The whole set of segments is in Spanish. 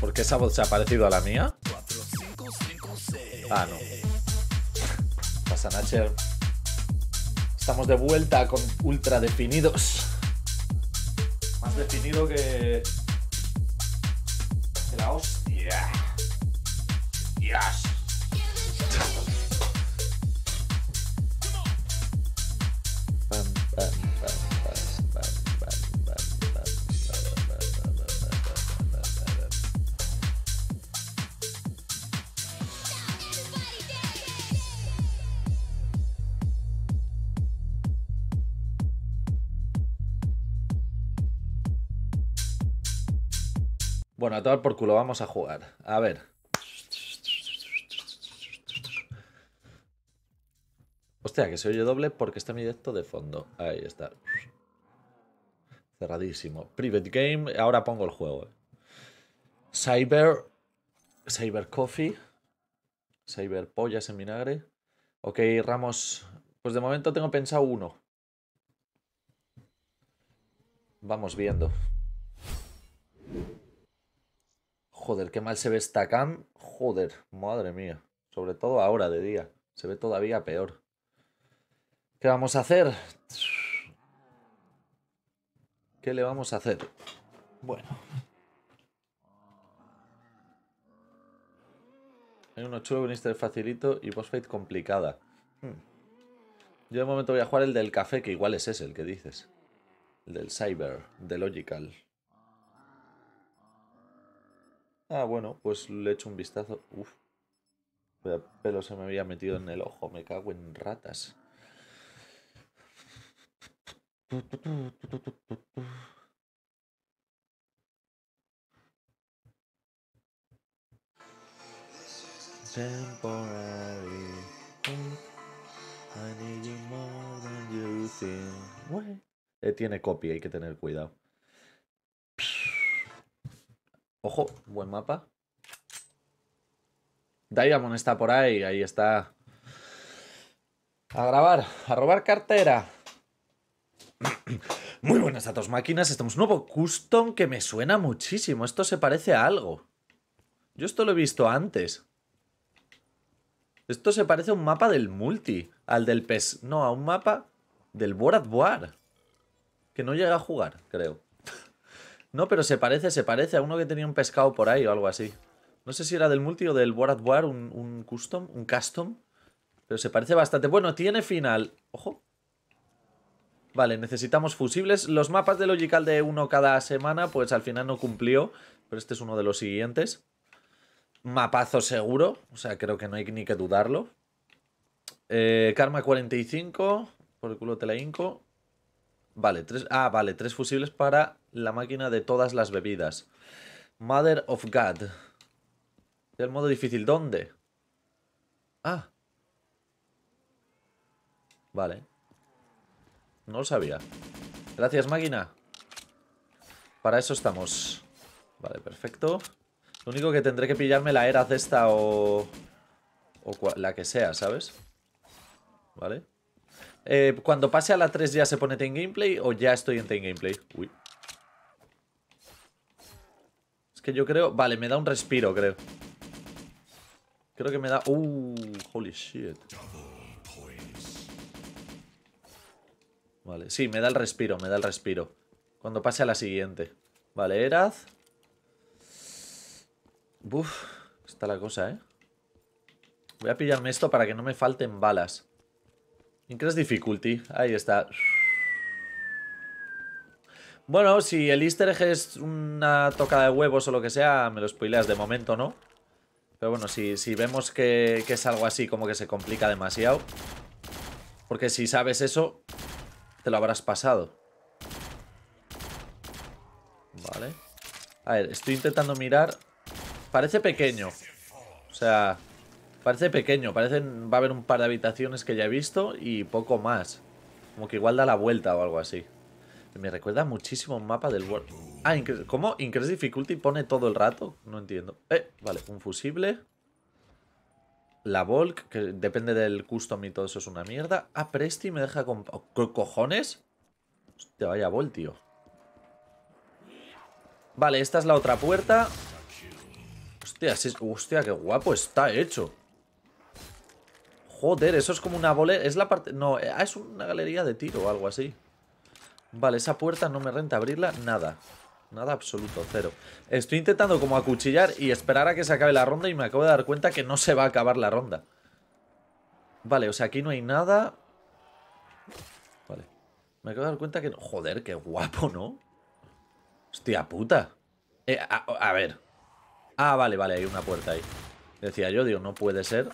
¿Por qué esa voz se ha parecido a la mía? Ah, no. Pasa, Nacher. Estamos de vuelta con ultra definidos. Más definido que a tomar por culo, vamos a jugar. A ver. Hostia, que se oye doble porque está mi directo de fondo. Ahí está. Cerradísimo. Private Game, ahora pongo el juego. Cyber... Cyber Coffee. Cyber Pollas en vinagre. Ok, Ramos. Pues de momento tengo pensado uno. Vamos viendo. Joder, qué mal se ve esta cam. Joder, madre mía. Sobre todo ahora de día. Se ve todavía peor. ¿Qué vamos a hacer? ¿Qué le vamos a hacer? Bueno. Hay uno chulo, un Easter facilito y boss fight complicada. Hmm. Yo de momento voy a jugar el del café, que igual es ese el que dices. El del Cyber, de Logical. Ah, bueno, pues le echo un vistazo. Uf. pelo se me había metido en el ojo, me cago en ratas. tiene copia, hay que tener cuidado. Ojo, buen mapa. Diamond está por ahí, ahí está. A grabar, a robar cartera. Muy buenas a dos máquinas, estamos nuevo custom que me suena muchísimo. Esto se parece a algo. Yo esto lo he visto antes. Esto se parece a un mapa del multi, al del PES. No, a un mapa del Borat War Que no llega a jugar, creo. No, pero se parece, se parece a uno que tenía un pescado por ahí o algo así. No sé si era del multi o del War at War, un, custom, un custom. Pero se parece bastante. Bueno, tiene final. Ojo. Vale, necesitamos fusibles. Los mapas de Logical de uno cada semana, pues al final no cumplió. Pero este es uno de los siguientes. Mapazo seguro. O sea, creo que no hay ni que dudarlo. Eh, Karma 45. Por el culo te la Vale, tres... Ah, vale, tres fusibles para la máquina de todas las bebidas. Mother of God. El modo difícil, ¿dónde? Ah. Vale. No lo sabía. Gracias, máquina. Para eso estamos. Vale, perfecto. Lo único que tendré que pillarme la era cesta o... O la que sea, ¿sabes? Vale. Eh, cuando pase a la 3 ya se pone Ten Gameplay o ya estoy en Ten Gameplay. Uy que yo creo... Vale, me da un respiro, creo. Creo que me da... ¡Uh! ¡Holy shit! Vale, sí, me da el respiro, me da el respiro. Cuando pase a la siguiente. Vale, Eraz. Buf, está la cosa, ¿eh? Voy a pillarme esto para que no me falten balas. Increase difficulty. Ahí está. Bueno, si el easter egg es una toca de huevos o lo que sea, me lo spoileas de momento, ¿no? Pero bueno, si, vemos que, es algo así como que se complica demasiado. Porque si sabes eso, te lo habrás pasado. Vale. A ver, estoy intentando mirar. Parece pequeño. O sea, parece pequeño. Parece, va a haber un par de habitaciones que ya he visto y poco más. Como que igual da la vuelta o algo así. Me recuerda muchísimo un mapa del World. Ah, ¿cómo? Increase Difficulty pone todo el rato. No entiendo. Eh, vale, un fusible. La Volk, que depende del custom y todo eso es una mierda. Ah, Presti me deja con... Oh, cojones? Hostia, vaya Vol, tío. Vale, esta es la otra puerta. Hostia, sí, hostia, qué guapo está hecho. Joder, eso es como una bolera. Es la parte. No, eh, ah, es una galería de tiro o algo así. Vale, esa puerta no me renta abrirla, nada. Nada absoluto, cero. Estoy intentando como acuchillar y esperar a que se acabe la ronda y me acabo de dar cuenta que no se va a acabar la ronda. Vale, o sea, aquí no hay nada. Vale. Me acabo de dar cuenta que... Joder, qué guapo, ¿no? Hostia puta. Eh, a, ver. Ah, vale, vale, hay una puerta ahí. Decía yo, digo, no puede ser.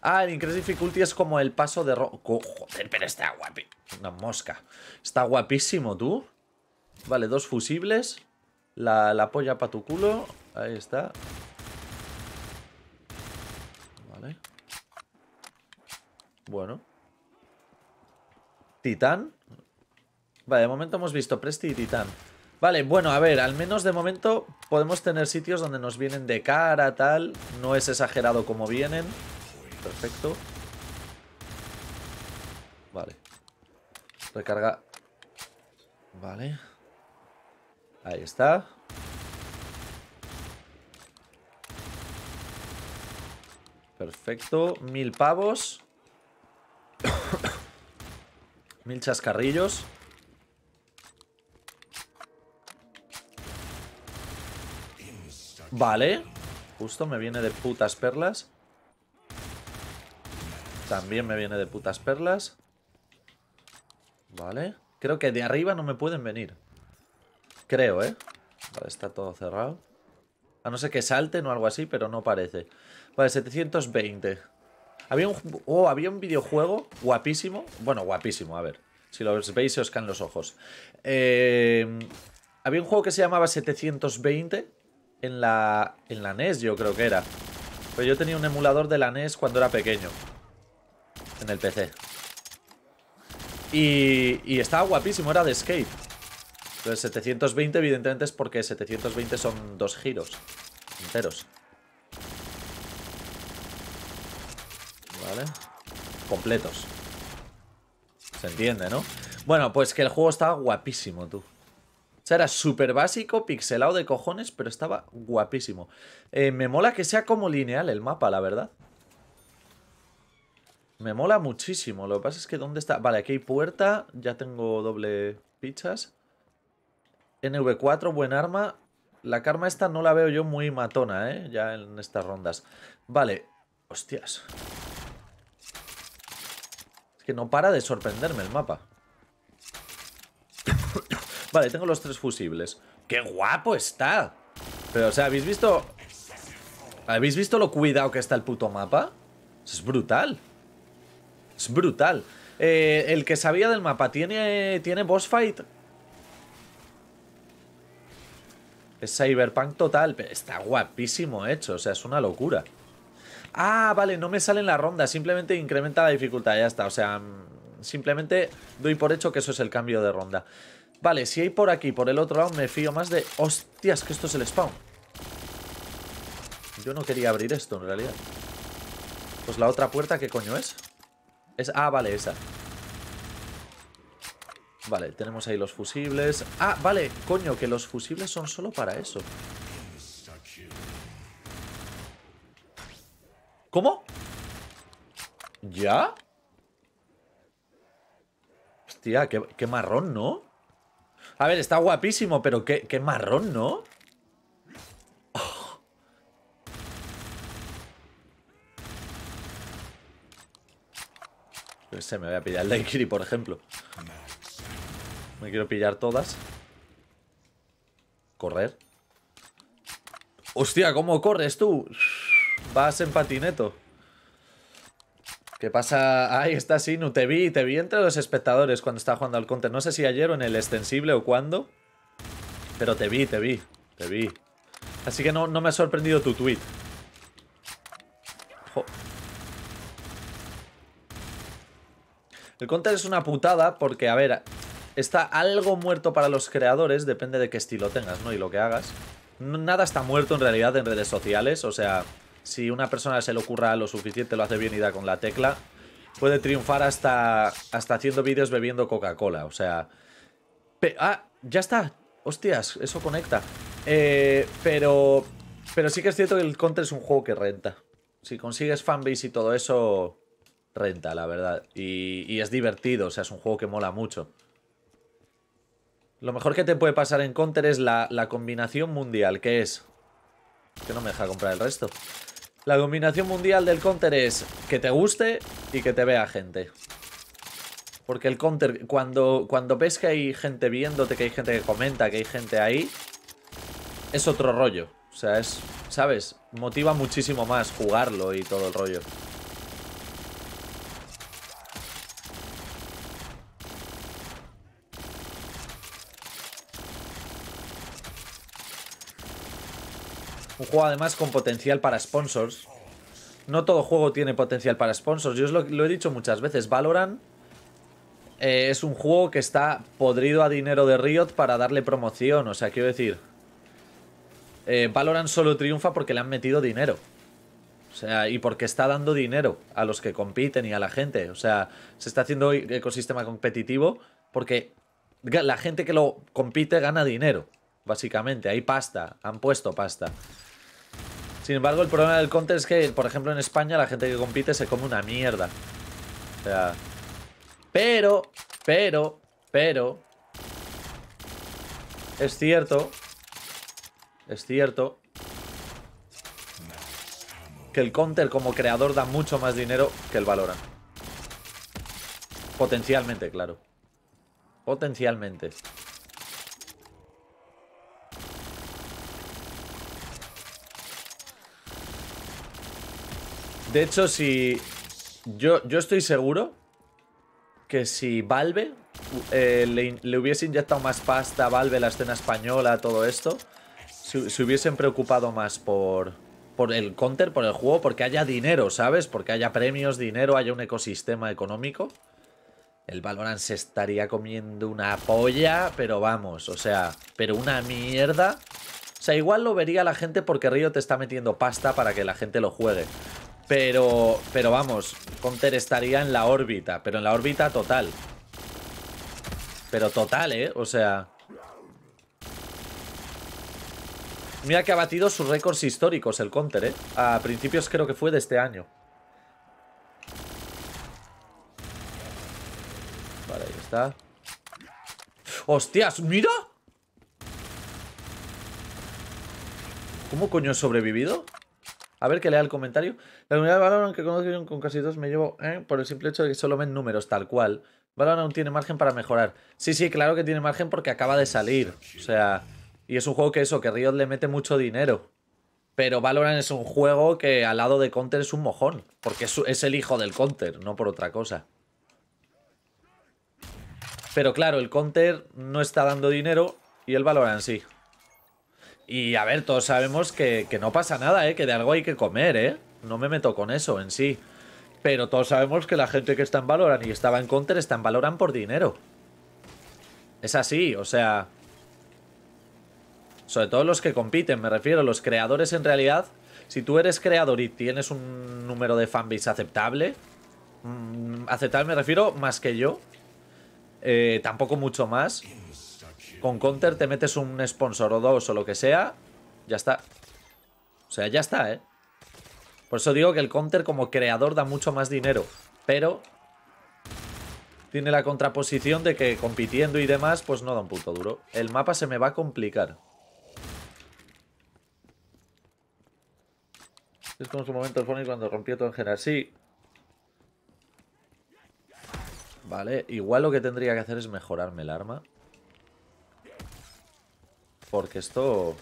Ah, el Increase Difficulty es como el paso de... Ro joder, pero está guapi. Una mosca. Está guapísimo, tú. Vale, dos fusibles. La, la polla para tu culo. Ahí está. Vale. Bueno. Titán. Vale, de momento hemos visto Presti y Titán. Vale, bueno, a ver, al menos de momento podemos tener sitios donde nos vienen de cara, tal. No es exagerado como vienen. Perfecto. Recarga. Vale. Ahí está. Perfecto. Mil pavos. Mil chascarrillos. Vale. Justo me viene de putas perlas. También me viene de putas perlas. Creo que de arriba no me pueden venir. Creo, ¿eh? está todo cerrado. A no ser que salten o algo así, pero no parece. Vale, 720. Había un, oh, había un videojuego guapísimo. Bueno, guapísimo, a ver. Si los veis se os caen los ojos. Em, había un juego que se llamaba 720 en la, en la NES, yo creo que era. Pero pues yo tenía un emulador de la NES cuando era pequeño. En el PC. Y, estaba guapísimo, era de escape. Entonces 720 evidentemente es porque 720 son dos giros enteros. Vale. Completos. Se entiende, ¿no? Bueno, pues que el juego estaba guapísimo, tú. O sea, era súper básico, pixelado de cojones, pero estaba guapísimo. Eh, me mola que sea como lineal el mapa, la verdad. Me mola muchísimo. Lo que pasa es que ¿dónde está? Vale, aquí hay puerta. Ya tengo doble pichas. NV4, buen arma. La karma esta no la veo yo muy matona, ¿eh? Ya en estas rondas. Vale. Hostias. Es que no para de sorprenderme el mapa. vale, tengo los tres fusibles. ¡Qué guapo está! Pero, o sea, ¿habéis visto...? ¿Habéis visto lo cuidado que está el puto mapa? es brutal. Es brutal. Eh, el que sabía del mapa, ¿tiene, ¿tiene boss fight? Es cyberpunk total, está guapísimo hecho, o sea, es una locura. Ah, vale, no me sale en la ronda, simplemente incrementa la dificultad, ya está, o sea, mm, simplemente doy por hecho que eso es el cambio de ronda. Vale, si hay por aquí, por el otro lado, me fío más de... ¡Hostias, que esto es el spawn! Yo no quería abrir esto, en realidad. Pues la otra puerta, ¿qué coño es? ah, vale, esa. Vale, tenemos ahí los fusibles. Ah, vale, coño, que los fusibles son solo para eso. ¿Cómo? ¿Ya? Hostia, qué, marrón, ¿no? A ver, está guapísimo, pero qué, qué marrón, ¿no? No sé, me voy a pillar el Daikiri por ejemplo. Me quiero pillar todas. Correr. Hostia, ¿cómo corres tú? Vas en patineto. ¿Qué pasa? Ahí está Sinu. Te vi, te vi entre los espectadores cuando estaba jugando al conte! No sé si ayer o en el extensible o cuándo. Pero te vi, te vi, te vi. Así que no, no me ha sorprendido tu tweet. Jo. El counter es una putada porque, a ver, está algo muerto para los creadores, depende de qué estilo tengas, ¿no? Y lo que hagas. Nada está muerto en realidad en redes sociales, o sea, si una persona se le ocurra lo suficiente, lo hace bien y da con la tecla, puede triunfar hasta, hasta haciendo vídeos bebiendo Coca-Cola, o sea... ah, ya está. Hostias, eso conecta. Eh, pero, pero sí que es cierto que el Counter es un juego que renta. Si consigues fanbase y todo eso, renta, la verdad. Y, es divertido, o sea, es un juego que mola mucho. Lo mejor que te puede pasar en Counter es la, la combinación mundial, que es... Que no me deja comprar el resto. La combinación mundial del Counter es que te guste y que te vea gente. Porque el Counter, cuando, cuando ves que hay gente viéndote, que hay gente que comenta, que hay gente ahí, es otro rollo. O sea, es, ¿sabes? Motiva muchísimo más jugarlo y todo el rollo. Un juego además con potencial para sponsors. No todo juego tiene potencial para sponsors. Yo lo, he dicho muchas veces. Valorant eh, es un juego que está podrido a dinero de Riot para darle promoción. O sea, quiero decir... Eh, Valorant solo triunfa porque le han metido dinero. O sea, y porque está dando dinero a los que compiten y a la gente. O sea, se está haciendo ecosistema competitivo porque la gente que lo compite gana dinero, básicamente. Hay pasta, han puesto pasta. Sin embargo, el problema del counter es que, por ejemplo, en España la gente que compite se come una mierda. O sea... Pero, pero, pero... Es cierto. Es cierto. Que el counter como creador da mucho más dinero que el Valorant. Potencialmente, claro. Potencialmente. De hecho, si... Yo, yo estoy seguro que si Valve eh, le, hubiese inyectado más pasta Valve, la escena española, todo esto, se, hubiesen preocupado más por, por el counter, por el juego, porque haya dinero, ¿sabes? Porque haya premios, dinero, haya un ecosistema económico. El Valorant se estaría comiendo una polla, pero vamos, o sea, pero una mierda. O sea, igual lo vería la gente porque Río te está metiendo pasta para que la gente lo juegue. Pero, pero vamos, Counter estaría en la órbita, pero en la órbita total. Pero total, ¿eh? O sea... Mira que ha batido sus récords históricos el Counter, ¿eh? A principios creo que fue de este año. Vale, ahí está. ¡Hostias! ¡Mira! ¿Cómo coño he sobrevivido? A ver que lea el comentario. La unidad de Valorant que yo con casi dos me llevo ¿eh? por el simple hecho de que solo ven números tal cual. Valorant aún tiene margen para mejorar. Sí, sí, claro que tiene margen porque acaba de salir. O sea, y es un juego que eso, que Riot le mete mucho dinero. Pero Valorant es un juego que al lado de Counter es un mojón. Porque es, el hijo del Counter, no por otra cosa. Pero claro, el Counter no está dando dinero y el Valorant sí. Y a ver, todos sabemos que, no pasa nada, ¿eh? que de algo hay que comer, ¿eh? No me meto con eso en sí. Pero todos sabemos que la gente que está en Valorant y estaba en Counter está en Valorant por dinero. Es así, o sea... Sobre todo los que compiten, me refiero. Los creadores en realidad, si tú eres creador y tienes un número de fanbase aceptable, mm, aceptable me refiero más que yo, eh, tampoco mucho más, con counter te metes un sponsor o dos o lo que sea. Ya está. O sea, ya está, ¿eh? Por eso digo que el counter como creador da mucho más dinero. Pero tiene la contraposición de que compitiendo y demás, pues no da un puto duro. El mapa se me va a complicar. Es como su momento funny cuando rompió todo en general. Sí. Vale, igual lo que tendría que hacer es mejorarme el arma. Porque esto...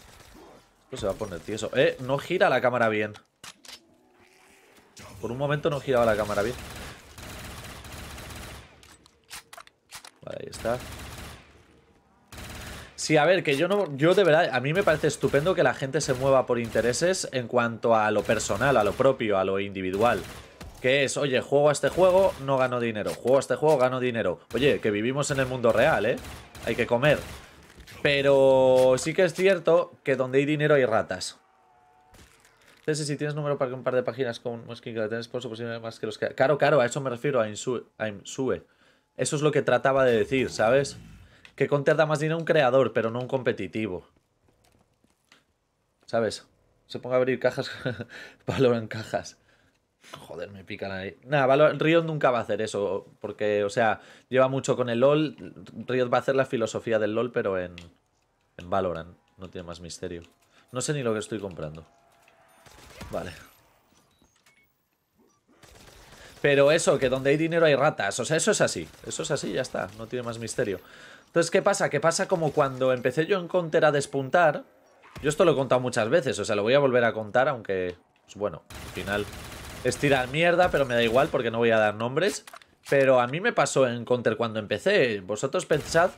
Esto se va a poner tieso. ¡Eh! No gira la cámara bien. Por un momento no giraba la cámara bien. ahí está. Sí, a ver, que yo no, yo de verdad, a mí me parece estupendo que la gente se mueva por intereses en cuanto a lo personal, a lo propio, a lo individual. Que es, oye, juego a este juego, no gano dinero. Juego a este juego, gano dinero. Oye, que vivimos en el mundo real, ¿eh? Hay que comer, pero sí que es cierto que donde hay dinero hay ratas. Entonces, si tienes número para un par de páginas con skin que la tienes por supuesto más que los que... Claro, claro, a eso me refiero, a Insue. Eso es lo que trataba de decir, ¿sabes? Que conter da más dinero un creador, pero no un competitivo. ¿Sabes? Se ponga a abrir cajas, valoran cajas. Joder, me pican ahí. Nada, Riot nunca va a hacer eso, porque, o sea, lleva mucho con el LoL. Riot va a hacer la filosofía del LoL, pero en, en Valorant. No tiene más misterio. No sé ni lo que estoy comprando. Vale. Pero eso, que donde hay dinero hay ratas. O sea, eso es así. Eso es así, ya está. No tiene más misterio. Entonces, ¿qué pasa? Que pasa como cuando empecé yo en Counter a despuntar. Yo esto lo he contado muchas veces. O sea, lo voy a volver a contar, aunque... Pues bueno, al final... Estira mierda, pero me da igual porque no voy a dar nombres. Pero a mí me pasó en Counter cuando empecé. Vosotros pensad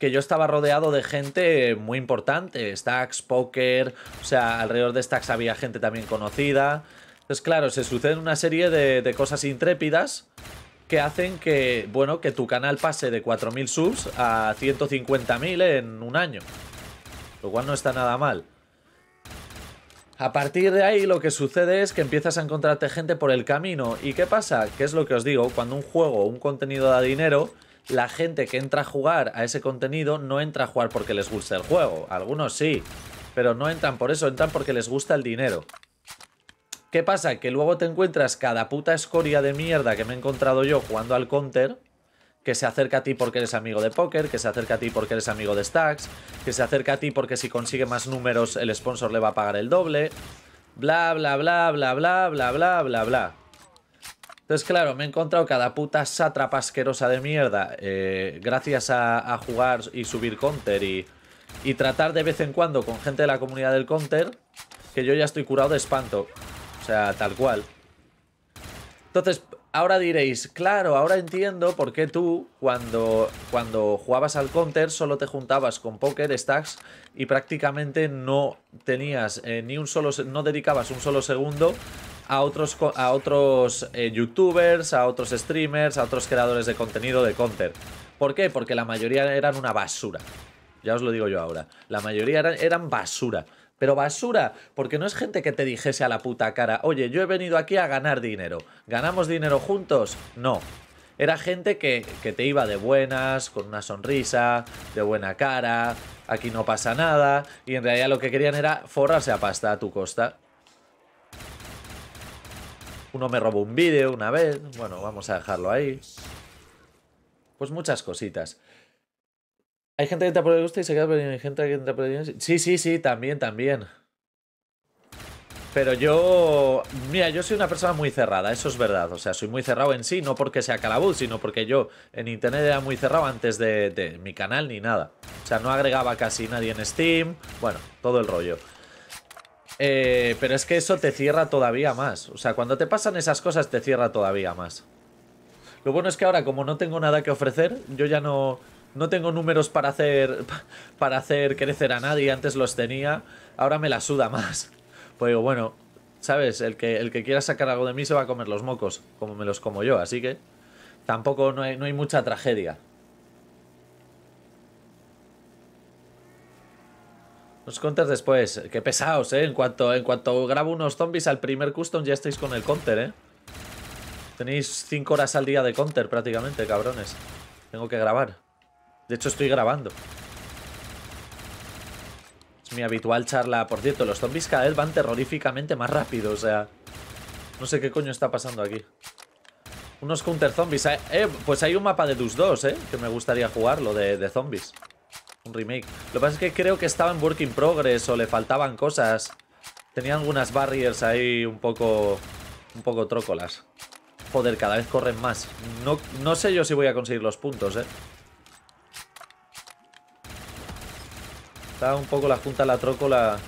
que yo estaba rodeado de gente muy importante. Stacks, Poker, o sea, alrededor de Stacks había gente también conocida. Entonces, claro, se suceden una serie de, cosas intrépidas que hacen que, bueno, que tu canal pase de 4.000 subs a 150.000 en un año. Lo cual no está nada mal. A partir de ahí lo que sucede es que empiezas a encontrarte gente por el camino. ¿Y qué pasa? Que es lo que os digo, cuando un juego, o un contenido da dinero, la gente que entra a jugar a ese contenido no entra a jugar porque les gusta el juego. Algunos sí, pero no entran por eso, entran porque les gusta el dinero. ¿Qué pasa? Que luego te encuentras cada puta escoria de mierda que me he encontrado yo jugando al counter que se acerca a ti porque eres amigo de póker, que se acerca a ti porque eres amigo de stacks, que se acerca a ti porque si consigue más números el sponsor le va a pagar el doble, bla, bla, bla, bla, bla, bla, bla, bla, bla. Entonces, claro, me he encontrado cada puta sátrapa asquerosa de mierda eh, gracias a, a, jugar y subir counter y, y tratar de vez en cuando con gente de la comunidad del counter que yo ya estoy curado de espanto. O sea, tal cual. Entonces, Ahora diréis, claro, ahora entiendo por qué tú, cuando, cuando jugabas al counter, solo te juntabas con Poker, Stacks y prácticamente no tenías eh, ni un solo, no dedicabas un solo segundo a otros, a otros eh, youtubers, a otros streamers, a otros creadores de contenido de counter. ¿Por qué? Porque la mayoría eran una basura. Ya os lo digo yo ahora. La mayoría eran basura. Pero basura, porque no es gente que te dijese a la puta cara, oye, yo he venido aquí a ganar dinero. ¿Ganamos dinero juntos? No. Era gente que, te iba de buenas, con una sonrisa, de buena cara, aquí no pasa nada, y en realidad lo que querían era forrarse a pasta a tu costa. Uno me robó un vídeo una vez. Bueno, vamos a dejarlo ahí. Pues muchas cositas. Hay gente que te por el gusto y se queda Hay gente que te por el Sí, sí, sí, también, también. Pero yo... Mira, yo soy una persona muy cerrada, eso es verdad. O sea, soy muy cerrado en sí, no porque sea calabuz, sino porque yo en internet era muy cerrado antes de, mi canal ni nada. O sea, no agregaba casi nadie en Steam. Bueno, todo el rollo. Eh, pero es que eso te cierra todavía más. O sea, cuando te pasan esas cosas te cierra todavía más. Lo bueno es que ahora, como no tengo nada que ofrecer, yo ya no... No tengo números para hacer, para hacer crecer a nadie, antes los tenía, ahora me la suda más. Pues digo, bueno, ¿sabes? El que, el que quiera sacar algo de mí se va a comer los mocos, como me los como yo, así que tampoco no hay, mucha tragedia. Los counters después. Qué pesados, ¿eh? En cuanto, en cuanto grabo unos zombies al primer custom ya estáis con el counter, ¿eh? Tenéis 5 horas al día de counter prácticamente, cabrones. Tengo que grabar. De hecho, estoy grabando. Es mi habitual charla. Por cierto, los zombies cada vez van terroríficamente más rápido, o sea... No sé qué coño está pasando aquí. Unos counter zombies. Ah, eh, pues hay un mapa de Dust 2, ¿eh? Que me gustaría jugarlo, de, de zombies. Un remake. Lo que pasa es que creo que estaba en Work in Progress o le faltaban cosas. Tenía algunas barriers ahí un poco... Un poco trócolas. Joder, cada vez corren más. No, no sé yo si voy a conseguir los puntos, ¿eh? Está un poco la junta la trócola.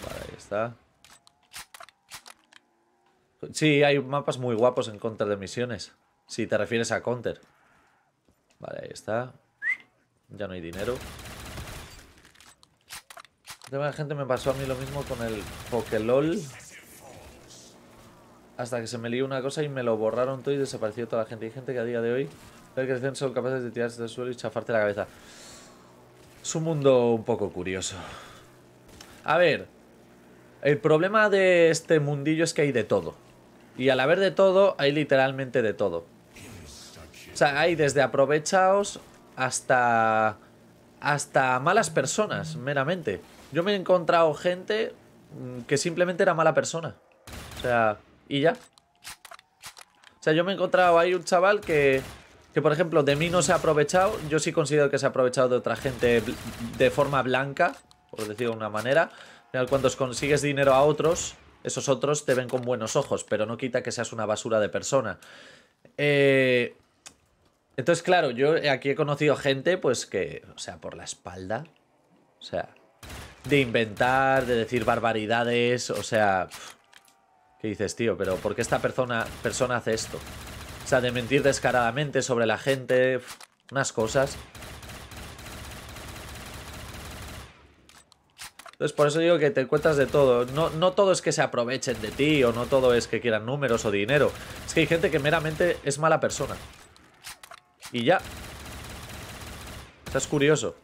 Vale, ahí está. Sí, hay mapas muy guapos en Counter de misiones. Si te refieres a Counter. Vale, ahí está. Ya no hay dinero. De gente, me pasó a mí lo mismo con el Pokelol. Hasta que se me lió una cosa y me lo borraron todo y desapareció toda la gente. Hay gente que a día de hoy, que son capaces de tirarse del suelo y chafarte la cabeza. Es un mundo un poco curioso. A ver, el problema de este mundillo es que hay de todo. Y al haber de todo, hay literalmente de todo. O sea, hay desde aprovechaos hasta... Hasta malas personas, meramente. Yo me he encontrado gente mm, que simplemente era mala persona. O sea, y ya. O sea, yo me he encontrado ahí un chaval que, que, por ejemplo, de mí no se ha aprovechado. Yo sí considero que se ha aprovechado de otra gente de forma blanca, por decirlo de una manera. Cuando consigues dinero a otros, esos otros te ven con buenos ojos, pero no quita que seas una basura de persona. Eh, entonces, claro, yo aquí he conocido gente, pues que, o sea, por la espalda, o sea, de inventar, de decir barbaridades, o sea, que dices, tío, pero ¿por qué esta persona, persona hace esto? O sea, de mentir descaradamente sobre la gente, unas cosas. Entonces, por eso digo que te cuentas de todo. No, no, todo es que se aprovechen de ti o no todo es que quieran números o dinero. Es que hay gente que meramente es mala persona. Y ya. O es curioso.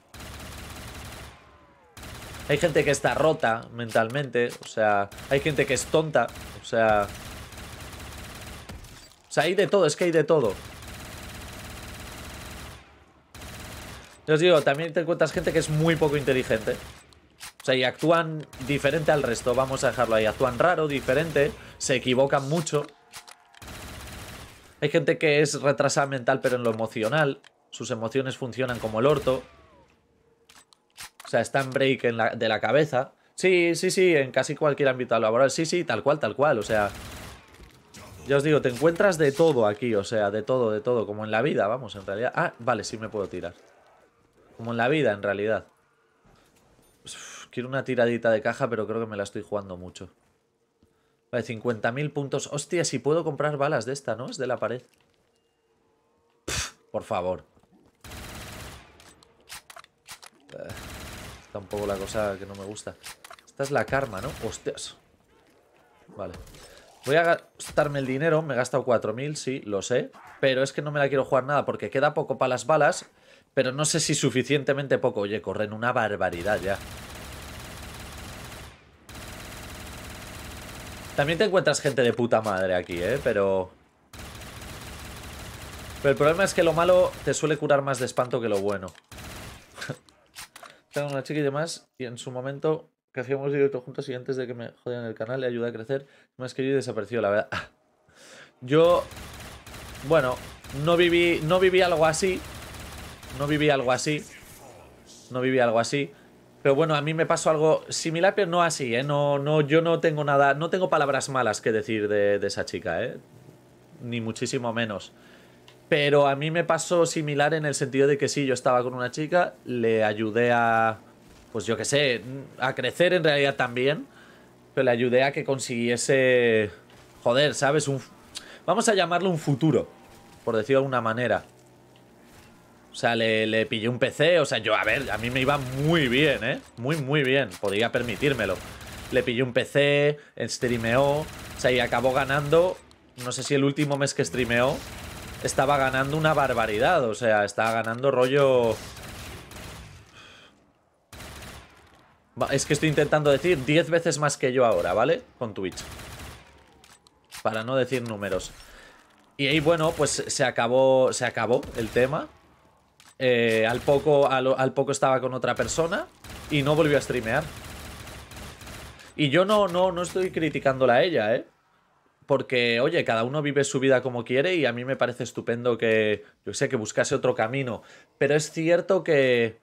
Hay gente que está rota mentalmente, o sea, hay gente que es tonta, o sea... O sea, hay de todo, es que hay de todo. Yo os digo, también te encuentras gente que es muy poco inteligente. O sea, y actúan diferente al resto, vamos a dejarlo ahí. Actúan raro, diferente, se equivocan mucho. Hay gente que es retrasada mental pero en lo emocional. Sus emociones funcionan como el orto sea, está en break de la cabeza. Sí, sí, sí, en casi cualquier ámbito laboral. Sí, sí, tal cual, tal cual, o sea... Ya os digo, te encuentras de todo aquí, o sea, de todo, de todo, como en la vida, vamos, en realidad. Ah, vale, sí me puedo tirar. Como en la vida, en realidad. quiero una tiradita de caja, pero creo que me la estoy jugando mucho. Vale, 50.000 puntos. Hostia, si puedo comprar balas de esta, ¿no? Es de la pared. por favor. Eh tampoco la cosa que no me gusta. Esta es la karma, ¿no? Hostias. Vale. Voy a gastarme el dinero, me he gastado 4.000, sí, lo sé. Pero es que no me la quiero jugar nada porque queda poco para las balas. Pero no sé si suficientemente poco. Oye, corren una barbaridad ya. También te encuentras gente de puta madre aquí, ¿eh? Pero... Pero el problema es que lo malo te suele curar más de espanto que lo bueno. Tengo una chica y demás, y en su momento que hacíamos directo juntos y antes de que me jodieran el canal, le ayudé a crecer, más que yo y desapareció, la verdad. Yo, bueno, no viví, no viví algo así, no viví algo así, no viví algo así, pero bueno, a mí me pasó algo similar, pero no así, ¿eh? No, no, yo no tengo nada, no tengo palabras malas que decir de, de esa chica, ¿eh? Ni muchísimo menos. Pero a mí me pasó similar en el sentido de que sí, yo estaba con una chica, le ayudé a, pues yo qué sé, a crecer en realidad también, pero le ayudé a que consiguiese, joder, ¿sabes? Un, vamos a llamarlo un futuro, por decirlo de alguna manera. O sea, le, le pillé un PC, o sea, yo, a ver, a mí me iba muy bien, ¿eh? Muy, muy bien, podría permitírmelo. Le pillé un PC, streameó, o sea, y acabó ganando, no sé si el último mes que streameó, estaba ganando una barbaridad. O sea, estaba ganando rollo... Es que estoy intentando decir 10 veces más que yo ahora, ¿vale? Con Twitch. Para no decir números. Y ahí, bueno, pues se acabó, se acabó el tema. Eh, al, poco, poco estaba con otra persona y no volvió a streamear. Y yo no, no, no estoy criticándola a ella, ¿eh? porque, oye, cada uno vive su vida como quiere y a mí me parece estupendo que, yo sé, que buscase otro camino. Pero es cierto que...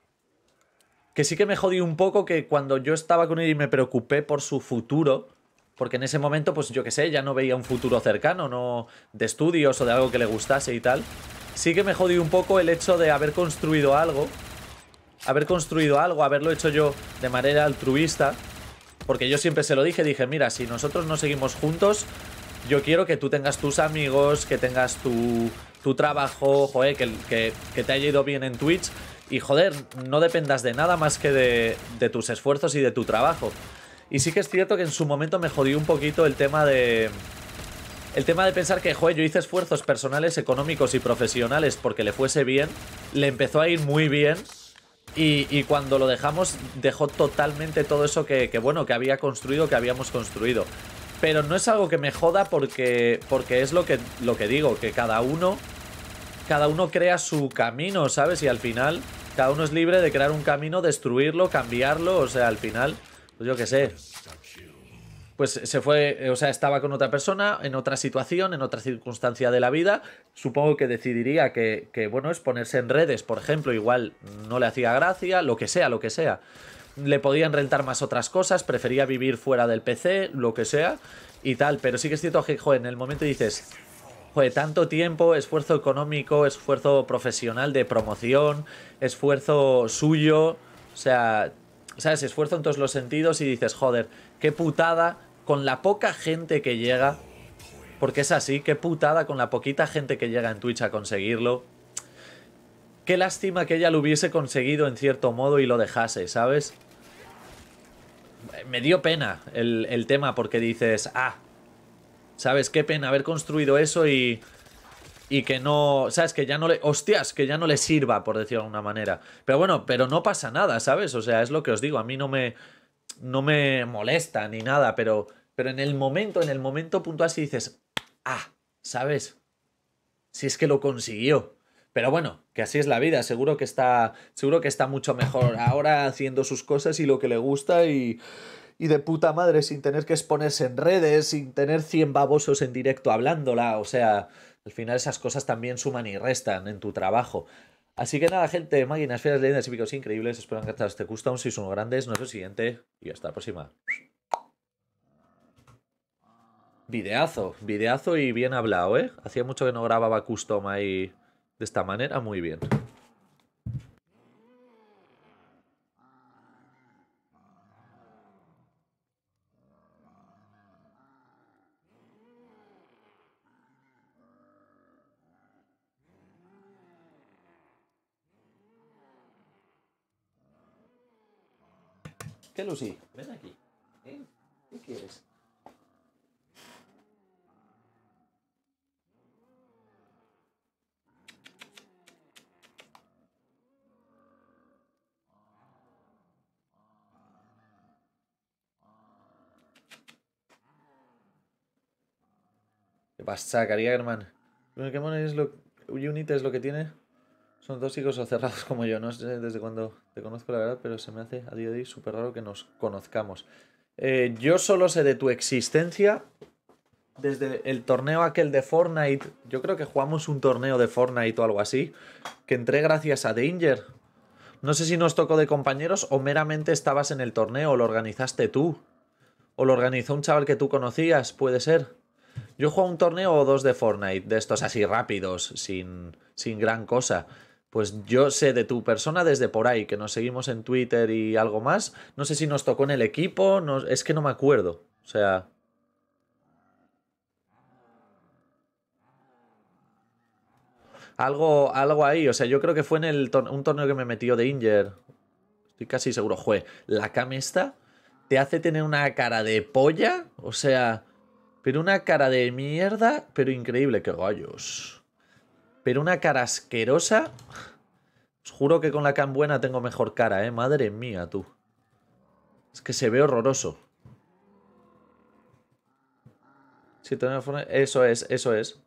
Que sí que me jodí un poco que cuando yo estaba con él y me preocupé por su futuro, porque en ese momento, pues yo qué sé, ya no veía un futuro cercano, no de estudios o de algo que le gustase y tal. Sí que me jodí un poco el hecho de haber construido algo, haber construido algo, haberlo hecho yo de manera altruista, porque yo siempre se lo dije, dije, mira, si nosotros no seguimos juntos, yo quiero que tú tengas tus amigos, que tengas tu, tu trabajo, joder, que, que, te haya ido bien en Twitch. Y joder, no dependas de nada más que de, tus esfuerzos y de tu trabajo. Y sí que es cierto que en su momento me jodí un poquito el tema de... El tema de pensar que, joder, yo hice esfuerzos personales, económicos y profesionales porque le fuese bien, le empezó a ir muy bien y, cuando lo dejamos dejó totalmente todo eso que, que, bueno, que había construido, que habíamos construido. Pero no es algo que me joda porque, porque es lo que, lo que digo, que cada uno, cada uno crea su camino, ¿sabes? Y al final, cada uno es libre de crear un camino, destruirlo, cambiarlo, o sea, al final, pues yo qué sé. Pues se fue, o sea, estaba con otra persona, en otra situación, en otra circunstancia de la vida. Supongo que decidiría que, que bueno, es ponerse en redes, por ejemplo, igual no le hacía gracia, lo que sea, lo que sea le podían rentar más otras cosas, prefería vivir fuera del PC, lo que sea, y tal. Pero sí que es cierto que, joder, en el momento dices, joder, tanto tiempo, esfuerzo económico, esfuerzo profesional de promoción, esfuerzo suyo, o sea, ¿sabes? Esfuerzo en todos los sentidos y dices, joder, qué putada con la poca gente que llega. Porque es así, qué putada con la poquita gente que llega en Twitch a conseguirlo. Qué lástima que ella lo hubiese conseguido en cierto modo y lo dejase, ¿sabes? me dio pena el, tema porque dices, ah, ¿sabes? Qué pena haber construido eso y y que no, sabes, que ya no le, hostias, que ya no le sirva, por decirlo de alguna manera. Pero bueno, pero no pasa nada, ¿sabes? O sea, es lo que os digo, a mí no me, no me molesta ni nada, pero, pero en el momento, en el momento puntual si dices, ah, ¿sabes? Si es que lo consiguió. Pero bueno, que así es la vida, seguro que está, seguro que está mucho mejor ahora haciendo sus cosas y lo que le gusta y, de puta madre sin tener que exponerse en redes, sin tener 100 babosos en directo hablándola, o sea, al final esas cosas también suman y restan en tu trabajo. Así que nada, gente, máquinas, fieras, leyendas y picos increíbles, espero que este custom, si son grandes, nos vemos siguiente y hasta la próxima. Videazo, videazo y bien hablado, ¿eh? Hacía mucho que no grababa custom ahí de esta manera muy bien. ¿Qué, Lucy? Ven aquí. ¿Eh? ¿Qué quieres? pasa, hermano. Bueno, que es lo... Unit es lo que tiene? Son dos o cerrados como yo. No sé desde cuándo te conozco, la verdad, pero se me hace a día de hoy súper raro que nos conozcamos. Eh, yo solo sé de tu existencia desde el torneo aquel de Fortnite. Yo creo que jugamos un torneo de Fortnite o algo así. Que entré gracias a Danger. No sé si nos tocó de compañeros o meramente estabas en el torneo, o lo organizaste tú. O lo organizó un chaval que tú conocías, puede ser. Yo juego un torneo o dos de Fortnite, de estos así rápidos, sin, sin gran cosa. Pues yo sé de tu persona desde por ahí, que nos seguimos en Twitter y algo más. No sé si nos tocó en el equipo, no, es que no me acuerdo. O sea, Algo, algo, ahí. O sea, yo creo que fue en un torneo que me metió de Inger. Estoy casi seguro. Jue, la cam esta te hace tener una cara de polla. O sea, pero una cara de mierda, pero increíble, que gallos. Pero una cara asquerosa. Os juro que con la cam buena tengo mejor cara, ¿eh? Madre mía, tú. Es que se ve horroroso. sí Si Eso es, eso es.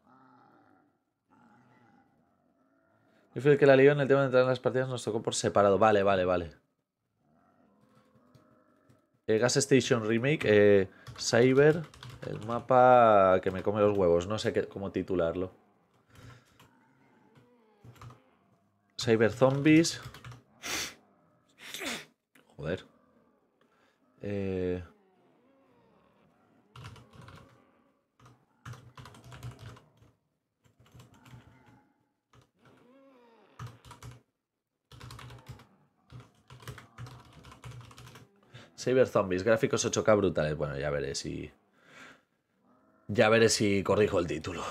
Yo fui que la lió en el tema de entrar en las partidas, nos tocó por separado. Vale, vale, vale. Eh, Gas Station Remake, eh, Cyber... El mapa que me come los huevos, no sé cómo titularlo. Cyber Zombies. Joder. Eh... Cyber Zombies, gráficos 8K brutales. Bueno, ya veré si... Ya veré si corrijo el título.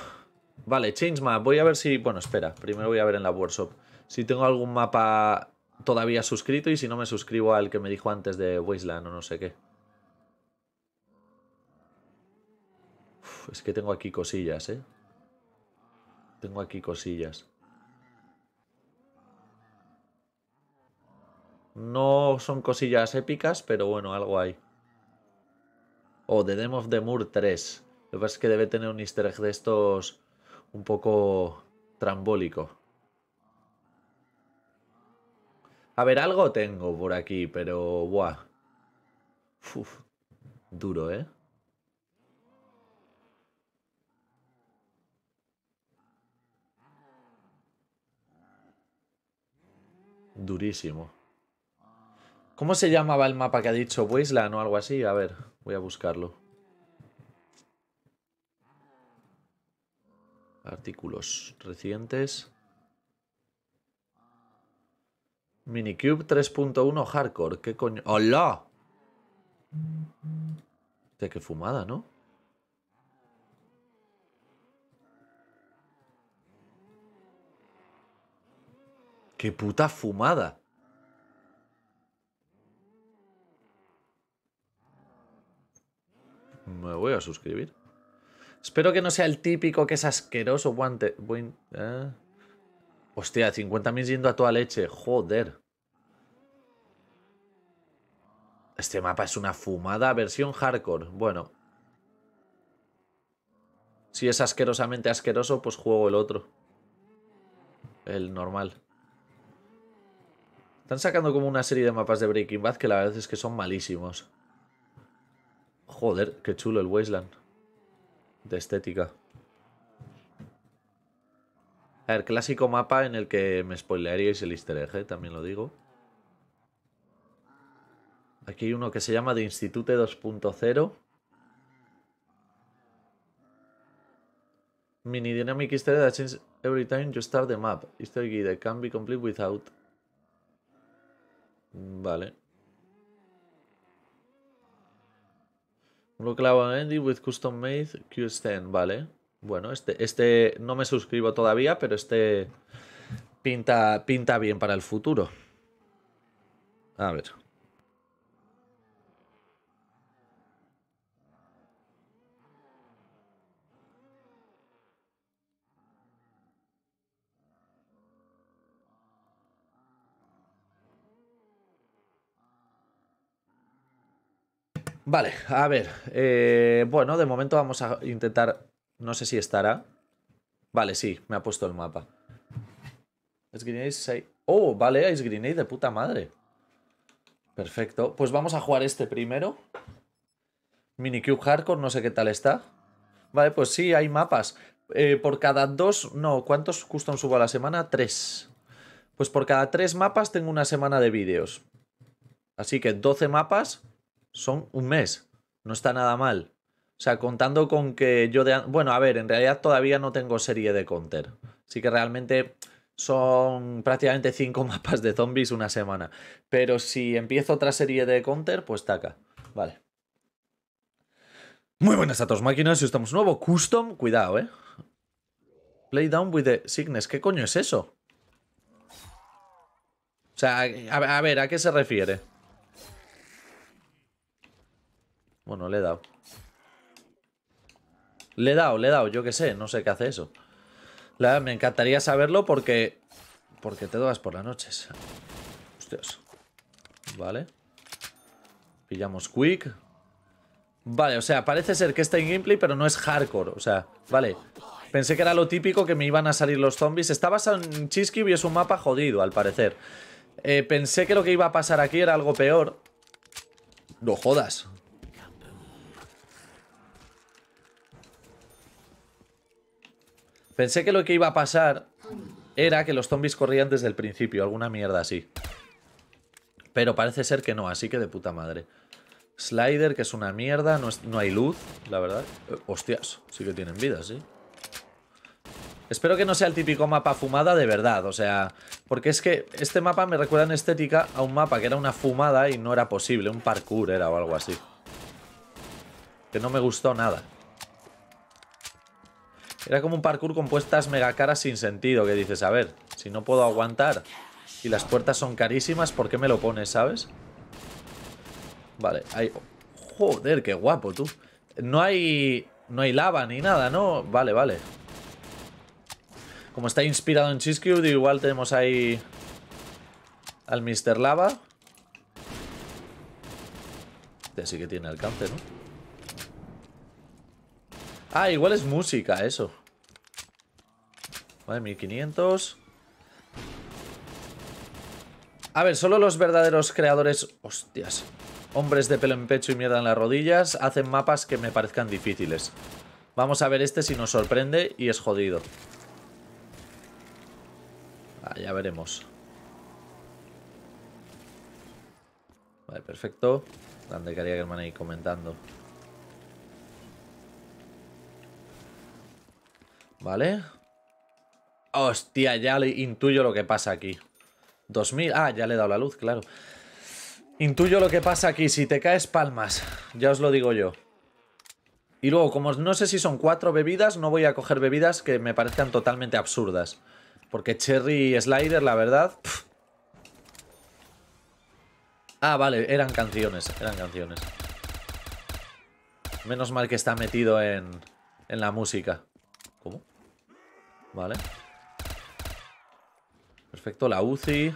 Vale, change map. Voy a ver si... Bueno, espera. Primero voy a ver en la workshop. Si tengo algún mapa todavía suscrito y si no me suscribo al que me dijo antes de Wasteland o no sé qué. es que tengo aquí cosillas, ¿eh? Tengo aquí cosillas. No son cosillas épicas, pero bueno, algo hay. Oh, The Dem of the Moor 3. Lo que pasa es que debe tener un easter egg de estos un poco trambólico. A ver, algo tengo por aquí, pero... Buah. duro, ¿eh? Durísimo. ¿Cómo se llamaba el mapa que ha dicho? Wasteland o algo así? A ver, voy a buscarlo. Artículos recientes. Minicube 3.1 Hardcore. ¿Qué coño? ¡Hola! De qué fumada, ¿no? ¡Qué puta fumada! Me voy a suscribir. Espero que no sea el típico que es asqueroso. Guante. Eh. Hostia, 50.000 yendo a toda leche. Joder. Este mapa es una fumada versión hardcore. Bueno. Si es asquerosamente asqueroso, pues juego el otro. El normal. Están sacando como una serie de mapas de Breaking Bad que la verdad es que son malísimos. Joder, qué chulo el Wasteland de estética. El clásico mapa en el que me spoilearíais el easter egg, eh, también lo digo. Aquí hay uno que se llama de Institute 2.0. Mini dynamic easter egg that changes every time you start the map. Easter egg that can be complete without... Mm, vale. Lo clavo Andy with custom made Q10, vale. Bueno, este, este no me suscribo todavía, pero este pinta, pinta bien para el futuro. A ver. Vale, a ver. Eh, bueno, de momento vamos a intentar. No sé si estará. Vale, sí, me ha puesto el mapa. es Grenade Oh, vale, Ice Grenade de puta madre. Perfecto. Pues vamos a jugar este primero. Minikube Hardcore, no sé qué tal está. Vale, pues sí, hay mapas. Eh, por cada dos, no, ¿cuántos custom subo a la semana? Tres. Pues por cada tres mapas tengo una semana de vídeos. Así que 12 mapas son un mes. No está nada mal. O sea, contando con que yo de... Bueno, a ver, en realidad todavía no tengo serie de Counter. Así que realmente son prácticamente cinco mapas de zombies una semana. Pero si empiezo otra serie de Counter, pues taca. Vale. Muy buenas a todos, máquinas. Si estamos nuevo, custom. Cuidado, eh. Play down with the sickness. ¿Qué coño es eso? O sea, a ver, ¿a qué se refiere? Bueno, le he dado. Le he dado, le he dado, yo qué sé, no sé qué hace eso. La, me encantaría saberlo porque... Porque te dudas por las noches. Hostias. Vale. Pillamos quick. Vale, o sea, parece ser que está en gameplay, pero no es hardcore. O sea, vale. Pensé que era lo típico que me iban a salir los zombies. Estabas en Chisky y es un mapa jodido, al parecer. Eh, pensé que lo que iba a pasar aquí era algo peor. No jodas. Pensé que lo que iba a pasar era que los zombies corrían desde el principio, alguna mierda así. Pero parece ser que no, así que de puta madre. Slider, que es una mierda, no, hay luz, la verdad. Eh, hostias, sí que tienen vida, sí. Espero que no sea el típico mapa fumada de verdad, o sea... Porque es que este mapa me recuerda en estética a un mapa que era una fumada y no era posible, un parkour era o algo así. Que no me gustó nada. Era como un parkour con puestas mega caras sin sentido, que dices, a ver, si no puedo aguantar y las puertas son carísimas, ¿por qué me lo pones, sabes? Vale, hay... Joder, qué guapo, tú. No hay... No hay lava ni nada, ¿no? Vale, vale. Como está inspirado en Cheesecube, igual tenemos ahí... Al Mr. Lava. Este sí que tiene alcance, ¿no? Ah, igual es música eso. Vale, 1500. A ver, solo los verdaderos creadores... Hostias. Hombres de pelo en pecho y mierda en las rodillas hacen mapas que me parezcan difíciles. Vamos a ver este si nos sorprende y es jodido. Ah, ya veremos. Vale, perfecto. Grande quería que me ir comentando. Vale. Hostia, ya le intuyo lo que pasa aquí. 2000. Ah, ya le he dado la luz, claro. Intuyo lo que pasa aquí. Si te caes, palmas. Ya os lo digo yo. Y luego, como no sé si son cuatro bebidas, no voy a coger bebidas que me parezcan totalmente absurdas. Porque Cherry y Slider, la verdad... Ah, vale, eran canciones, eran canciones. Menos mal que está metido en, en la música. ¿Cómo? Vale perfecto. La UCI.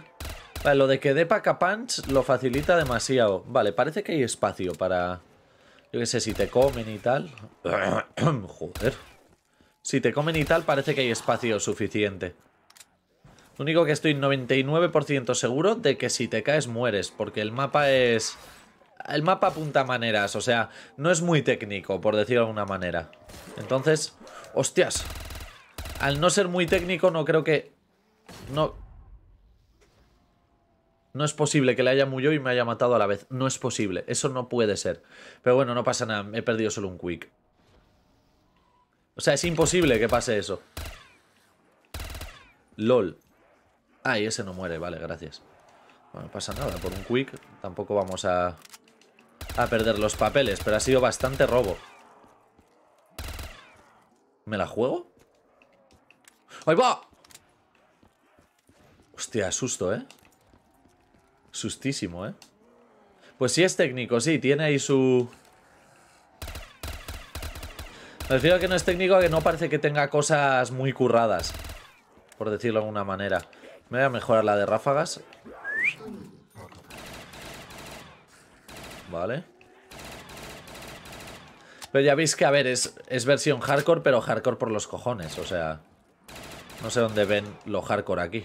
Vale, lo de que dé Punch lo facilita demasiado. Vale, parece que hay espacio para... Yo qué sé, si te comen y tal. Joder. Si te comen y tal, parece que hay espacio suficiente. Lo único que estoy 99% seguro de que si te caes mueres, porque el mapa es... El mapa apunta maneras, o sea, no es muy técnico, por decirlo de alguna manera. Entonces, hostias. Al no ser muy técnico, no creo que... No, no es posible que le haya murió y me haya matado a la vez. No es posible. Eso no puede ser. Pero bueno, no pasa nada. He perdido solo un quick. O sea, es imposible que pase eso. LOL. Ay, ese no muere. Vale, gracias. no pasa nada. Por un quick tampoco vamos a... A perder los papeles. Pero ha sido bastante robo. ¿Me la juego? ¡Ahí va! Hostia, susto, ¿eh? Sustísimo, ¿eh? Pues sí es técnico, sí, tiene ahí su... Me refiero que no es técnico, a que no parece que tenga cosas muy curradas. Por decirlo de alguna manera. Me voy a mejorar la de ráfagas. Vale. Pero ya veis que, a ver, es, es versión hardcore, pero hardcore por los cojones. O sea, no sé dónde ven lo hardcore aquí.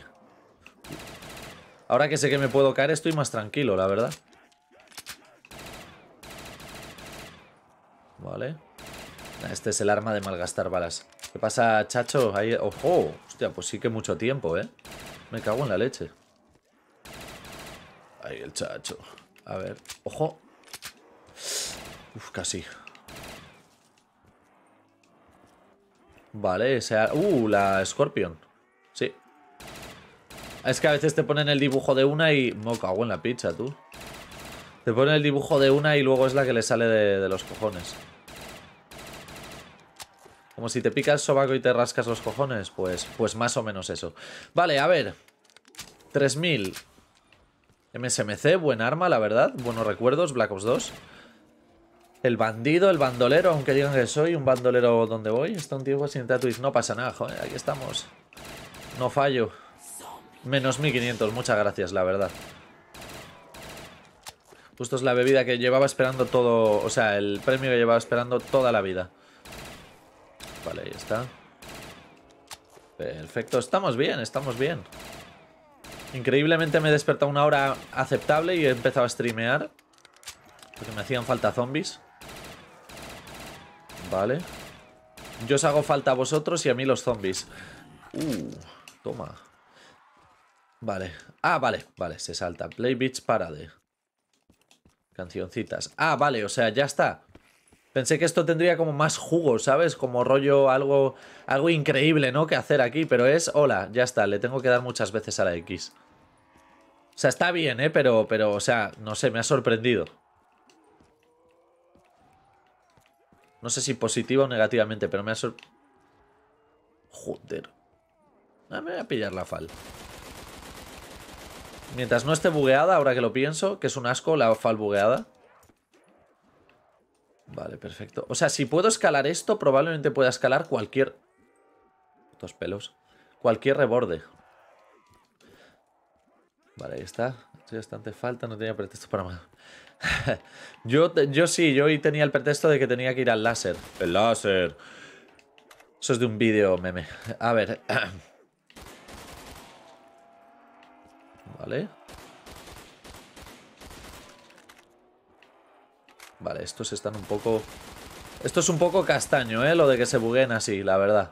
Ahora que sé que me puedo caer estoy más tranquilo, la verdad. Vale. Este es el arma de malgastar balas. ¿Qué pasa, chacho? Ahí... ¡Ojo! Hostia, pues sí que mucho tiempo, ¿eh? Me cago en la leche. Ahí el chacho. A ver. ¡Ojo! Uf, casi. Vale, sea... ¡Uh! La Scorpion. Es que a veces te ponen el dibujo de una y... Me cago en la pizza, tú. Te ponen el dibujo de una y luego es la que le sale de, los cojones. Como si te picas sobaco y te rascas los cojones. Pues, pues más o menos eso. Vale, a ver. 3000. MSMC, buen arma, la verdad. Buenos recuerdos, Black Ops 2. El bandido, el bandolero, aunque digan que soy un bandolero donde voy. Está un tiempo sin tatuis. No pasa nada, joder, aquí estamos. No fallo. Menos 1500, muchas gracias, la verdad. Justo es la bebida que llevaba esperando todo... O sea, el premio que llevaba esperando toda la vida. Vale, ahí está. Perfecto, estamos bien, estamos bien. Increíblemente me he despertado una hora aceptable y he empezado a streamear. Porque me hacían falta zombies. Vale. Yo os hago falta a vosotros y a mí los zombies. Uh, toma. Vale. Ah, vale, vale, se salta. Play Beach Parade. Cancioncitas. Ah, vale, o sea, ya está. Pensé que esto tendría como más jugo, ¿sabes? Como rollo, algo, algo increíble, ¿no? Que hacer aquí, pero es... Hola, ya está, le tengo que dar muchas veces a la X. O sea, está bien, ¿eh? Pero, pero, o sea, no sé, me ha sorprendido. No sé si positiva o negativamente, pero me ha sorprendido. Joder. Ah, me voy a pillar la fal. Mientras no esté bugueada, ahora que lo pienso, que es un asco la fal bugueada. Vale, perfecto. O sea, si puedo escalar esto, probablemente pueda escalar cualquier... Dos pelos. Cualquier reborde. Vale, ahí está. Estoy bastante falta, no tenía pretexto para más. yo, yo sí, yo hoy tenía el pretexto de que tenía que ir al láser. ¡El láser! Eso es de un vídeo meme. A ver... ¿vale? estos están un poco... Esto es un poco castaño, ¿eh? Lo de que se buguen así, la verdad.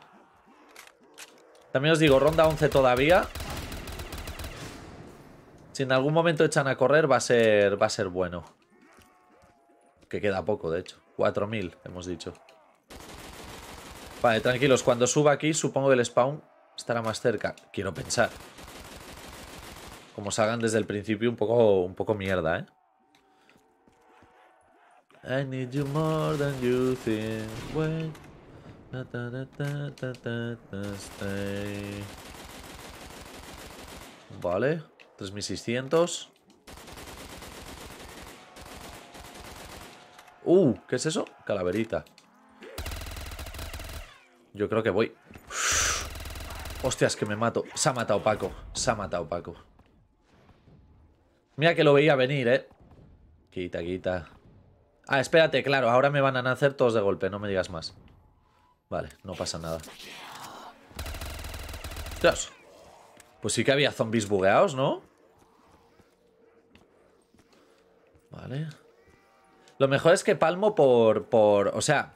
También os digo, ronda 11 todavía. Si en algún momento echan a correr, va a ser, va a ser bueno. Que queda poco, de hecho. 4.000, hemos dicho. Vale, tranquilos. Cuando suba aquí, supongo que el spawn estará más cerca. Quiero pensar como salgan desde el principio, un poco, un poco mierda, ¿eh? I need you more than you think. Vale, 3600. Uh, ¿qué es eso? Calaverita. Yo creo que voy. Hostias, que me mato. Se ha matado Paco. Se ha matado Paco. Mira que lo veía venir, ¿eh? Quita, quita. Ah, espérate, claro, ahora me van a nacer todos de golpe, no me digas más. Vale, no pasa nada. Dios. Pues sí que había zombies bugueados, ¿no? Vale. Lo mejor es que palmo por... por o sea,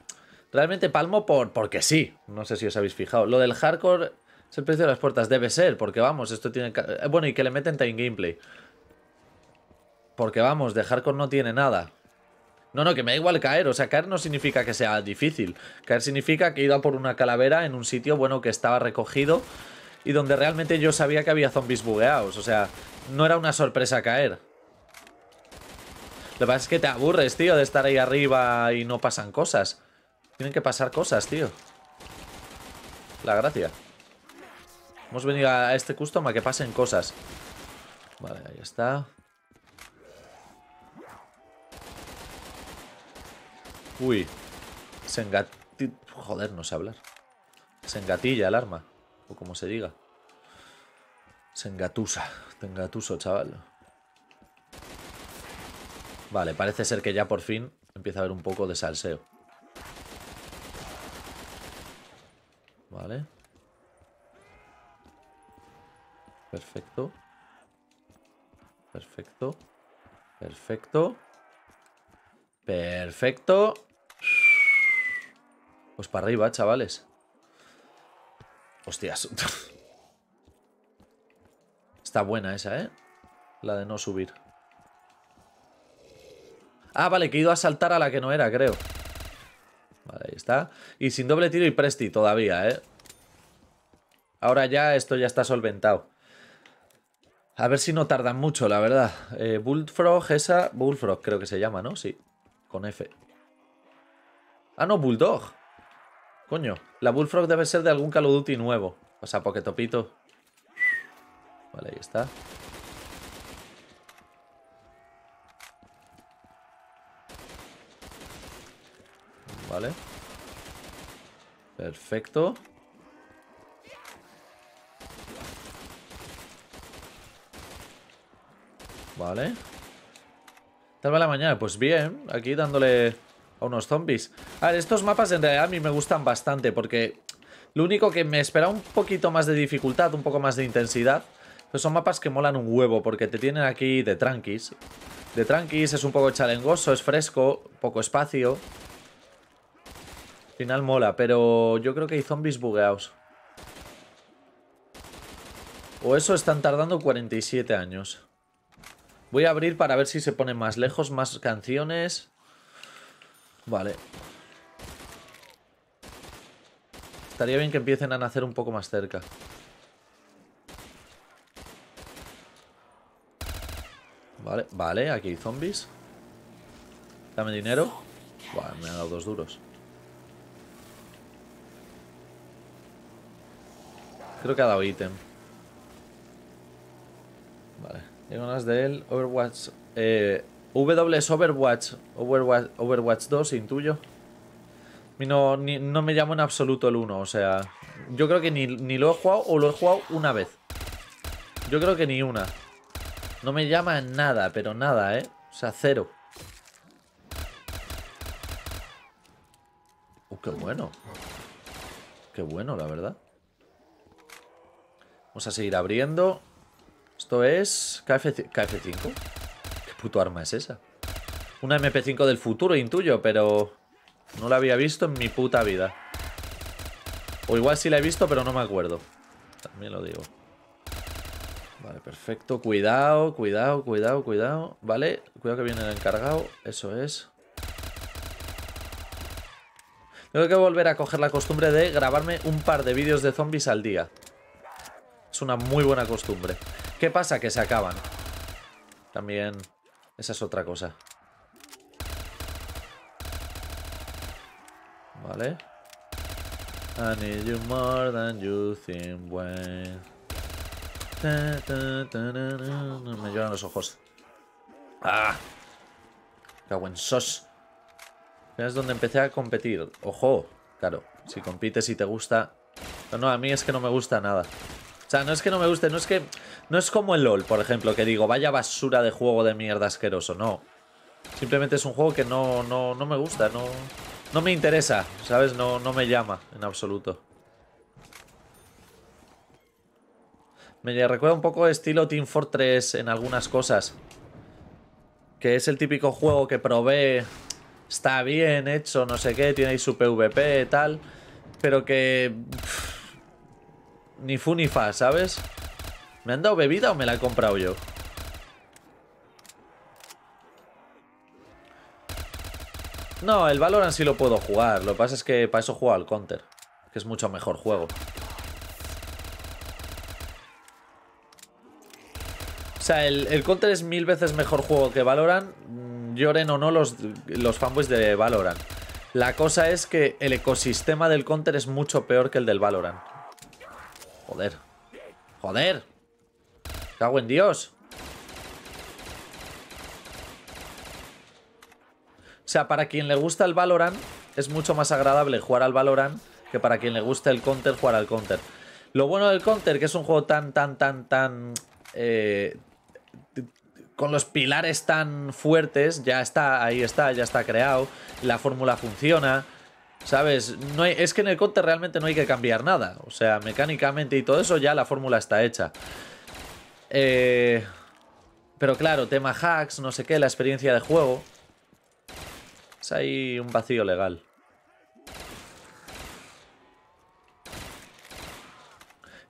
realmente palmo por porque sí. No sé si os habéis fijado. Lo del hardcore es el precio de las puertas. Debe ser, porque vamos, esto tiene... Eh, bueno, y que le meten time gameplay. Porque vamos, de hardcore no tiene nada. No, no, que me da igual caer. O sea, caer no significa que sea difícil. Caer significa que he ido a por una calavera en un sitio, bueno, que estaba recogido y donde realmente yo sabía que había zombies bugueados. O sea, no era una sorpresa caer. Lo que pasa es que te aburres, tío, de estar ahí arriba y no pasan cosas. Tienen que pasar cosas, tío. La gracia. Hemos venido a este custom a que pasen cosas. Vale, ahí está. Uy. Se Joder, no sé hablar. Se engatilla el arma. O como se diga. Se engatusa. chaval. Vale, parece ser que ya por fin empieza a haber un poco de salseo. Vale. Perfecto. Perfecto. Perfecto. Perfecto. Pues para arriba, chavales. Hostias. Está buena esa, ¿eh? La de no subir. Ah, vale, que he ido a saltar a la que no era, creo. Vale, ahí está. Y sin doble tiro y presti todavía, ¿eh? Ahora ya esto ya está solventado. A ver si no tardan mucho, la verdad. Eh, Bullfrog, esa... Bullfrog creo que se llama, ¿no? Sí. Con F. Ah, no, Bulldog. Coño, la Bullfrog debe ser de algún Call of Duty nuevo. O sea, topito. Vale, ahí está. Vale. Perfecto. Vale. Salva la mañana? Pues bien, aquí dándole a unos zombies. A ver, estos mapas en realidad a mí me gustan bastante porque lo único que me espera un poquito más de dificultad, un poco más de intensidad, pero pues son mapas que molan un huevo porque te tienen aquí de tranquis. De tranquis es un poco chalengoso, es fresco, poco espacio. Al final mola, pero yo creo que hay zombies bugueados. O eso están tardando 47 años. Voy a abrir para ver si se ponen más lejos, más canciones. Vale. Estaría bien que empiecen a nacer un poco más cerca. Vale, vale, aquí hay zombies. Dame dinero. Buah, me ha dado dos duros. Creo que ha dado ítem. Vale. Tengo de él Overwatch. Eh, w es Overwatch, Overwatch, 2, intuyo. No, no me llamo en absoluto el 1, o sea... Yo creo que ni, lo he jugado o lo he jugado una vez. Yo creo que ni una. No me llama nada, pero nada, ¿eh? O sea, cero. Uh, qué bueno. Qué bueno, la verdad. Vamos a seguir abriendo. Esto es... KF... 5 ¿Qué puto arma es esa? Una MP5 del futuro, intuyo, pero... No la había visto en mi puta vida. O igual sí la he visto, pero no me acuerdo. También lo digo. Vale, perfecto. Cuidado, cuidado, cuidado, cuidado. Vale, cuidado que viene el encargado. Eso es. Tengo que volver a coger la costumbre de grabarme un par de vídeos de zombies al día. Es una muy buena costumbre. ¿Qué pasa? Que se acaban. También... Esa es otra cosa. Vale. I more than you Me lloran los ojos. ¡Ah! ¡Qué buen sos. Ya es donde empecé a competir. ¡Ojo! Claro, si compites y te gusta... no, a mí es que no me gusta nada no es que no me guste, no es que... No es como el LOL, por ejemplo, que digo, vaya basura de juego de mierda asqueroso, no. Simplemente es un juego que no, no, no me gusta, no, no me interesa, ¿sabes? No, no me llama en absoluto. Me recuerda un poco estilo Team Fortress en algunas cosas. Que es el típico juego que probé está bien hecho, no sé qué, tiene ahí su PvP, tal, pero que ni fu ni fa, ¿sabes? ¿Me han dado bebida o me la he comprado yo? No, el Valorant sí lo puedo jugar. Lo que pasa es que para eso juego al Counter, que es mucho mejor juego. O sea, el, el Counter es mil veces mejor juego que Valorant. Mm, lloren o no los, los fanboys de Valorant. La cosa es que el ecosistema del Counter es mucho peor que el del Valorant. Joder. Joder. Cago en Dios. O sea, para quien le gusta el Valorant, es mucho más agradable jugar al Valorant que para quien le gusta el Counter, jugar al Counter. Lo bueno del Counter, que es un juego tan, tan, tan, tan... Eh, con los pilares tan fuertes, ya está, ahí está, ya está creado, la fórmula funciona, ¿Sabes? No es que en el counter realmente no hay que cambiar nada. O sea, mecánicamente y todo eso ya la fórmula está hecha. Eh, pero claro, tema hacks, no sé qué, la experiencia de juego. Es ahí un vacío legal.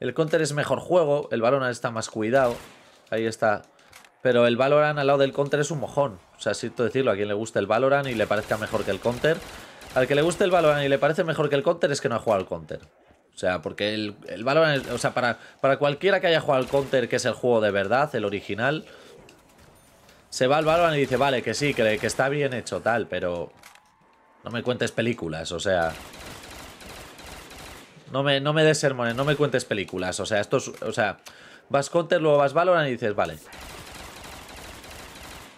El counter es mejor juego, el Valorant está más cuidado. Ahí está. Pero el Valorant al lado del counter es un mojón. O sea, siento decirlo, a quien le gusta el Valorant y le parezca mejor que el counter... Al que le guste el Valorant y le parece mejor que el Counter es que no ha jugado al Counter. O sea, porque el, el Valorant, o sea, para, para cualquiera que haya jugado al Counter, que es el juego de verdad, el original, se va al Valorant y dice, vale, que sí, que, que está bien hecho tal, pero no me cuentes películas, o sea... No me, no me des sermones, no me cuentes películas, o sea, esto es, o sea, vas Counter, luego vas Valorant y dices, vale.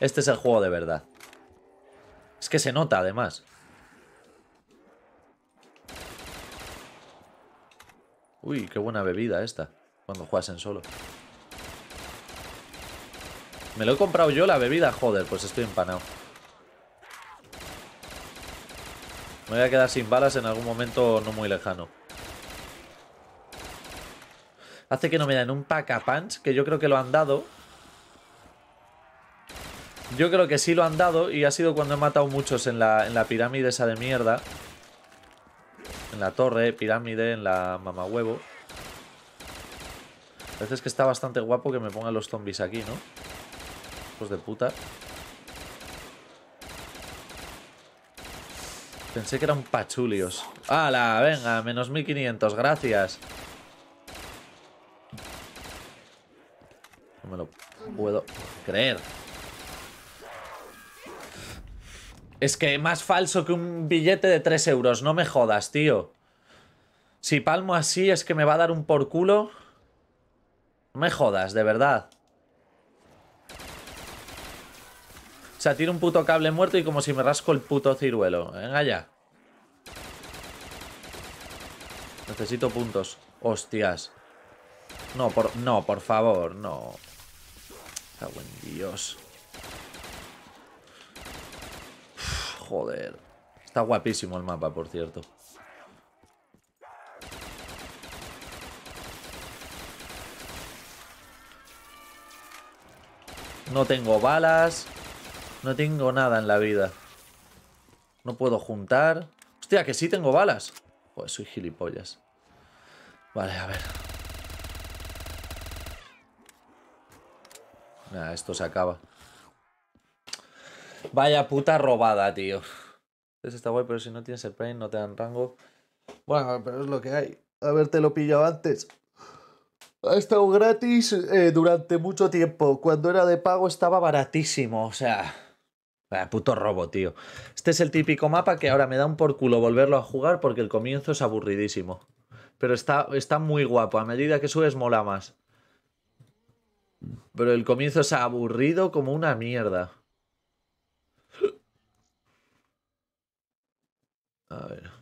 Este es el juego de verdad. Es que se nota, además. Uy, qué buena bebida esta. Cuando juegas en solo. Me lo he comprado yo la bebida, joder, pues estoy empanado. Me voy a quedar sin balas en algún momento no muy lejano. Hace que no me den un pack a punch, que yo creo que lo han dado. Yo creo que sí lo han dado y ha sido cuando he matado muchos en la, en la pirámide esa de mierda. En la torre, pirámide, en la mamahuevo. A veces que está bastante guapo que me pongan los zombies aquí, ¿no? Pues de puta. Pensé que eran pachulios. ¡Hala! Venga, menos 1500, gracias. No me lo puedo creer. Es que más falso que un billete de 3 euros, no me jodas, tío. Si palmo así es que me va a dar un por culo. No me jodas, de verdad. O sea, tiro un puto cable muerto y como si me rasco el puto ciruelo. Venga ya. Necesito puntos. Hostias. No, por, no, por favor, no. buen Dios. Joder. Está guapísimo el mapa, por cierto. No tengo balas. No tengo nada en la vida. No puedo juntar. Hostia, que sí tengo balas. Pues soy gilipollas. Vale, a ver. Nada, esto se acaba. Vaya puta robada, tío. Eso está guay, pero si no tienes el Prime, no te dan rango. Bueno, pero es lo que hay. Haberte lo pillado antes. Ha estado gratis eh, durante mucho tiempo. Cuando era de pago estaba baratísimo. O sea, puto robo, tío. Este es el típico mapa que ahora me da un por culo volverlo a jugar porque el comienzo es aburridísimo. Pero está, está muy guapo. A medida que subes mola más. Pero el comienzo es aburrido como una mierda. A ver.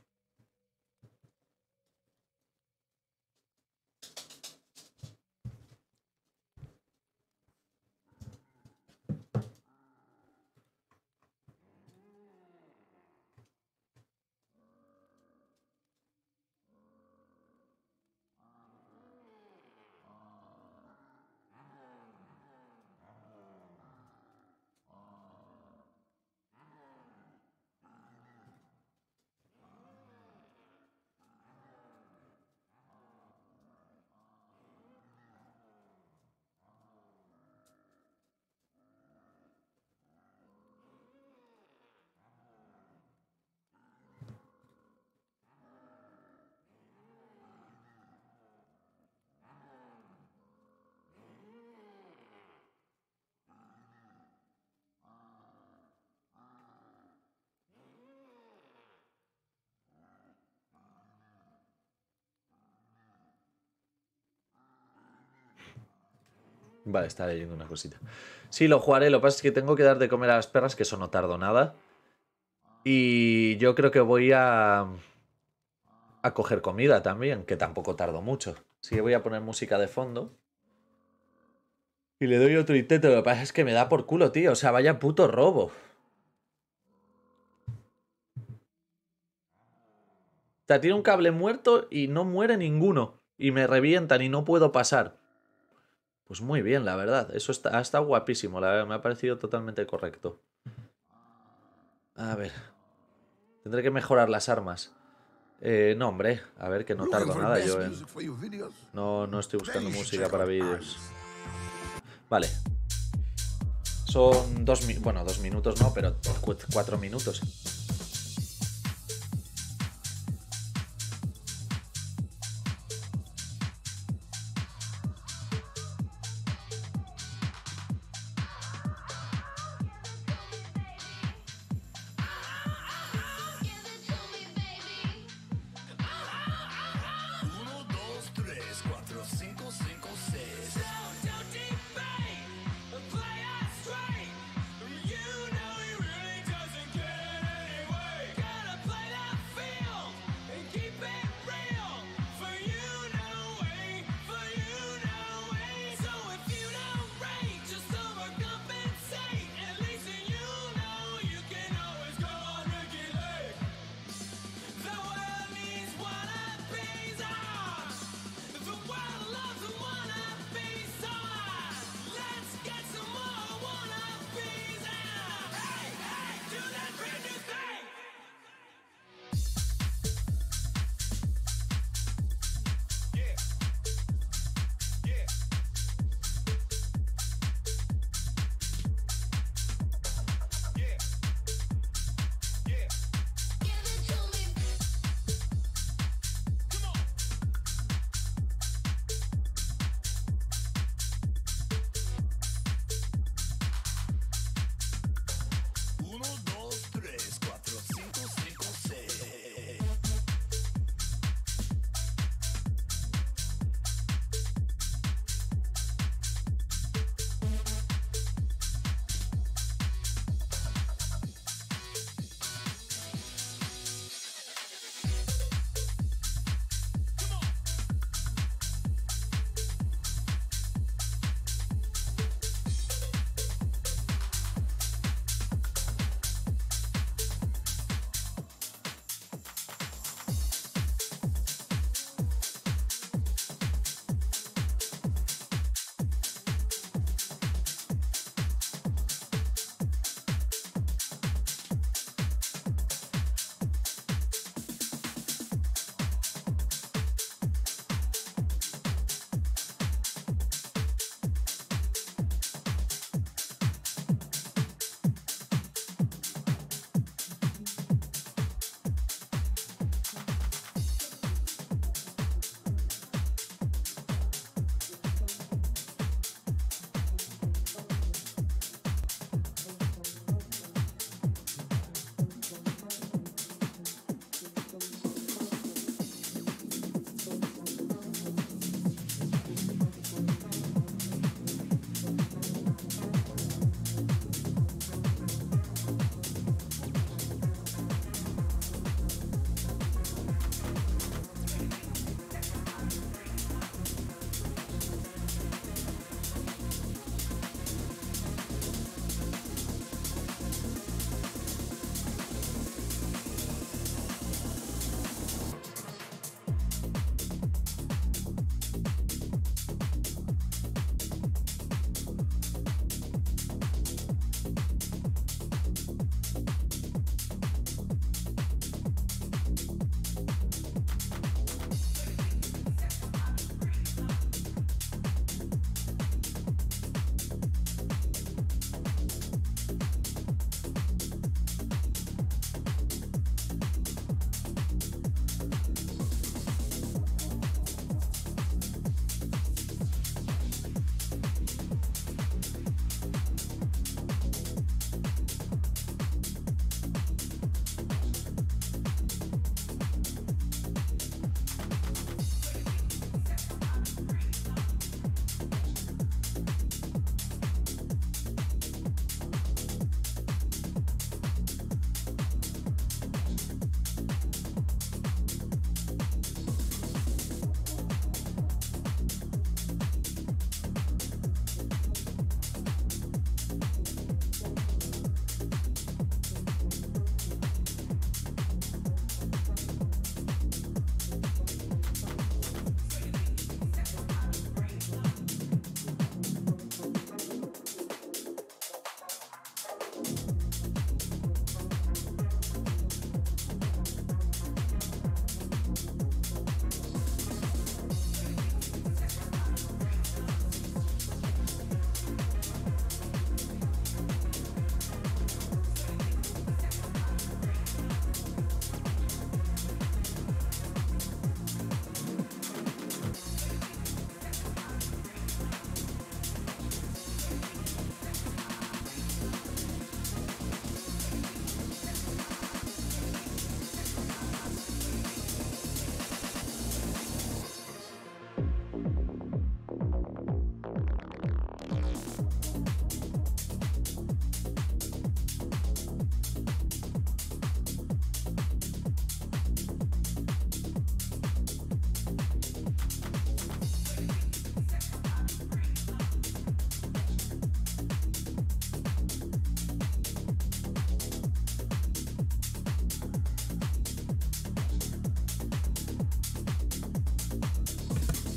Vale, está leyendo una cosita. Sí, lo jugaré. Lo que pasa es que tengo que dar de comer a las perras, que eso no tardo nada. Y yo creo que voy a. a coger comida también, que tampoco tardo mucho. Así que voy a poner música de fondo. Y le doy otro intento. Lo que pasa es que me da por culo, tío. O sea, vaya puto robo. O sea, tiene un cable muerto y no muere ninguno. Y me revientan y no puedo pasar. Pues muy bien, la verdad. Eso está, estado guapísimo, la verdad. Me ha parecido totalmente correcto. A ver. Tendré que mejorar las armas. Eh, no, hombre. A ver, que no tardo nada yo No, no estoy buscando música para vídeos. Vale. Son dos... Bueno, dos minutos no, pero cuatro minutos.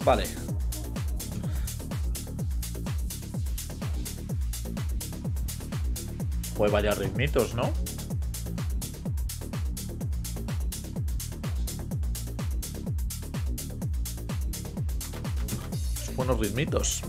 Vale. Pues vaya ritmitos, ¿no? Buenos ritmitos.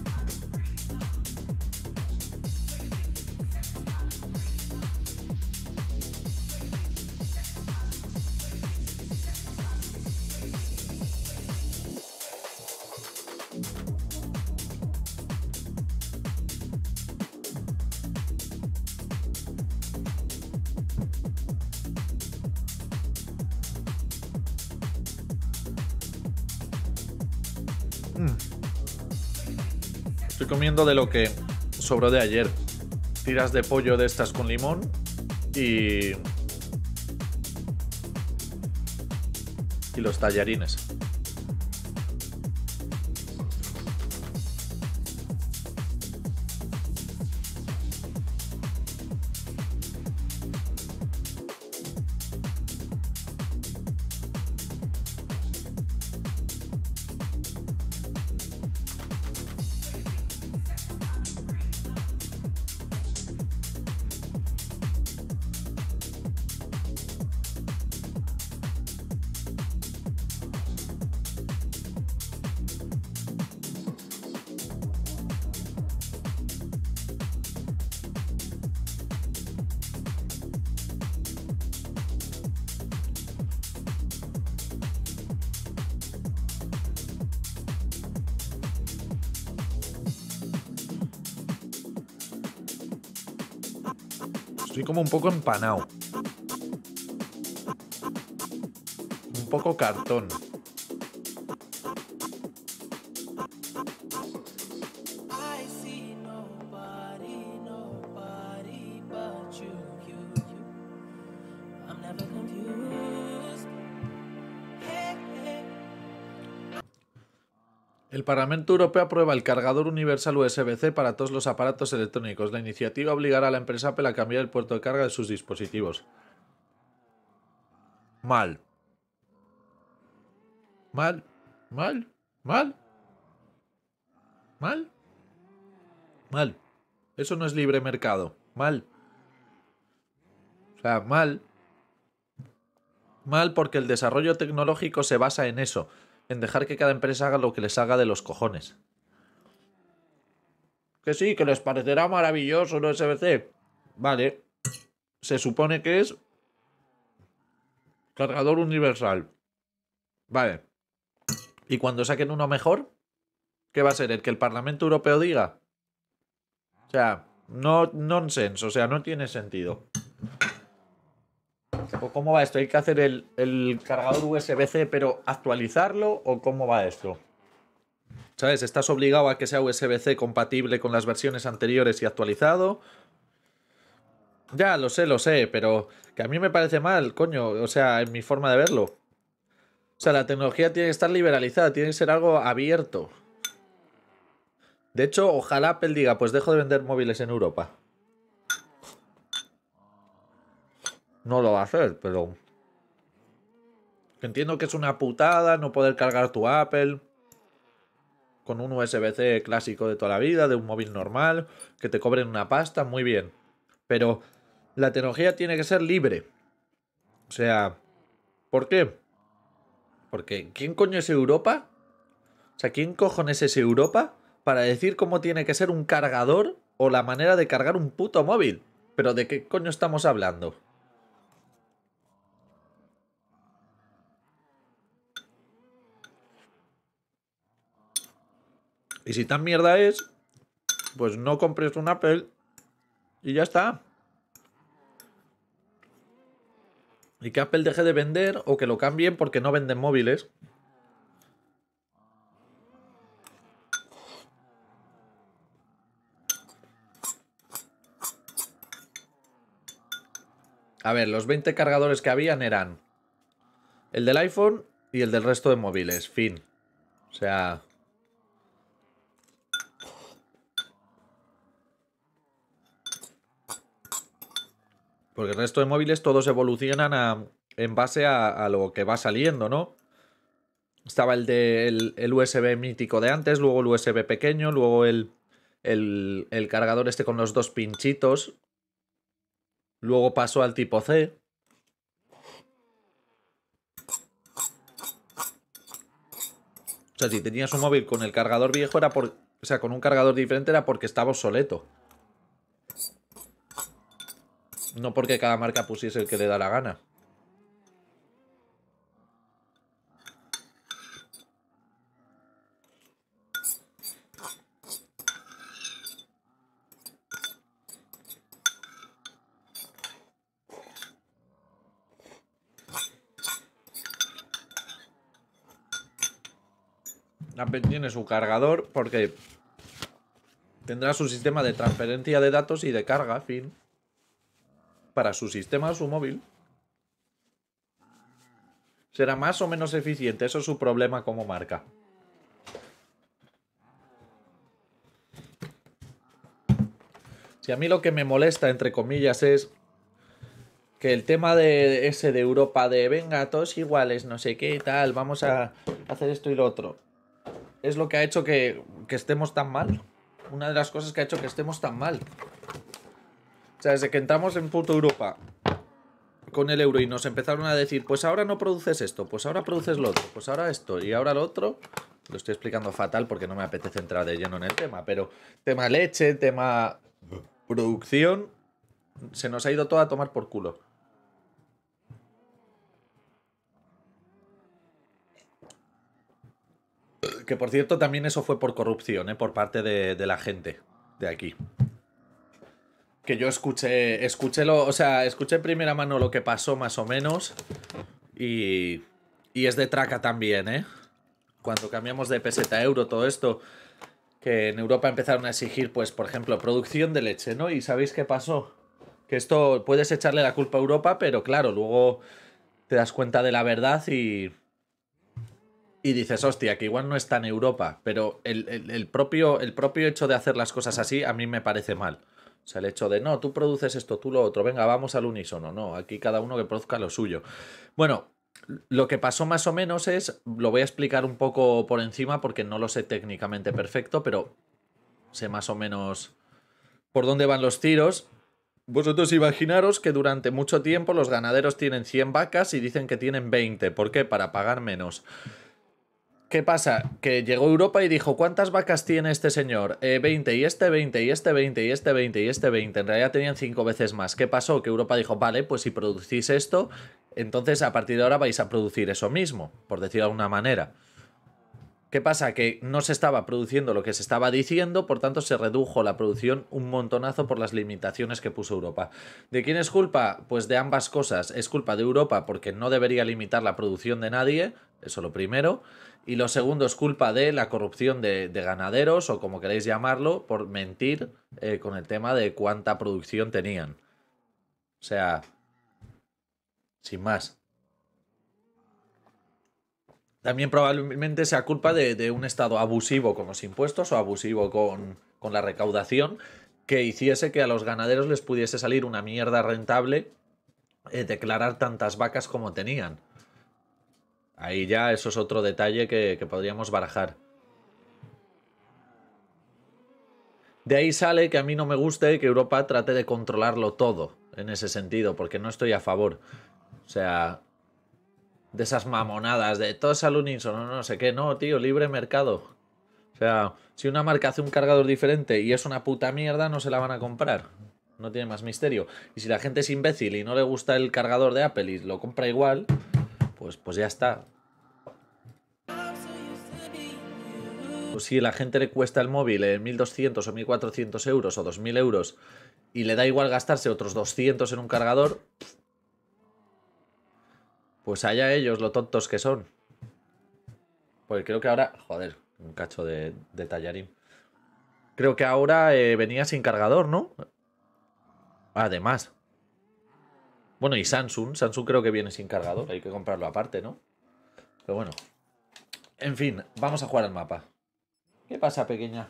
de lo que sobró de ayer. Tiras de pollo de estas con limón y... Y los tallarines. un poco empanado. Un poco cartón. Parlamento Europeo aprueba el cargador universal USB-C para todos los aparatos electrónicos. La iniciativa obligará a la empresa Apple a cambiar el puerto de carga de sus dispositivos. Mal. Mal. Mal. Mal. Mal. Mal. Eso no es libre mercado. Mal. O sea, mal. Mal porque el desarrollo tecnológico se basa en eso en dejar que cada empresa haga lo que les haga de los cojones. Que sí, que les parecerá maravilloso no SBC. Vale. Se supone que es cargador universal. Vale. ¿Y cuando saquen uno mejor? ¿Qué va a ser? ¿El que el Parlamento Europeo diga? O sea, no nonsense, o sea, no tiene sentido. ¿O cómo va esto? ¿Hay que hacer el, el cargador USB-C pero actualizarlo o cómo va esto? ¿Sabes? ¿Estás obligado a que sea USB-C compatible con las versiones anteriores y actualizado? Ya, lo sé, lo sé, pero que a mí me parece mal, coño, o sea, en mi forma de verlo. O sea, la tecnología tiene que estar liberalizada, tiene que ser algo abierto. De hecho, ojalá Apple diga, pues dejo de vender móviles en Europa. no lo va a hacer, pero entiendo que es una putada no poder cargar tu Apple con un USB-C clásico de toda la vida, de un móvil normal, que te cobren una pasta, muy bien. Pero la tecnología tiene que ser libre. O sea, ¿por qué? Porque ¿quién coño es Europa? O sea, ¿quién cojones es Europa para decir cómo tiene que ser un cargador o la manera de cargar un puto móvil? Pero ¿de qué coño estamos hablando? Y si tan mierda es, pues no compres un Apple y ya está. Y que Apple deje de vender o que lo cambien porque no venden móviles. A ver, los 20 cargadores que habían eran el del iPhone y el del resto de móviles. Fin. O sea... Porque el resto de móviles todos evolucionan en base a, lo que va saliendo, ¿no? Estaba el de el, USB mítico de antes, luego el USB pequeño, luego el, el, cargador este con los dos pinchitos. Luego pasó al tipo C. O sea, si tenías un móvil con el cargador viejo era por... O sea, con un cargador diferente era porque estaba obsoleto. No porque cada marca pusiese el que le da la gana. Apple tiene su cargador porque tendrá su sistema de transferencia de datos y de carga, fin para su sistema, o su móvil. Será más o menos eficiente, eso es su problema como marca. Si a mí lo que me molesta, entre comillas, es que el tema de ese de Europa de venga, todos iguales, no sé qué y tal, vamos a hacer esto y lo otro, es lo que ha hecho que, que estemos tan mal. Una de las cosas que ha hecho que estemos tan mal. O sea, desde que entramos en puto Europa con el euro y nos empezaron a decir, pues ahora no produces esto, pues ahora produces lo otro, pues ahora esto y ahora lo otro, lo estoy explicando fatal porque no me apetece entrar de lleno en el tema, pero tema leche, tema producción, se nos ha ido todo a tomar por culo. Que por cierto, también eso fue por corrupción, ¿eh? por parte de la gente de aquí que yo escuché, escuché o sea, escuché primera mano lo que pasó más o menos y, y es de traca también, ¿eh? Cuando cambiamos de peseta a euro todo esto, que en Europa empezaron a exigir, pues, por ejemplo, producción de leche, ¿no? Y sabéis qué pasó, que esto puedes echarle la culpa a Europa, pero claro, luego te das cuenta de la verdad y y dices, hostia, que igual no está en Europa, pero el, propio, el propio hecho de hacer las cosas así a mí me parece mal. O sea, el hecho de, no, tú produces esto, tú lo otro, venga, vamos al unísono. No, aquí cada uno que produzca lo suyo. Bueno, lo que pasó más o menos es, lo voy a explicar un poco por encima porque no lo sé técnicamente perfecto, pero sé más o menos por dónde van los tiros. Vosotros imaginaros que durante mucho tiempo los ganaderos tienen 100 vacas y dicen que tienen 20. ¿Por qué? Para pagar menos. ¿Qué pasa? Que llegó Europa y dijo, ¿cuántas vacas tiene este señor? Eh, 20, y este 20, y este 20, y este 20, y este 20. En realidad tenían cinco veces más. ¿Qué pasó? Que Europa dijo, vale, pues si producís esto, entonces a partir de ahora vais a producir eso mismo, por decirlo de alguna manera. ¿Qué pasa? Que no se estaba produciendo lo que se estaba diciendo, por tanto se redujo la producción un montonazo por las limitaciones que puso Europa. ¿De quién es culpa? Pues de ambas cosas. Es culpa de Europa porque no debería limitar la producción de nadie, eso lo primero. Y lo segundo es culpa de la corrupción de, ganaderos, o como queréis llamarlo, por mentir eh, con el tema de cuánta producción tenían. O sea, sin más. También probablemente sea culpa de, un Estado abusivo con los impuestos o abusivo con, la recaudación que hiciese que a los ganaderos les pudiese salir una mierda rentable eh, declarar tantas vacas como tenían. Ahí ya eso es otro detalle que, que, podríamos barajar. De ahí sale que a mí no me guste que Europa trate de controlarlo todo, en ese sentido, porque no estoy a favor. O sea, de esas mamonadas de todos al o no sé qué, no, tío, libre mercado. O sea, si una marca hace un cargador diferente y es una puta mierda, no se la van a comprar. No tiene más misterio. Y si la gente es imbécil y no le gusta el cargador de Apple y lo compra igual, pues, pues ya está. o pues si la gente le cuesta el móvil en 1.200 o 1.400 euros o 2.000 euros y le da igual gastarse otros 200 en un cargador, pues haya ellos, lo tontos que son. Pues creo que ahora... Joder, un cacho de, de tallarín. Creo que ahora eh, venía sin cargador, ¿no? Además. Bueno, y Samsung. Samsung creo que viene sin cargador. Hay que comprarlo aparte, ¿no? Pero bueno. En fin, vamos a jugar al mapa. ¿Qué pasa, pequeña?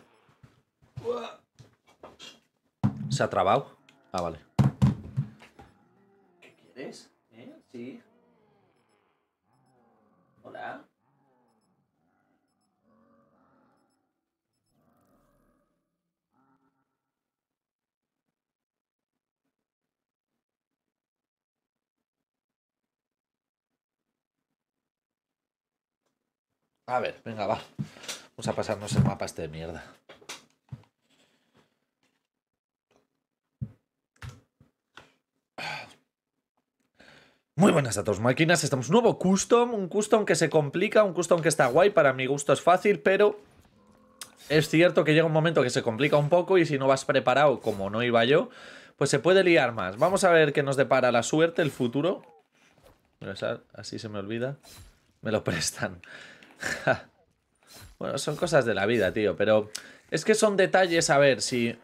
¿Se ha trabado? Ah, vale. ¿Qué quieres? ¿Eh? Sí. A ver, venga, va. Vamos a pasarnos el mapa este de mierda. Muy buenas a todos máquinas, estamos nuevo custom, un custom que se complica, un custom que está guay, para mi gusto es fácil, pero es cierto que llega un momento que se complica un poco y si no vas preparado, como no iba yo, pues se puede liar más. Vamos a ver qué nos depara la suerte, el futuro. Así se me olvida. Me lo prestan. bueno, son cosas de la vida, tío, pero es que son detalles, a ver, si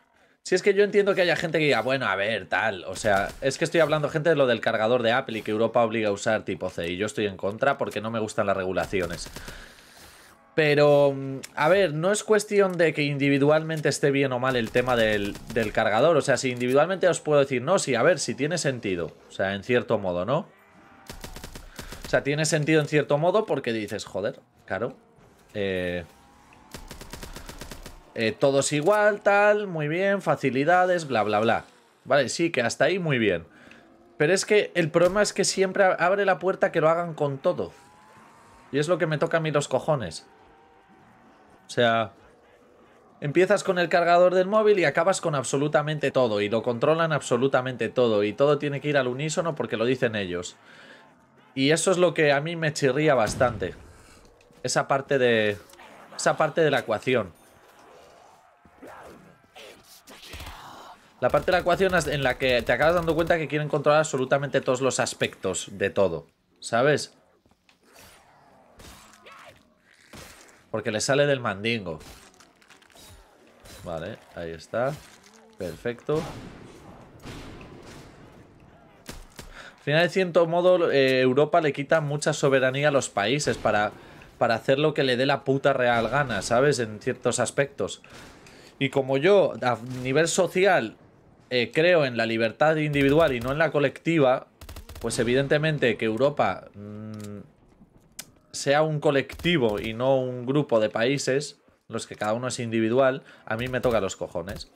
si es que yo entiendo que haya gente que diga, bueno, a ver, tal. O sea, es que estoy hablando gente de lo del cargador de Apple y que Europa obliga a usar tipo C. Y yo estoy en contra porque no me gustan las regulaciones. Pero, mm, a ver, no es cuestión de que individualmente esté bien o mal el tema del, cargador. O sea, si individualmente os puedo decir, no, sí, a ver, si tiene sentido. O sea, en cierto modo, ¿no? O sea, tiene sentido en cierto modo porque dices, joder, claro. Eh, eh, todos igual, tal, muy bien, facilidades, bla, bla, bla. Vale, sí, que hasta ahí muy bien. Pero es que el problema es que siempre abre la puerta que lo hagan con todo. Y es lo que me toca a mí los cojones. O sea, empiezas con el cargador del móvil y acabas con absolutamente todo. Y lo controlan absolutamente todo. Y todo tiene que ir al unísono porque lo dicen ellos. Y eso es lo que a mí me chirría bastante. Esa parte de... Esa parte de la ecuación. La parte de la ecuación en la que te acabas dando cuenta que quieren controlar absolutamente todos los aspectos de todo, ¿sabes? Porque le sale del mandingo. Vale, ahí está. Perfecto. Al final, de cierto modo, eh, Europa le quita mucha soberanía a los países para, para hacer lo que le dé la puta real gana, ¿sabes? En ciertos aspectos. Y como yo, a nivel social, eh, creo en la libertad individual y no en la colectiva, pues evidentemente que Europa mm, sea un colectivo y no un grupo de países, los que cada uno es individual, a mí me toca los cojones.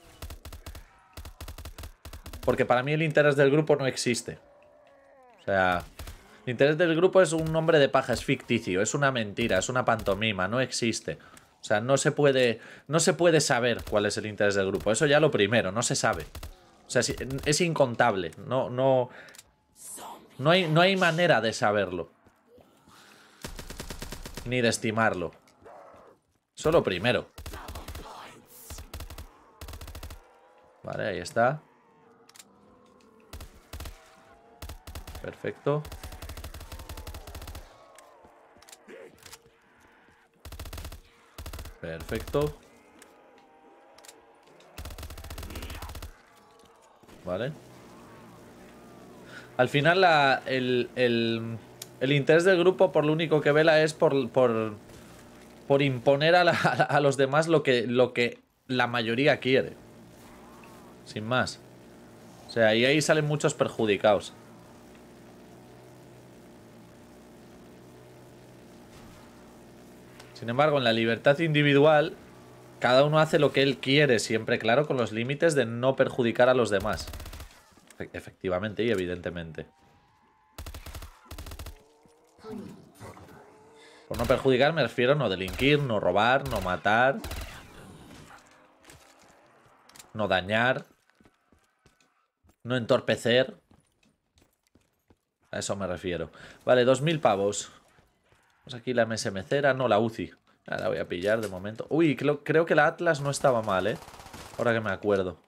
Porque para mí el interés del grupo no existe. O sea, el interés del grupo es un nombre de paja, es ficticio, es una mentira, es una pantomima, no existe. O sea, no se puede, no se puede saber cuál es el interés del grupo. Eso ya lo primero, no se sabe. O sea, es incontable. No, no, no, hay, no hay manera de saberlo. Ni de estimarlo. Solo primero. Vale, ahí está. Perfecto. Perfecto. Al final el, interés del grupo por lo único que vela es por, por, imponer a, los demás lo que, lo que la mayoría quiere. Sin más. O sea, y ahí salen muchos perjudicados. Sin embargo, en la libertad individual cada uno hace lo que él quiere, siempre claro, con los límites de no perjudicar a los demás. Efectivamente y evidentemente. Por no perjudicar me refiero a no delinquir, no robar, no matar. No dañar. No entorpecer. A eso me refiero. Vale, 2.000 pavos. Vamos aquí la MS Mecera, no la UCI. Ah, la voy a pillar de momento. Uy, creo, que la Atlas no estaba mal, ¿eh? Ahora que me acuerdo.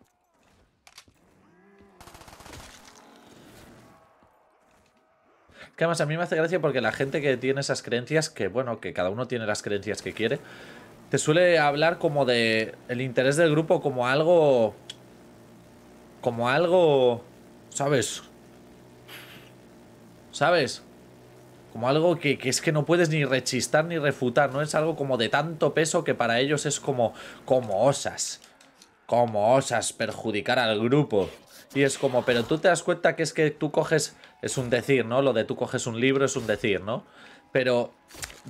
¿Qué más? a mí me hace gracia porque la gente que tiene esas creencias, que bueno, que cada uno tiene las creencias que quiere, te suele hablar como de el interés del grupo como algo... Como algo... ¿Sabes? ¿Sabes? como algo que, es que no puedes ni rechistar ni refutar, no es algo como de tanto peso que para ellos es como, como osas, como osas perjudicar al grupo. Y es como, pero tú te das cuenta que es que tú coges, es un decir, ¿no? Lo de tú coges un libro es un decir, ¿no? Pero,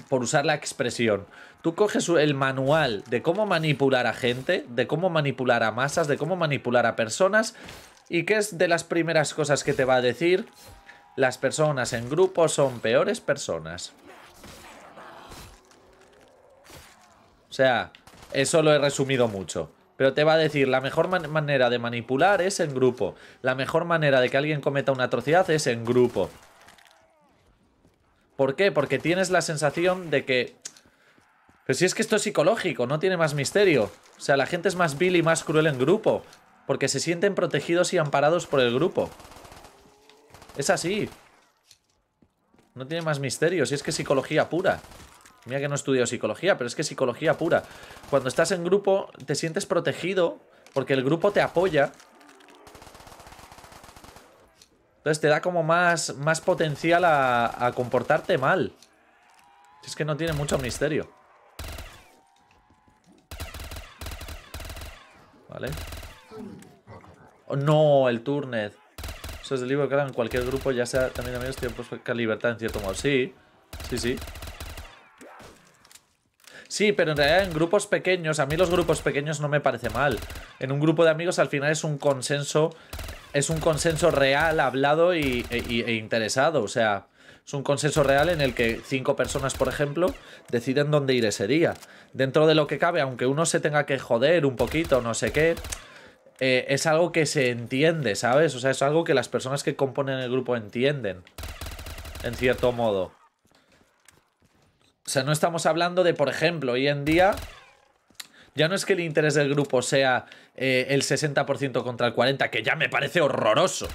por usar la expresión, tú coges el manual de cómo manipular a gente, de cómo manipular a masas, de cómo manipular a personas, y qué es de las primeras cosas que te va a decir las personas en grupo son peores personas. O sea, eso lo he resumido mucho. Pero te va a decir, la mejor manera de manipular es en grupo. La mejor manera de que alguien cometa una atrocidad es en grupo. ¿Por qué? Porque tienes la sensación de que... Pero si es que esto es psicológico, no tiene más misterio. O sea, la gente es más vil y más cruel en grupo. Porque se sienten protegidos y amparados por el grupo. Es así. No tiene más misterio, si es que psicología pura. Mira que no estudio psicología, pero es que psicología pura. Cuando estás en grupo, te sientes protegido porque el grupo te apoya. Entonces te da como más, más potencial a, comportarte mal. Si es que no tiene mucho misterio. Vale. Oh, no, el turnet es libro, claro, en cualquier grupo, ya sea también amigos, tienen la pues, libertad en cierto modo. Sí, sí, sí. Sí, pero en realidad en grupos pequeños, a mí los grupos pequeños no me parece mal. En un grupo de amigos al final es un consenso, es un consenso real, hablado y, e, e interesado. O sea, es un consenso real en el que cinco personas, por ejemplo, deciden dónde ir ese día. Dentro de lo que cabe, aunque uno se tenga que joder un poquito, no sé qué, eh, es algo que se entiende, ¿sabes? O sea, es algo que las personas que componen el grupo entienden. En cierto modo. O sea, no estamos hablando de, por ejemplo, hoy en día... Ya no es que el interés del grupo sea eh, el 60% contra el 40%, que ya me parece horroroso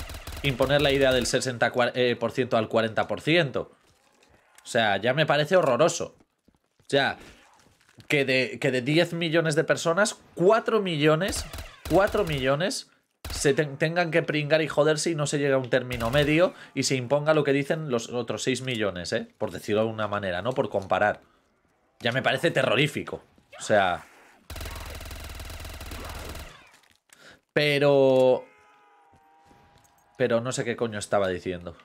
imponer la idea del 60% eh, al 40%. O sea, ya me parece horroroso. O sea, que de, que de 10 millones de personas, 4 millones 4 millones se tengan que pringar y joderse y no se llega a un término medio y se imponga lo que dicen los otros 6 millones, ¿eh? Por decirlo de una manera, ¿no? Por comparar. Ya me parece terrorífico. O sea... Pero... Pero no sé qué coño estaba diciendo.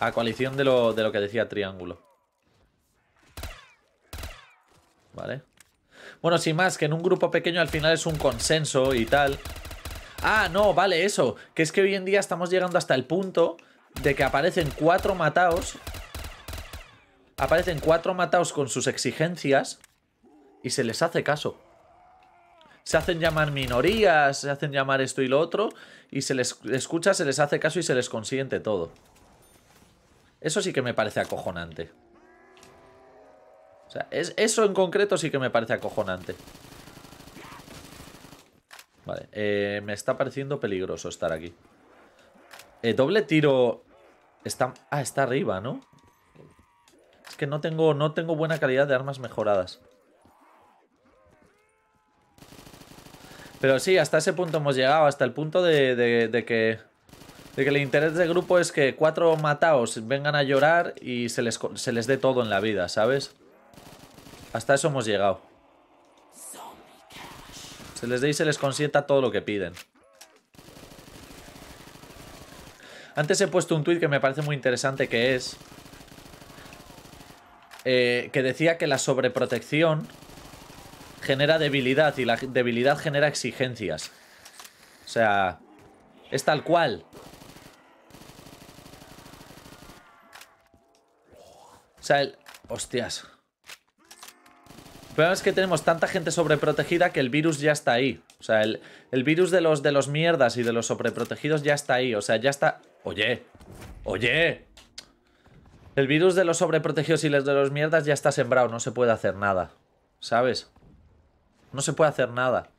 A coalición de lo, de lo que decía Triángulo. Vale. Bueno, sin más, que en un grupo pequeño al final es un consenso y tal. Ah, no, vale, eso. Que es que hoy en día estamos llegando hasta el punto de que aparecen cuatro mataos. Aparecen cuatro mataos con sus exigencias y se les hace caso. Se hacen llamar minorías, se hacen llamar esto y lo otro, y se les escucha, se les hace caso y se les consiente todo. Eso sí que me parece acojonante. O sea, eso en concreto sí que me parece acojonante. Vale, eh, me está pareciendo peligroso estar aquí. Eh, doble tiro... Está... Ah, está arriba, ¿no? Es que no tengo, no tengo buena calidad de armas mejoradas. Pero sí, hasta ese punto hemos llegado, hasta el punto de, que... De que el interés del grupo es que cuatro mataos vengan a llorar y se les, se les dé todo en la vida, ¿sabes? Hasta eso hemos llegado. Se les dé y se les consienta todo lo que piden. Antes he puesto un tuit que me parece muy interesante que es... Eh, que decía que la sobreprotección genera debilidad y la debilidad genera exigencias. O sea, es tal cual. O sea, el... Hostias. El problema es que tenemos tanta gente sobreprotegida que el virus ya está ahí. O sea, el, virus de los, de los mierdas y de los sobreprotegidos ya está ahí. O sea, ya está... Oye, oye. El virus de los sobreprotegidos y los de los mierdas ya está sembrado. No se puede hacer nada. ¿Sabes? No se puede hacer nada.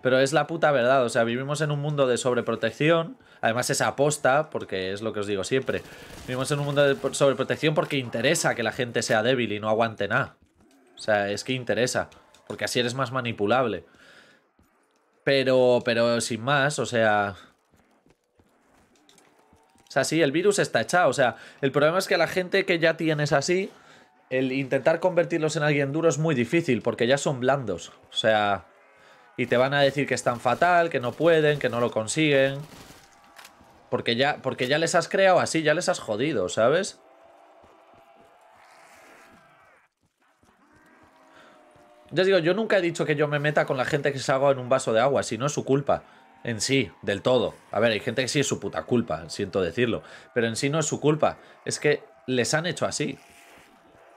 Pero es la puta verdad, o sea, vivimos en un mundo de sobreprotección, además es aposta, porque es lo que os digo siempre, vivimos en un mundo de sobreprotección porque interesa que la gente sea débil y no aguante nada. O sea, es que interesa, porque así eres más manipulable. Pero, pero sin más, o sea... O sea, sí, el virus está echado, o sea, el problema es que la gente que ya tienes así, el intentar convertirlos en alguien duro es muy difícil, porque ya son blandos, o sea y te van a decir que están fatal, que no pueden, que no lo consiguen. Porque ya, porque ya les has creado así, ya les has jodido, ¿sabes? Ya digo, yo nunca he dicho que yo me meta con la gente que se haga en un vaso de agua, si no es su culpa. En sí, del todo. A ver, hay gente que sí es su puta culpa, siento decirlo. Pero en sí no es su culpa. Es que les han hecho así.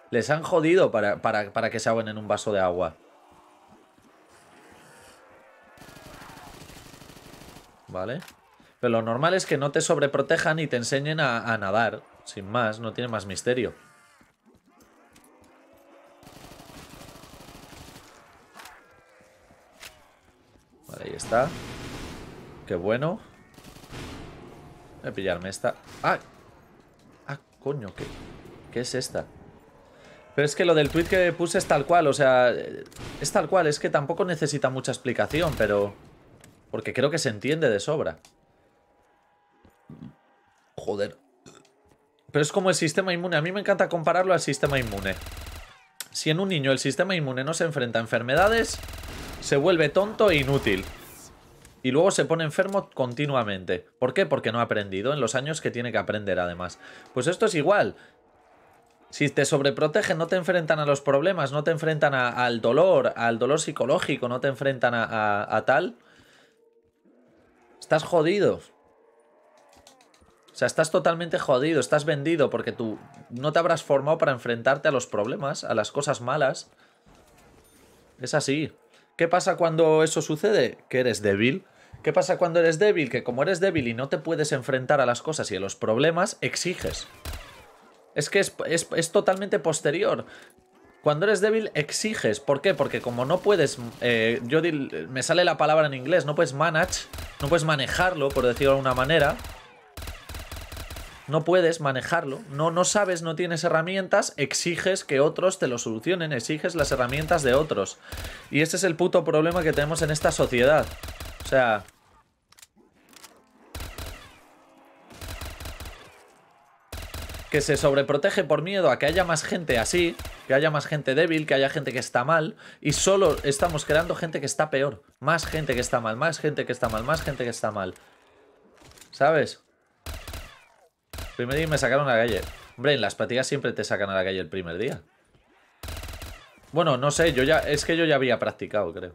Les han jodido para, para, que se hagan en un vaso de agua. ¿vale? Pero lo normal es que no te sobreprotejan y te enseñen a, nadar. Sin más, no tiene más misterio. Vale, ahí está. Qué bueno. Voy a pillarme esta. ¡Ah! ¡Ah, coño! ¿Qué, qué es esta? Pero es que lo del tweet que puse es tal cual, o sea, es tal cual, es que tampoco necesita mucha explicación, pero... Porque creo que se entiende de sobra. Joder. Pero es como el sistema inmune. A mí me encanta compararlo al sistema inmune. Si en un niño el sistema inmune no se enfrenta a enfermedades, se vuelve tonto e inútil. Y luego se pone enfermo continuamente. ¿Por qué? Porque no ha aprendido en los años que tiene que aprender además. Pues esto es igual. Si te sobreprotegen, no te enfrentan a los problemas, no te enfrentan al dolor, al dolor psicológico, no te enfrentan a tal Estás jodido. O sea, estás totalmente jodido, estás vendido porque tú no te habrás formado para enfrentarte a los problemas, a las cosas malas. Es así. ¿Qué pasa cuando eso sucede? Que eres débil. ¿Qué pasa cuando eres débil? Que como eres débil y no te puedes enfrentar a las cosas y a los problemas, exiges. Es que es, totalmente posterior. Cuando eres débil, exiges. ¿Por qué? Porque como no puedes... Eh, yo me sale la palabra en inglés. No puedes manage. No puedes manejarlo, por decirlo de alguna manera. No puedes manejarlo. No, no sabes, no tienes herramientas. Exiges que otros te lo solucionen. Exiges las herramientas de otros. Y ese es el puto problema que tenemos en esta sociedad. O sea... que se sobreprotege por miedo a que haya más gente así, que haya más gente débil, que haya gente que está mal, y solo estamos creando gente que está peor. Más gente que está mal, más gente que está mal, más gente que está mal. ¿Sabes? Primer día me sacaron a la calle. Hombre, en las patigas siempre te sacan a la calle el primer día. Bueno, no sé, yo ya. Es que yo ya había practicado, creo.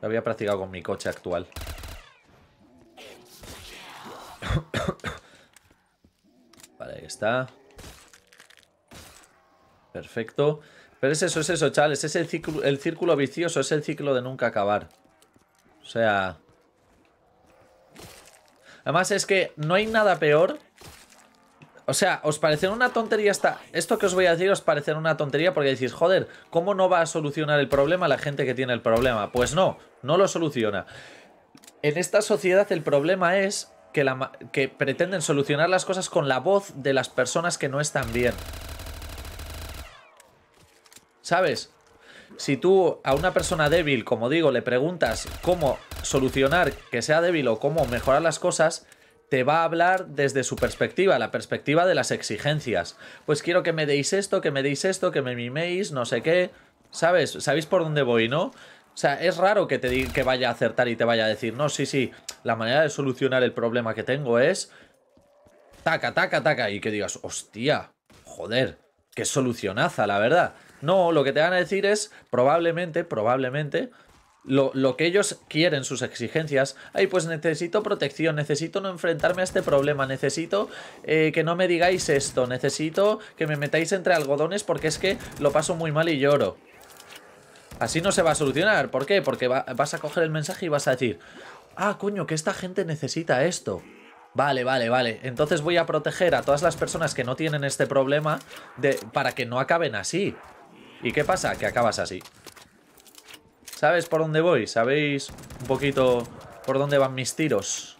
había practicado con mi coche actual. Perfecto. Pero es eso, es eso, chavales. Es el círculo, el círculo vicioso, es el ciclo de nunca acabar. O sea... Además es que no hay nada peor o sea, os parecerá una tontería esta... Esto que os voy a decir os parecerá una tontería porque decís, joder, ¿cómo no va a solucionar el problema la gente que tiene el problema? Pues no, no lo soluciona. En esta sociedad el problema es que, pretenden solucionar las cosas con la voz de las personas que no están bien. ¿Sabes? Si tú a una persona débil, como digo, le preguntas cómo solucionar que sea débil o cómo mejorar las cosas, te va a hablar desde su perspectiva, la perspectiva de las exigencias. Pues quiero que me deis esto, que me deis esto, que me miméis, no sé qué. ¿Sabes? ¿Sabéis por dónde voy, no? O sea, es raro que te que vaya a acertar y te vaya a decir, no, sí, sí, la manera de solucionar el problema que tengo es... Taca, taca, taca, y que digas, hostia, joder, qué solucionaza, la verdad. No, lo que te van a decir es, probablemente, probablemente, lo, que ellos quieren, sus exigencias. Ay, pues necesito protección, necesito no enfrentarme a este problema, necesito eh, que no me digáis esto, necesito que me metáis entre algodones porque es que lo paso muy mal y lloro. Así no se va a solucionar. ¿Por qué? Porque vas a coger el mensaje y vas a decir, ah, coño, que esta gente necesita esto. Vale, vale, vale. Entonces voy a proteger a todas las personas que no tienen este problema de, para que no acaben así. ¿Y qué pasa? Que acabas así. ¿Sabes por dónde voy? ¿Sabéis un poquito por dónde van mis tiros?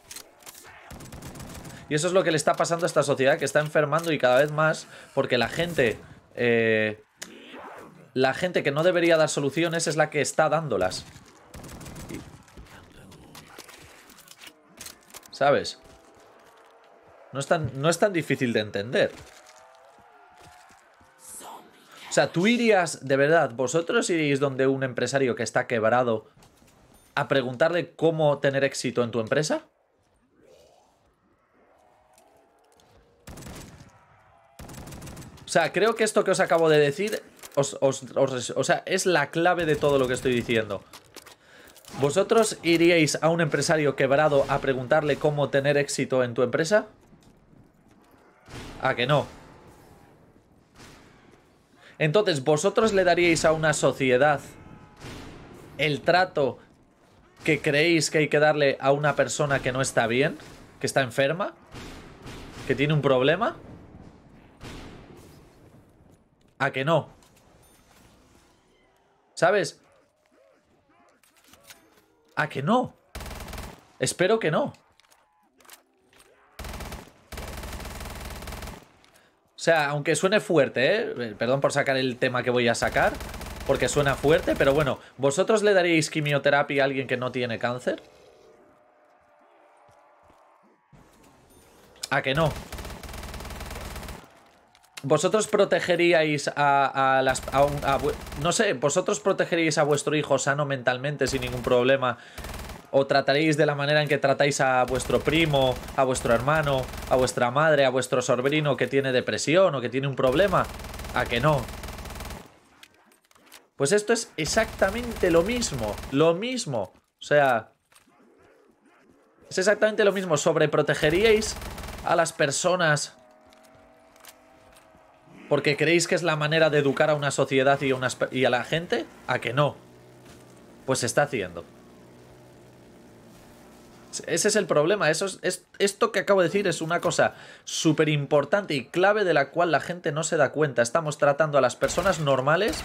Y eso es lo que le está pasando a esta sociedad que está enfermando y cada vez más porque la gente eh, la gente que no debería dar soluciones es la que está dándolas. ¿Sabes? No es tan, no es tan difícil de entender. O sea, tú irías, de verdad, vosotros iríais donde un empresario que está quebrado a preguntarle cómo tener éxito en tu empresa. O sea, creo que esto que os acabo de decir o sea, es la clave de todo lo que estoy diciendo. ¿Vosotros iríais a un empresario quebrado a preguntarle cómo tener éxito en tu empresa? ¿A que no? Entonces, ¿vosotros le daríais a una sociedad el trato que creéis que hay que darle a una persona que no está bien? ¿Que está enferma? ¿Que tiene un problema? ¿A que no? ¿Sabes? ¿A que no? Espero que no. O sea, aunque suene fuerte, ¿eh? ¿eh? Perdón por sacar el tema que voy a sacar, porque suena fuerte, pero bueno, ¿vosotros le daríais quimioterapia a alguien que no tiene cáncer? ¿A que no? ¿Vosotros protegeríais a, las... no sé, ¿vosotros protegeríais a vuestro hijo sano mentalmente sin ningún problema? ¿O trataréis de la manera en que tratáis a vuestro primo, a vuestro hermano, a vuestra madre, a vuestro sobrino que tiene depresión o que tiene un problema? ¿A que no? Pues esto es exactamente lo mismo, lo mismo. O sea... Es exactamente lo mismo, sobreprotegeríais a las personas porque creéis que es la manera de educar a una sociedad y a, la gente, a que no. Pues se está haciendo. Ese es el problema. Eso es, esto que acabo de decir es una cosa súper importante y clave de la cual la gente no se da cuenta. Estamos tratando a las personas normales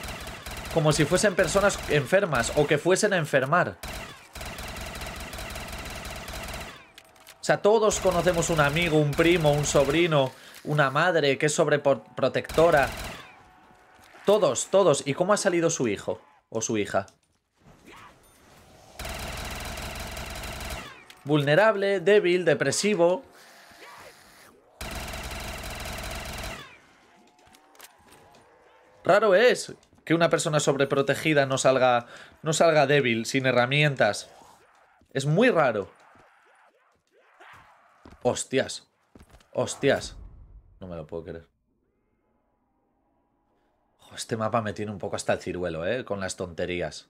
como si fuesen personas enfermas o que fuesen a enfermar. O sea, todos conocemos un amigo, un primo, un sobrino, una madre que es sobreprotectora. Todos, todos. ¿Y cómo ha salido su hijo o su hija? Vulnerable, débil, depresivo. Raro es que una persona sobreprotegida no salga, no salga débil, sin herramientas. Es muy raro. Hostias. Hostias. No me lo puedo creer. Este mapa me tiene un poco hasta el ciruelo, ¿eh? Con las tonterías.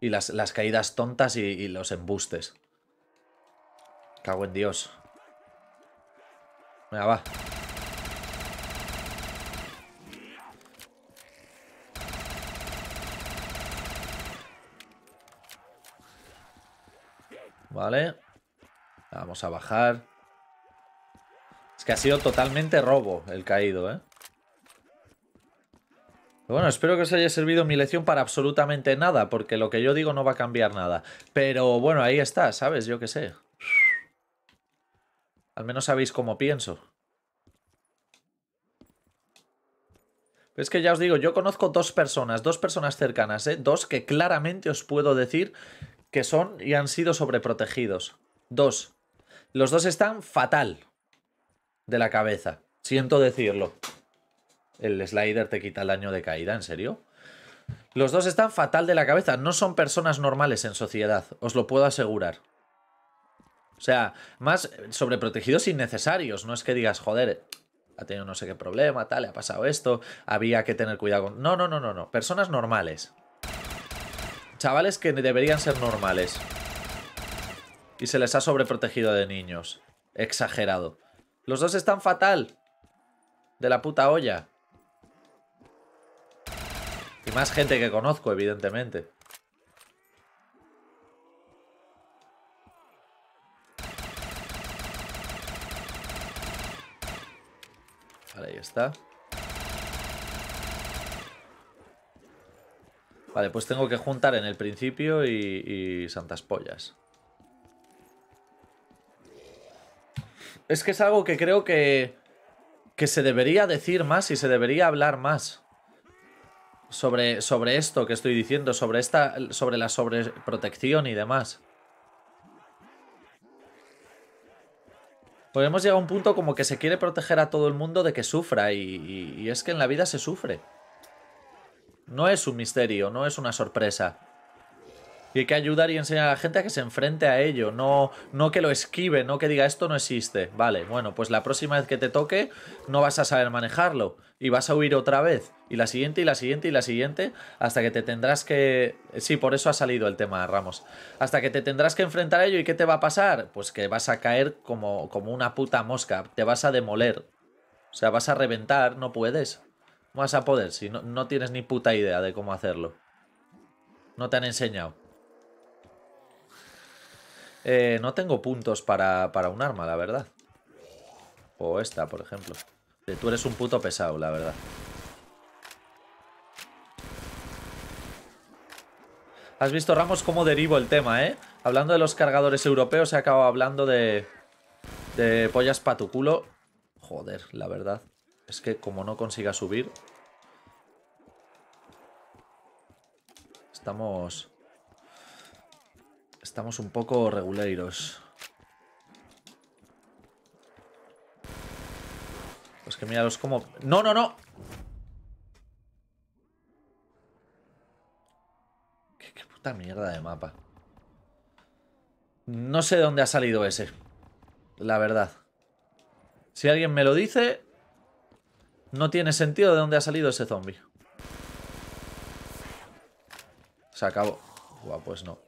Y las, caídas tontas y, y, los embustes. Cago en Dios. Venga, va. Vale. Vamos a bajar. Es que ha sido totalmente robo el caído, ¿eh? bueno, espero que os haya servido mi lección para absolutamente nada, porque lo que yo digo no va a cambiar nada. Pero bueno, ahí está, ¿sabes? Yo qué sé. Al menos sabéis cómo pienso. es que ya os digo, yo conozco dos personas, dos personas cercanas, ¿eh? Dos que claramente os puedo decir que son y han sido sobreprotegidos. Dos. Los dos están fatal de la cabeza. Siento decirlo. El slider te quita el daño de caída, ¿en serio? Los dos están fatal de la cabeza. No son personas normales en sociedad, os lo puedo asegurar. O sea, más sobreprotegidos innecesarios. No es que digas, joder, ha tenido no sé qué problema, tal, le ha pasado esto, había que tener cuidado con... No, no, no, no, no. Personas normales. Chavales que deberían ser normales. Y se les ha sobreprotegido de niños. Exagerado. Los dos están fatal. De la puta olla. Y más gente que conozco, evidentemente. Vale, ahí está. Vale, pues tengo que juntar en el principio y, y santas pollas. es que es algo que creo que, que se debería decir más y se debería hablar más. Sobre, sobre esto que estoy diciendo, sobre, esta, sobre la sobreprotección y demás. Pues hemos llegado a un punto como que se quiere proteger a todo el mundo de que sufra y, y es que en la vida se sufre. No es un misterio, no es una sorpresa. Y hay que ayudar y enseñar a la gente a que se enfrente a ello, no, no que lo esquive, no que diga esto no existe. Vale, bueno, pues la próxima vez que te toque no vas a saber manejarlo y vas a huir otra vez. Y la siguiente, y la siguiente, y la siguiente, hasta que te tendrás que... Sí, por eso ha salido el tema, Ramos. Hasta que te tendrás que enfrentar a ello y ¿qué te va a pasar? Pues que vas a caer como, como una puta mosca, te vas a demoler. O sea, vas a reventar, no puedes. No Vas a poder, si no, no tienes ni puta idea de cómo hacerlo. No te han enseñado. Eh, no tengo puntos para, un arma, la verdad. O esta, por ejemplo. Eh, tú eres un puto pesado, la verdad. Has visto, Ramos, cómo derivo el tema, ¿eh? Hablando de los cargadores europeos, he acabado hablando de... De pollas pa' tu culo. Joder, la verdad. Es que como no consiga subir... Estamos... Estamos un poco reguleiros. Pues que míralos como... ¡No, no, no! ¿Qué, qué puta mierda de mapa. No sé de dónde ha salido ese. La verdad. Si alguien me lo dice... No tiene sentido de dónde ha salido ese zombie. Se acabó. Buah, pues no.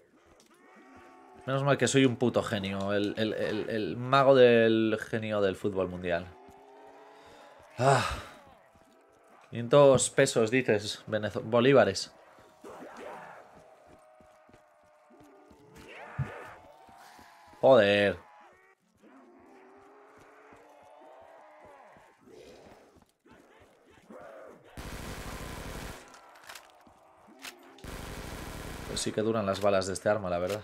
Menos mal que soy un puto genio, el, mago del genio del fútbol mundial. Ah, 500 pesos, dices, bolívares. Joder. Pues sí que duran las balas de este arma, la verdad.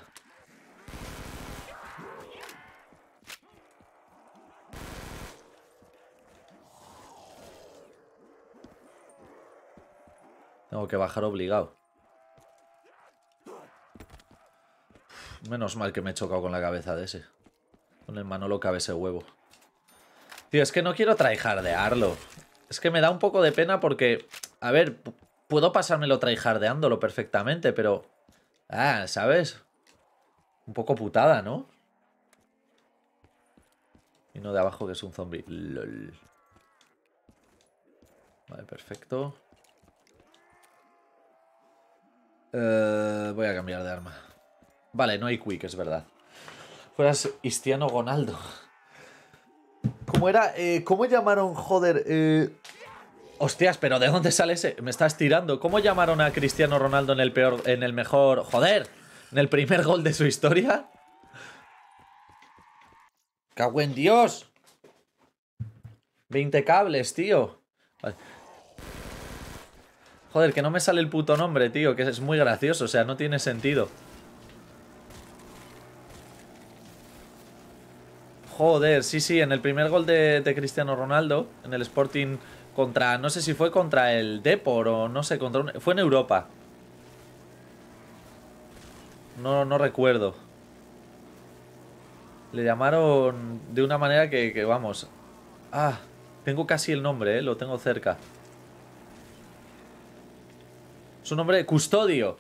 Tengo que bajar obligado. Menos mal que me he chocado con la cabeza de ese. Con el Manolo cabe ese huevo. Tío, es que no quiero tryhardearlo. Es que me da un poco de pena porque... A ver, puedo pasármelo tryhardeándolo perfectamente, pero... Ah, ¿sabes? Un poco putada, ¿no? Y no de abajo que es un zombie. Lol. Vale, perfecto. Eh, voy a cambiar de arma. Vale, no hay quick, es verdad. Fueras Cristiano Ronaldo. ¿Cómo era? Eh, ¿Cómo llamaron, joder? Eh? Hostias, pero ¿de dónde sale ese? Me estás tirando. ¿Cómo llamaron a Cristiano Ronaldo en el peor, en el mejor, joder, en el primer gol de su historia? ¡Cago en Dios! 20 cables, tío. Vale. Joder, que no me sale el puto nombre, tío, que es muy gracioso, o sea, no tiene sentido. Joder, sí, sí, en el primer gol de, Cristiano Ronaldo, en el Sporting contra, no sé si fue contra el Depor o no sé, contra fue en Europa. No, no recuerdo. Le llamaron de una manera que, vamos. Ah, tengo casi el nombre, eh, lo tengo cerca. Su nombre de Custodio.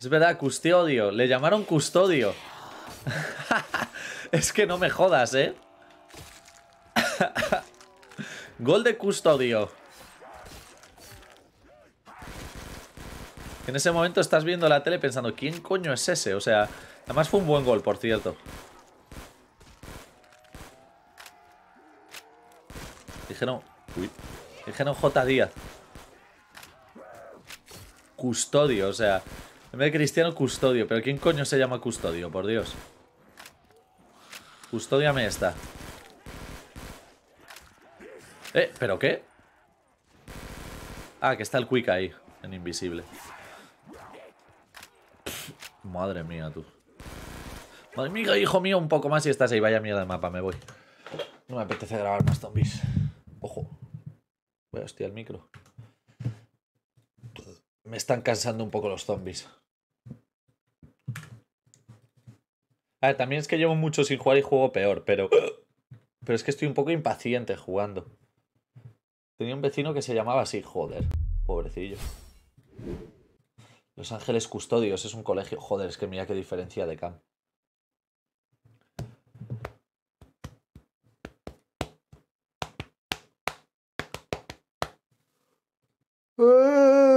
Es verdad, Custodio. Le llamaron Custodio. es que no me jodas, ¿eh? Gol de Custodio. En ese momento estás viendo la tele pensando, ¿quién coño es ese? O sea, además fue un buen gol, por cierto. Dijeron... Dijeron J. Díaz. Custodio, o sea. En vez de Cristiano, Custodio. Pero ¿quién coño se llama Custodio? Por Dios. Custodiame esta. Eh, ¿pero qué? Ah, que está el Quick ahí, en invisible. madre mía, tú. Madre mía, hijo mío, un poco más y estás ahí. Vaya mierda de mapa, me voy. No me apetece grabar más zombies. Ojo. Voy a hostiar el micro. Me están cansando un poco los zombies. A ver, también es que llevo mucho sin jugar y juego peor, pero... Pero es que estoy un poco impaciente jugando. Tenía un vecino que se llamaba así, joder. Pobrecillo. Los Ángeles Custodios es un colegio. Joder, es que mira qué diferencia de camp. Ah.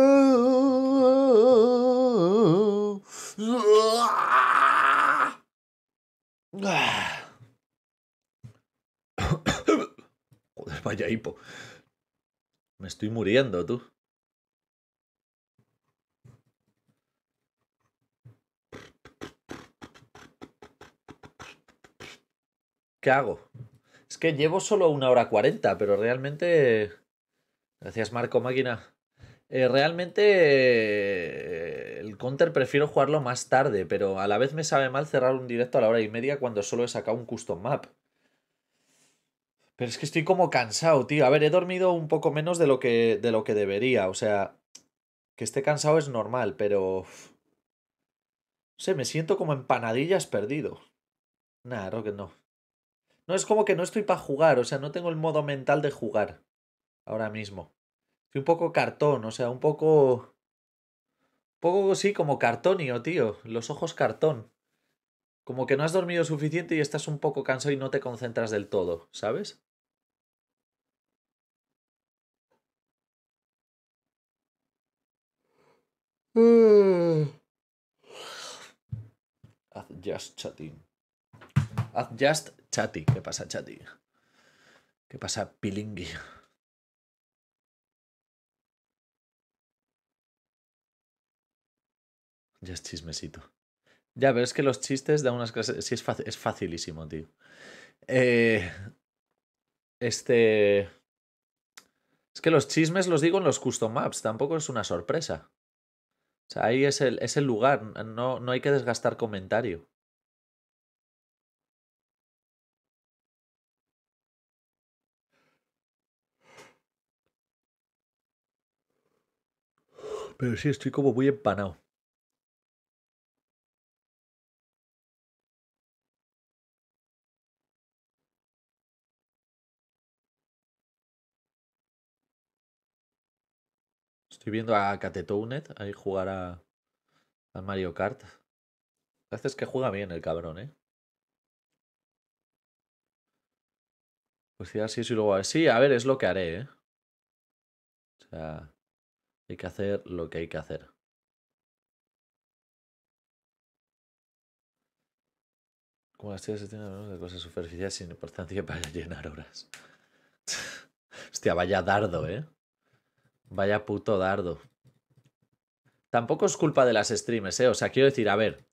Ah. Joder, vaya hipo. Me estoy muriendo, tú. ¿Qué hago? Es que llevo solo una hora cuarenta, pero realmente... Gracias, Marco Máquina. Eh, realmente counter prefiero jugarlo más tarde, pero a la vez me sabe mal cerrar un directo a la hora y media cuando solo he sacado un custom map. Pero es que estoy como cansado, tío. A ver, he dormido un poco menos de lo que, de lo que debería. O sea, que esté cansado es normal, pero... No sé, me siento como empanadillas perdido. Nah, creo que no. No, es como que no estoy para jugar. O sea, no tengo el modo mental de jugar. Ahora mismo. Estoy un poco cartón, o sea, un poco... Poco así, como cartonio, tío. Los ojos cartón. Como que no has dormido suficiente y estás un poco cansado y no te concentras del todo, ¿sabes? just chatting. Haz just chatty. ¿Qué pasa, chatting? ¿Qué pasa, pilingui? Ya es chismecito. Ya, pero es que los chistes da unas clases. Sí, es, es facilísimo, tío. Eh, este. Es que los chismes los digo en los custom maps, tampoco es una sorpresa. O sea, ahí es el, lugar, no, no hay que desgastar comentario. Pero sí, estoy como muy empanado. Estoy viendo a Catetounet ahí jugar a, Mario Kart. haces es que juega bien el cabrón, ¿eh? Pues ya sí, luego... Sí, a ver, es lo que haré, ¿eh? O sea, hay que hacer lo que hay que hacer. Como las tías se tienen de cosas superficiales sin importancia para llenar horas. Hostia, vaya dardo, ¿eh? Vaya puto dardo. Tampoco es culpa de las streamers, ¿eh? O sea, quiero decir, a ver,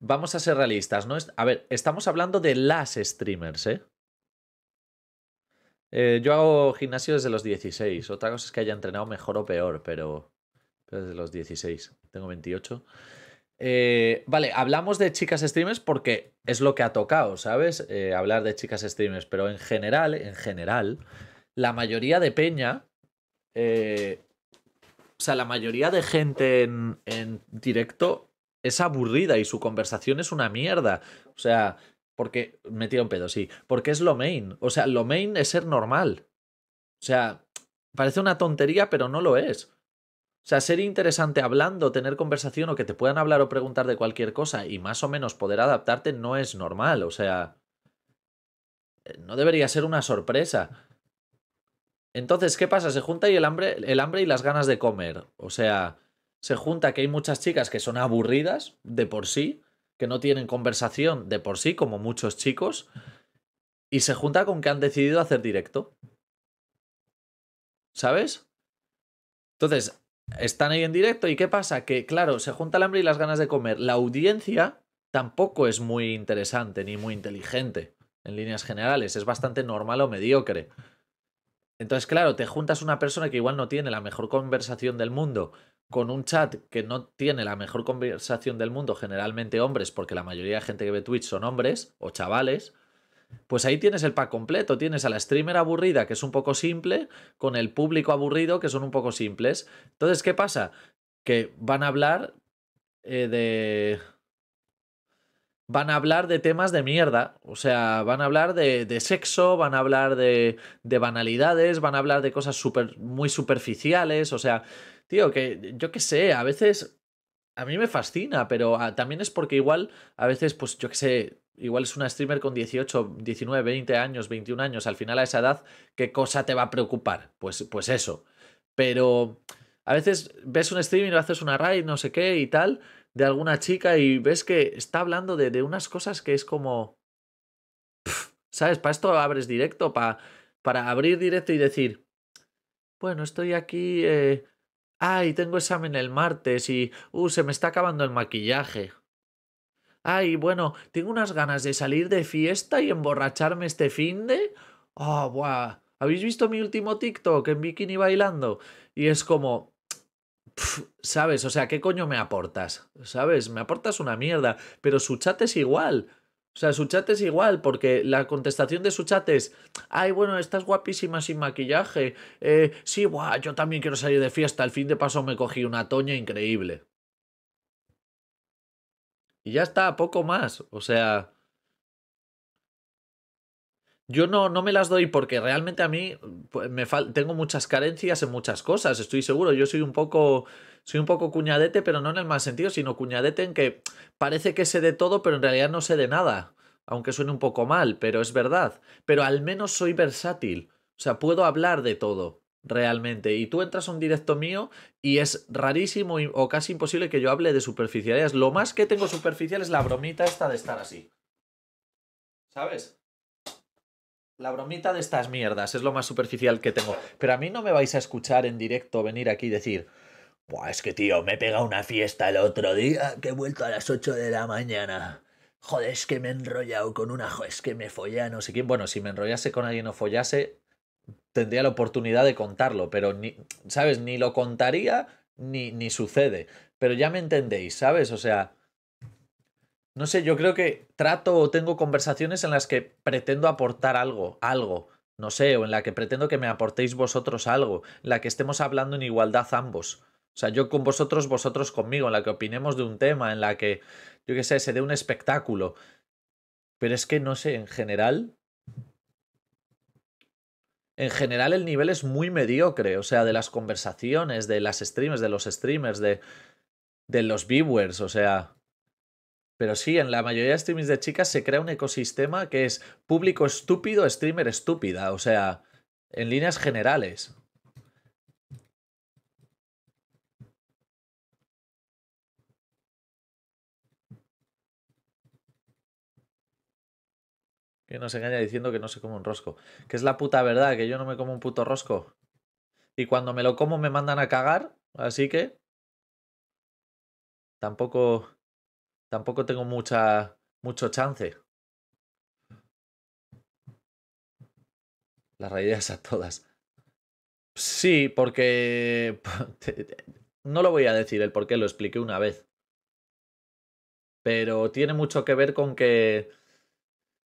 vamos a ser realistas, ¿no? A ver, estamos hablando de las streamers, ¿eh? eh yo hago gimnasio desde los 16. Otra cosa es que haya entrenado mejor o peor, pero, desde los 16. Tengo 28. Eh, vale, hablamos de chicas streamers porque es lo que ha tocado, ¿sabes? Eh, hablar de chicas streamers, pero en general, en general, la mayoría de Peña eh, o sea, la mayoría de gente en, en directo es aburrida y su conversación es una mierda. O sea, porque me tira un pedo, sí. Porque es lo main. O sea, lo main es ser normal. O sea, parece una tontería, pero no lo es. O sea, ser interesante hablando, tener conversación o que te puedan hablar o preguntar de cualquier cosa y más o menos poder adaptarte no es normal. O sea, eh, no debería ser una sorpresa. Entonces, ¿qué pasa? Se junta y el hambre, el hambre y las ganas de comer. O sea, se junta que hay muchas chicas que son aburridas de por sí, que no tienen conversación de por sí, como muchos chicos, y se junta con que han decidido hacer directo. ¿Sabes? Entonces, están ahí en directo y ¿qué pasa? Que claro, se junta el hambre y las ganas de comer. La audiencia tampoco es muy interesante ni muy inteligente, en líneas generales, es bastante normal o mediocre. Entonces, claro, te juntas una persona que igual no tiene la mejor conversación del mundo con un chat que no tiene la mejor conversación del mundo, generalmente hombres, porque la mayoría de gente que ve Twitch son hombres o chavales. Pues ahí tienes el pack completo, tienes a la streamer aburrida que es un poco simple, con el público aburrido que son un poco simples. Entonces, ¿qué pasa? Que van a hablar eh, de van a hablar de temas de mierda. O sea, van a hablar de, sexo, van a hablar de, de, banalidades, van a hablar de cosas super, muy superficiales. O sea, tío, que yo qué sé, a veces a mí me fascina, pero ah, también es porque igual, a veces, pues yo qué sé, igual es una streamer con 18, 19, 20 años, 21 años, al final a esa edad, ¿qué cosa te va a preocupar? Pues, pues eso. Pero a veces ves un streaming, haces una raid, no sé qué y tal, de alguna chica y ves que está hablando de, de unas cosas que es como... ¿Sabes? Para esto abres directo, para, para abrir directo y decir, bueno, estoy aquí... Eh, ay, tengo examen el martes y... Uh, se me está acabando el maquillaje. Ay, bueno, tengo unas ganas de salir de fiesta y emborracharme este fin de... Oh, buah. ¿Habéis visto mi último TikTok en bikini bailando? Y es como... ¿sabes? O sea, ¿qué coño me aportas? ¿Sabes? Me aportas una mierda, pero su chat es igual. O sea, su chat es igual, porque la contestación de su chat es, ay, bueno, estás guapísima sin maquillaje. Eh, sí, guau, yo también quiero salir de fiesta. Al fin de paso me cogí una toña increíble. Y ya está, poco más. O sea, yo no, no me las doy porque realmente a mí pues, me tengo muchas carencias en muchas cosas, estoy seguro. Yo soy un poco soy un poco cuñadete, pero no en el mal sentido, sino cuñadete en que parece que sé de todo, pero en realidad no sé de nada. Aunque suene un poco mal, pero es verdad. Pero al menos soy versátil. O sea, puedo hablar de todo, realmente. Y tú entras a un directo mío y es rarísimo o casi imposible que yo hable de superficialidades. Lo más que tengo superficial es la bromita esta de estar así. ¿Sabes? La bromita de estas mierdas es lo más superficial que tengo. Pero a mí no me vais a escuchar en directo venir aquí y decir, Buah, es que tío, me he pegado una fiesta el otro día, que he vuelto a las 8 de la mañana. Joder, es que me he enrollado con una, joder, es que me follé no sé quién. Bueno, si me enrollase con alguien o follase, tendría la oportunidad de contarlo, pero ni, ¿sabes? Ni lo contaría, ni, ni sucede. Pero ya me entendéis, ¿sabes? O sea, no sé, yo creo que trato o tengo conversaciones en las que pretendo aportar algo, algo, no sé, o en la que pretendo que me aportéis vosotros algo, en la que estemos hablando en igualdad ambos. O sea, yo con vosotros, vosotros conmigo, en la que opinemos de un tema, en la que, yo qué sé, se dé un espectáculo. Pero es que, no sé, en general... En general el nivel es muy mediocre, o sea, de las conversaciones, de las streamers, de los streamers, de, de los viewers, o sea... Pero sí, en la mayoría de streamings de chicas se crea un ecosistema que es público estúpido, streamer estúpida, o sea, en líneas generales. Que nos engaña diciendo que no se come un rosco. Que es la puta verdad, que yo no me como un puto rosco. Y cuando me lo como me mandan a cagar, así que... Tampoco tampoco tengo mucha, mucho chance. Las raíces a todas. Sí, porque... No lo voy a decir el por qué, lo expliqué una vez. Pero tiene mucho que ver con que...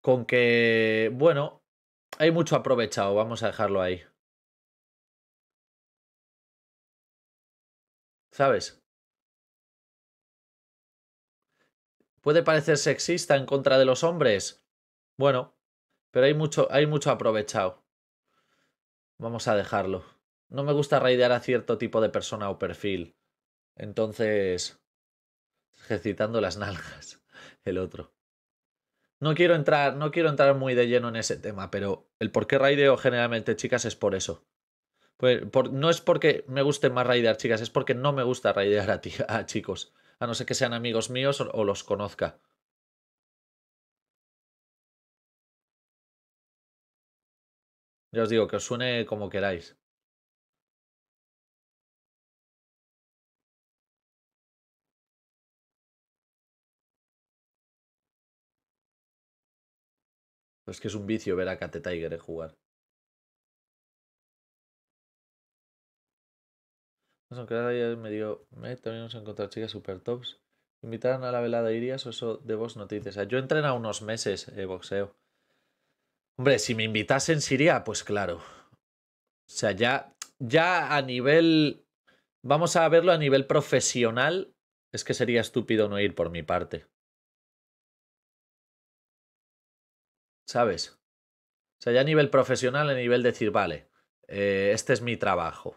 Con que... Bueno, hay mucho aprovechado, vamos a dejarlo ahí. ¿Sabes? ¿Puede parecer sexista en contra de los hombres? Bueno, pero hay mucho, hay mucho aprovechado. Vamos a dejarlo. No me gusta raidear a cierto tipo de persona o perfil. Entonces. Ejercitando las nalgas. El otro. No quiero entrar, no quiero entrar muy de lleno en ese tema, pero el por qué raideo generalmente chicas es por eso. Pues, no es porque me guste más raidear chicas, es porque no me gusta raidear a, a chicos a no ser que sean amigos míos o, los conozca. Ya os digo, que os suene como queráis. Es que es un vicio ver a Kate Tiger eh, jugar. Eh, me ayer medio me, también encontrar chicas super tops. Invitaron a la velada irías o eso de vos noticias. O sea, yo entreno unos meses eh, boxeo. Hombre, si me invitasen Siria, pues claro. O sea, ya, ya a nivel. Vamos a verlo a nivel profesional. Es que sería estúpido no ir por mi parte. ¿Sabes? O sea, ya a nivel profesional, a nivel decir, vale, eh, este es mi trabajo.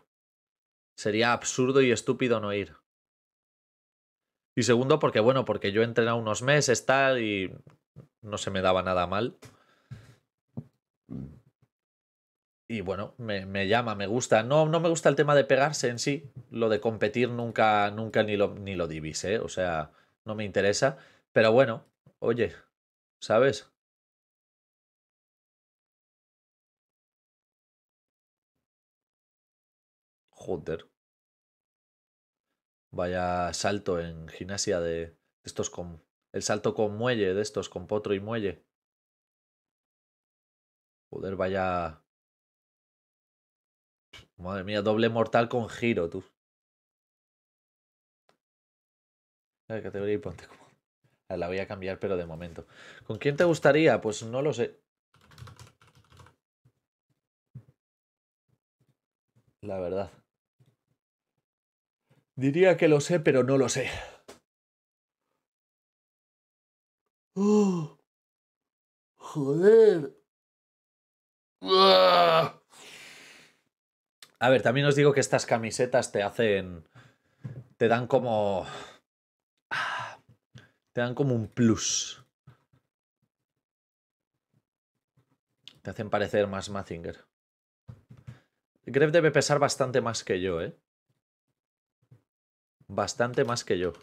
Sería absurdo y estúpido no ir. Y segundo, porque bueno, porque yo he entrenado unos meses, tal, y no se me daba nada mal. Y bueno, me, llama, me gusta. No, no me gusta el tema de pegarse en sí. Lo de competir nunca, nunca ni lo, ni lo divise, ¿eh? o sea, no me interesa. Pero bueno, oye, ¿sabes? Hunter Vaya salto en gimnasia de estos con. El salto con muelle de estos, con potro y muelle. Joder, vaya. Madre mía, doble mortal con giro, tú. La categoría y ponte como. Ah, la voy a cambiar, pero de momento. ¿Con quién te gustaría? Pues no lo sé. La verdad. Diría que lo sé, pero no lo sé. joder. A ver, también os digo que estas camisetas te hacen. Te dan como. te dan como un plus. Te hacen parecer más Mazinger. Grev debe pesar bastante más que yo, ¿eh? bastante más que yo.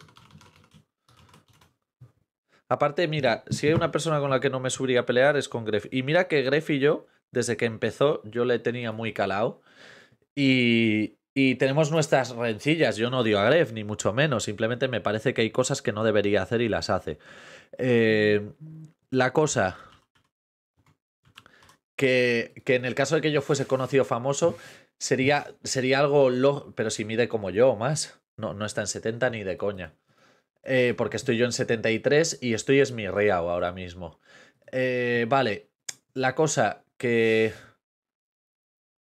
Aparte, mira, si hay una persona con la que no me subiría a pelear es con Greff. Y mira que Greff y yo, desde que empezó, yo le tenía muy calado. Y, tenemos nuestras rencillas. Yo no odio a Gref, ni mucho menos. Simplemente me parece que hay cosas que no debería hacer y las hace. Eh, la cosa. Que, que, en el caso de que yo fuese conocido famoso, sería, sería algo. Lo, pero si mide como yo o más. No, no está en 70 ni de coña. Eh, porque estoy yo en 73 y estoy es mi ahora mismo. Eh, vale, la cosa que...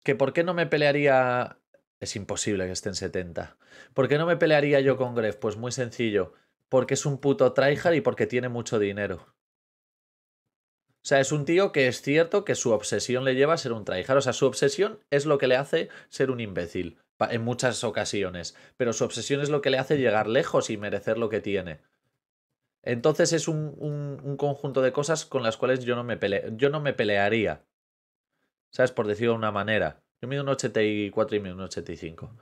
Que por qué no me pelearía... Es imposible que esté en 70. ¿Por qué no me pelearía yo con Gref? Pues muy sencillo. Porque es un puto tryhard y porque tiene mucho dinero. O sea, es un tío que es cierto que su obsesión le lleva a ser un tryhard. O sea, su obsesión es lo que le hace ser un imbécil en muchas ocasiones, pero su obsesión es lo que le hace llegar lejos y merecer lo que tiene. Entonces es un, conjunto de cosas con las cuales yo no me, yo no me pelearía. ¿Sabes? Por decirlo de una manera. Yo mido un 84 y mido un 85.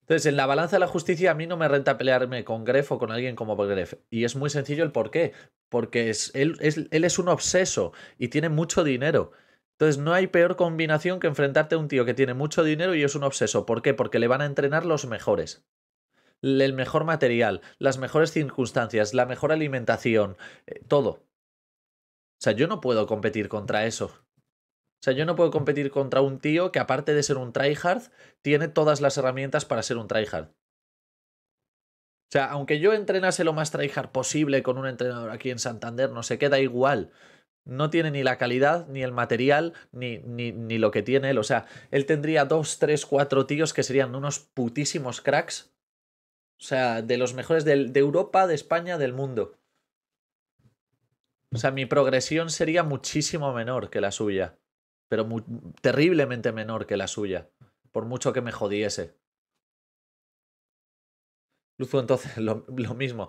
Entonces, en la balanza de la justicia a mí no me renta pelearme con Gref o con alguien como Gref. Y es muy sencillo el por qué. Porque es, él, él es un obseso y tiene mucho dinero. Entonces no hay peor combinación que enfrentarte a un tío que tiene mucho dinero y es un obseso. ¿Por qué? Porque le van a entrenar los mejores. El mejor material, las mejores circunstancias, la mejor alimentación, eh, todo. O sea, yo no puedo competir contra eso. O sea, yo no puedo competir contra un tío que aparte de ser un tryhard, tiene todas las herramientas para ser un tryhard. O sea, aunque yo entrenase lo más tryhard posible con un entrenador aquí en Santander, no se queda igual. No tiene ni la calidad, ni el material, ni, ni, lo que tiene él. O sea, él tendría dos, tres, cuatro tíos que serían unos putísimos cracks. O sea, de los mejores de, de Europa, de España, del mundo. O sea, mi progresión sería muchísimo menor que la suya. Pero terriblemente menor que la suya. Por mucho que me jodiese. Luzo entonces, lo mismo.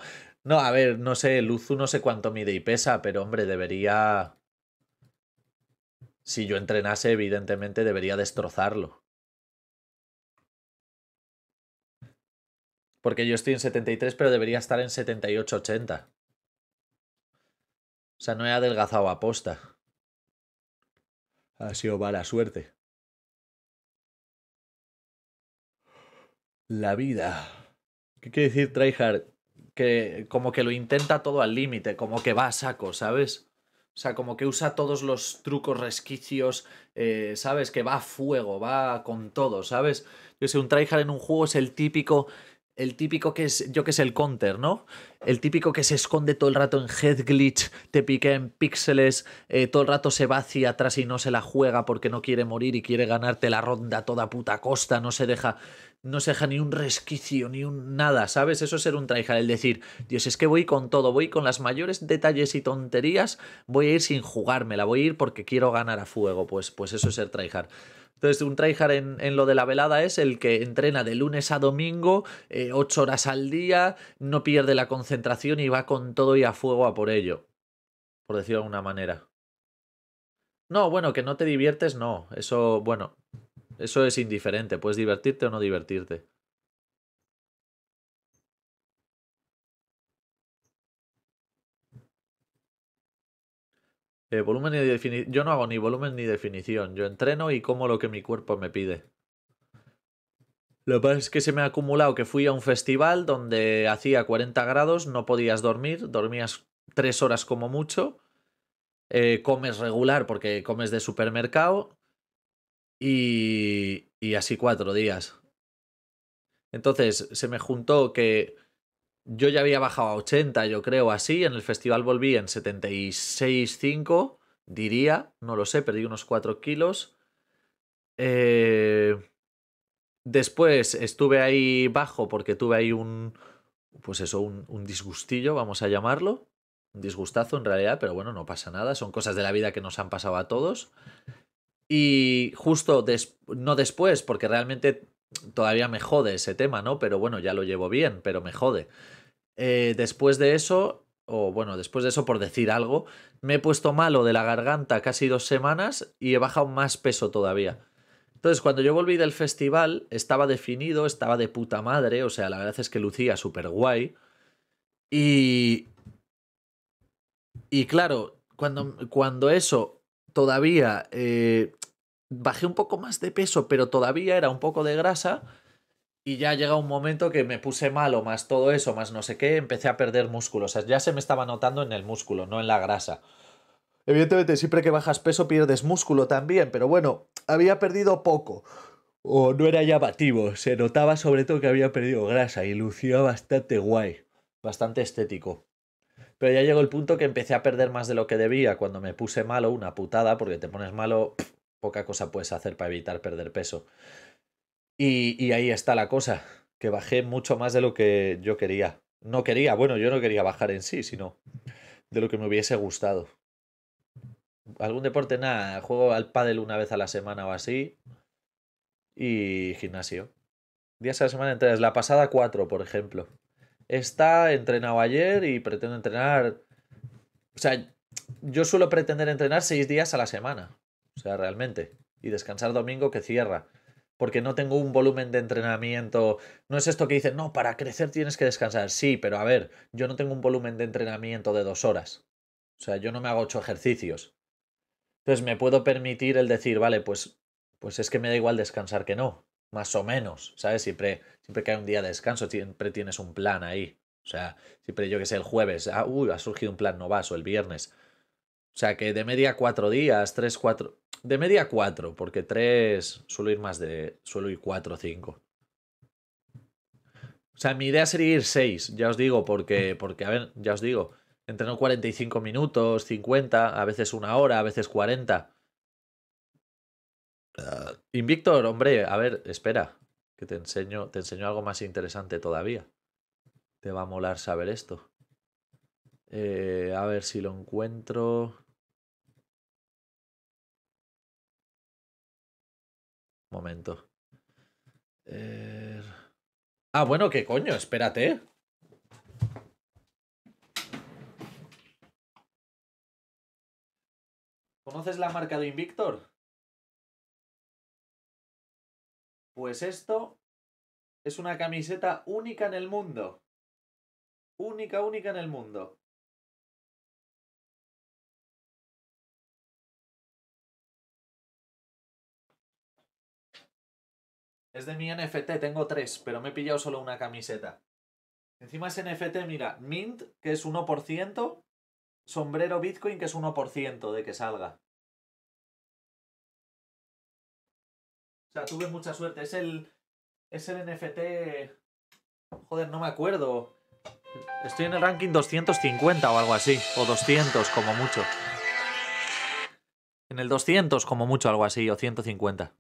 No, a ver, no sé, Luzu no sé cuánto mide y pesa, pero hombre, debería... Si yo entrenase, evidentemente debería destrozarlo. Porque yo estoy en 73, pero debería estar en 78-80. O sea, no he adelgazado a posta. Ha sido mala suerte. La vida. ¿Qué quiere decir tryhard? que como que lo intenta todo al límite, como que va a saco, ¿sabes? O sea, como que usa todos los trucos, resquicios, eh, ¿sabes? Que va a fuego, va con todo, ¿sabes? Yo sé, un tryhard en un juego es el típico el típico que es, yo que sé, el counter, ¿no? El típico que se esconde todo el rato en head glitch, te pique en píxeles, eh, todo el rato se vacía atrás y no se la juega porque no quiere morir y quiere ganarte la ronda toda puta costa, no se deja, no se deja ni un resquicio, ni un nada, ¿sabes? Eso es ser un tryhard, el decir, Dios, es que voy con todo, voy con las mayores detalles y tonterías, voy a ir sin jugármela, voy a ir porque quiero ganar a fuego, pues, pues eso es ser tryhard. Entonces, un tryhard en, lo de la velada es el que entrena de lunes a domingo, eh, ocho horas al día, no pierde la concentración y va con todo y a fuego a por ello. Por decirlo de alguna manera. No, bueno, que no te diviertes, no. Eso, bueno, eso es indiferente, puedes divertirte o no divertirte. Eh, volumen y definición. Yo no hago ni volumen ni definición. Yo entreno y como lo que mi cuerpo me pide. Lo que pasa es que se me ha acumulado que fui a un festival donde hacía 40 grados, no podías dormir, dormías 3 horas como mucho, eh, comes regular porque comes de supermercado y, así cuatro días. Entonces se me juntó que yo ya había bajado a 80, yo creo, así. En el festival volví en 76,5, diría, no lo sé, perdí unos cuatro kilos. Eh, después estuve ahí bajo porque tuve ahí un, pues eso, un, un disgustillo, vamos a llamarlo. Un disgustazo en realidad, pero bueno, no pasa nada, son cosas de la vida que nos han pasado a todos. Y justo no después, porque realmente todavía me jode ese tema, ¿no? Pero bueno, ya lo llevo bien, pero me jode. Eh, después de eso, o bueno, después de eso, por decir algo, me he puesto malo de la garganta casi dos semanas y he bajado más peso todavía. Entonces, cuando yo volví del festival, estaba definido, estaba de puta madre, o sea, la verdad es que lucía súper guay. Y. Y claro, cuando, cuando eso todavía eh, bajé un poco más de peso, pero todavía era un poco de grasa. Y ya llega un momento que me puse malo, más todo eso, más no sé qué, empecé a perder músculo. O sea, ya se me estaba notando en el músculo, no en la grasa. Evidentemente, siempre que bajas peso pierdes músculo también, pero bueno, había perdido poco. O no era llamativo, se notaba sobre todo que había perdido grasa y lucía bastante guay, bastante estético. Pero ya llegó el punto que empecé a perder más de lo que debía cuando me puse malo, una putada, porque te pones malo, poca cosa puedes hacer para evitar perder peso. Y, ahí está la cosa, que bajé mucho más de lo que yo quería. No quería, bueno, yo no quería bajar en sí, sino de lo que me hubiese gustado. Algún deporte, nada, juego al pádel una vez a la semana o así. Y gimnasio. Días a la semana entre La pasada cuatro, por ejemplo. Está entrenado ayer y pretendo entrenar. O sea, yo suelo pretender entrenar seis días a la semana. O sea, realmente. Y descansar domingo que cierra. Porque no tengo un volumen de entrenamiento. No es esto que dicen, no, para crecer tienes que descansar. Sí, pero a ver, yo no tengo un volumen de entrenamiento de dos horas. O sea, yo no me hago ocho ejercicios. Entonces me puedo permitir el decir, vale, pues, pues es que me da igual descansar que no. Más o menos, ¿sabes? Siempre, siempre que hay un día de descanso, siempre tienes un plan ahí. O sea, siempre yo que sé, el jueves, ah, uy, ha surgido un plan, no vas, o el viernes. O sea, que de media cuatro días, tres, cuatro, de media 4, porque 3 suelo ir más de. suelo ir 4 o 5. O sea, mi idea sería ir 6, ya os digo, porque, porque, a ver, ya os digo, entreno 45 minutos, 50, a veces una hora, a veces 40. Ah, Invictor, hombre, a ver, espera, que te enseño, te enseño algo más interesante todavía. Te va a molar saber esto. Eh, a ver si lo encuentro. momento. Er. Ah, bueno, ¿qué coño? Espérate. ¿Conoces la marca de Invictor? Pues esto es una camiseta única en el mundo. Única, única en el mundo. Es de mi NFT, tengo tres, pero me he pillado solo una camiseta. Encima es NFT, mira, Mint, que es 1%, sombrero Bitcoin, que es 1% de que salga. O sea, tuve mucha suerte. Es el. Es el NFT. Joder, no me acuerdo. Estoy en el ranking 250 o algo así. O 200 como mucho. En el 200 como mucho, algo así. O 150.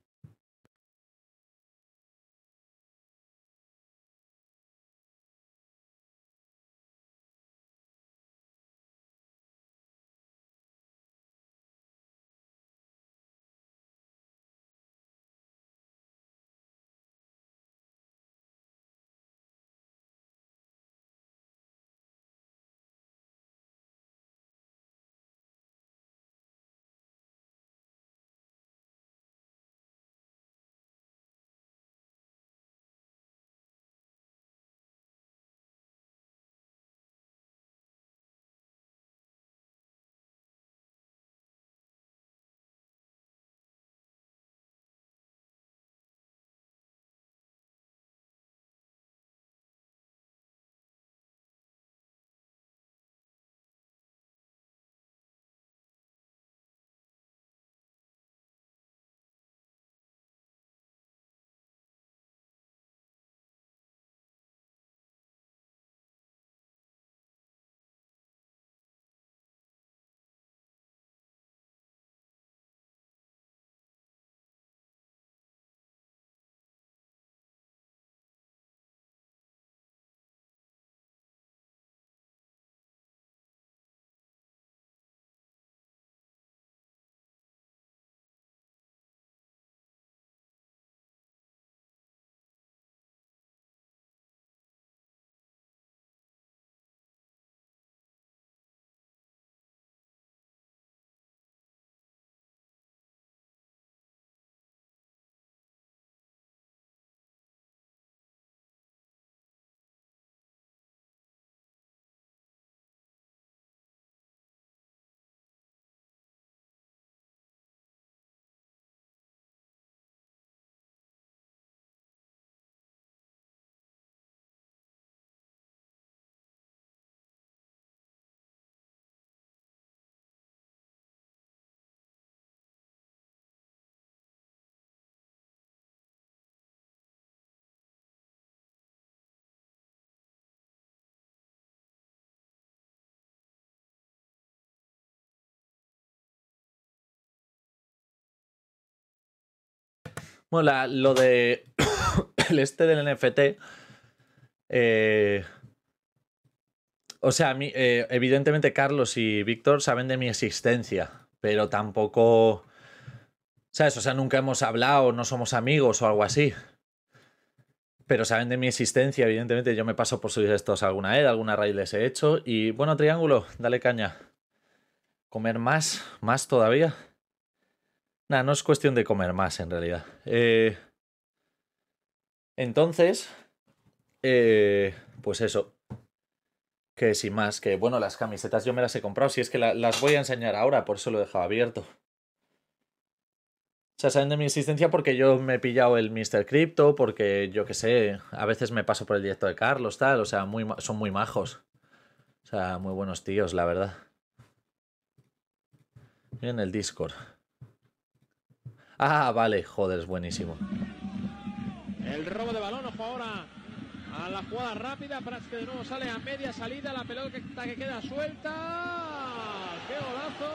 Bueno, lo de el este del NFT. Eh, o sea, eh, evidentemente Carlos y Víctor saben de mi existencia, pero tampoco. ¿Sabes? O sea, nunca hemos hablado, no somos amigos o algo así. Pero saben de mi existencia, evidentemente. Yo me paso por subir estos alguna vez, alguna raíz les he hecho. Y bueno, triángulo, dale caña. Comer más, más todavía. Nada, no es cuestión de comer más en realidad. Eh, entonces, eh, pues eso. Que sin más, que bueno, las camisetas yo me las he comprado. Si es que las voy a enseñar ahora, por eso lo he dejado abierto. O sea, saben de mi existencia porque yo me he pillado el Mr. Crypto, porque yo qué sé, a veces me paso por el directo de Carlos, tal. O sea, muy, son muy majos. O sea, muy buenos tíos, la verdad. En el Discord. Ah, vale, joder, es buenísimo. El robo de balón, ojo ahora a la jugada rápida. Prats que de nuevo sale a media salida. La pelota que, queda suelta. ¡Qué golazo!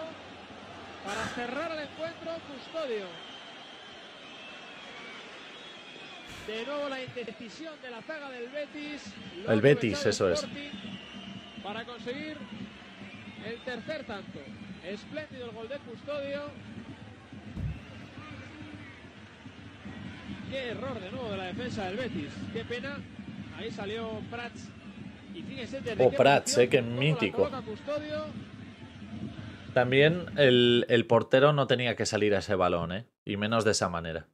Para cerrar el encuentro, Custodio. De nuevo la indecisión de la zaga del Betis. el Betis, eso es. Para conseguir el tercer tanto. Espléndido el gol de Custodio. Qué error de nuevo de la defensa del Betis. Qué pena. Ahí salió Prats. Y o oh, Prats, eh, ¡Qué mítico. También el, el, portero no tenía que salir a ese balón, ¿eh? Y menos de esa manera.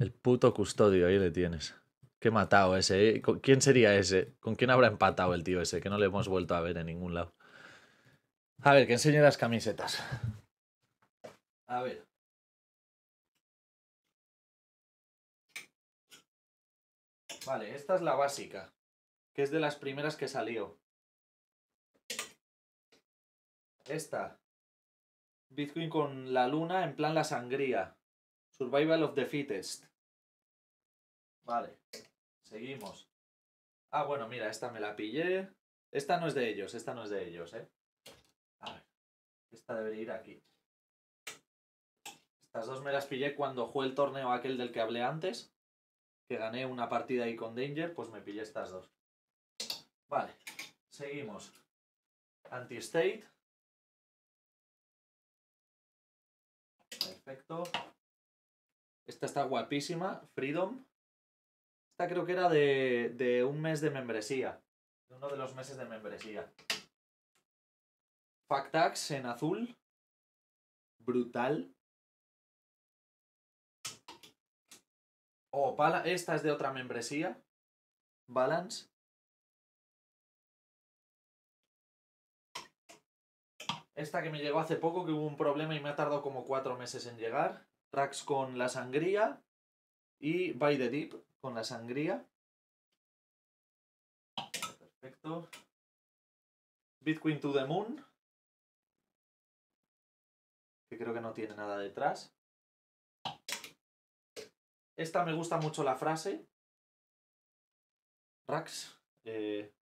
El puto custodio, ahí le tienes. Qué matado ese. ¿eh? ¿Quién sería ese? ¿Con quién habrá empatado el tío ese? Que no le hemos vuelto a ver en ningún lado. A ver, que enseñe las camisetas. A ver. Vale, esta es la básica, que es de las primeras que salió. Esta. Bitcoin con la luna en plan la sangría. Survival of the fittest. Vale, seguimos. Ah, bueno, mira, esta me la pillé. Esta no es de ellos, esta no es de ellos, ¿eh? A ver, esta debería ir aquí. Estas dos me las pillé cuando jugué el torneo aquel del que hablé antes que gané una partida ahí con Danger, pues me pillé estas dos. Vale, seguimos. Anti-State. Perfecto. Esta está guapísima, Freedom. Esta creo que era de, de un mes de membresía. De uno de los meses de membresía. Factax en azul. Brutal. oh, esta es de otra membresía. Balance. Esta que me llegó hace poco, que hubo un problema y me ha tardado como cuatro meses en llegar. Tracks con la sangría. Y By the Deep con la sangría. Perfecto. Bitcoin to the Moon. Que creo que no tiene nada detrás. Esta me gusta mucho la frase. Rax. Eh,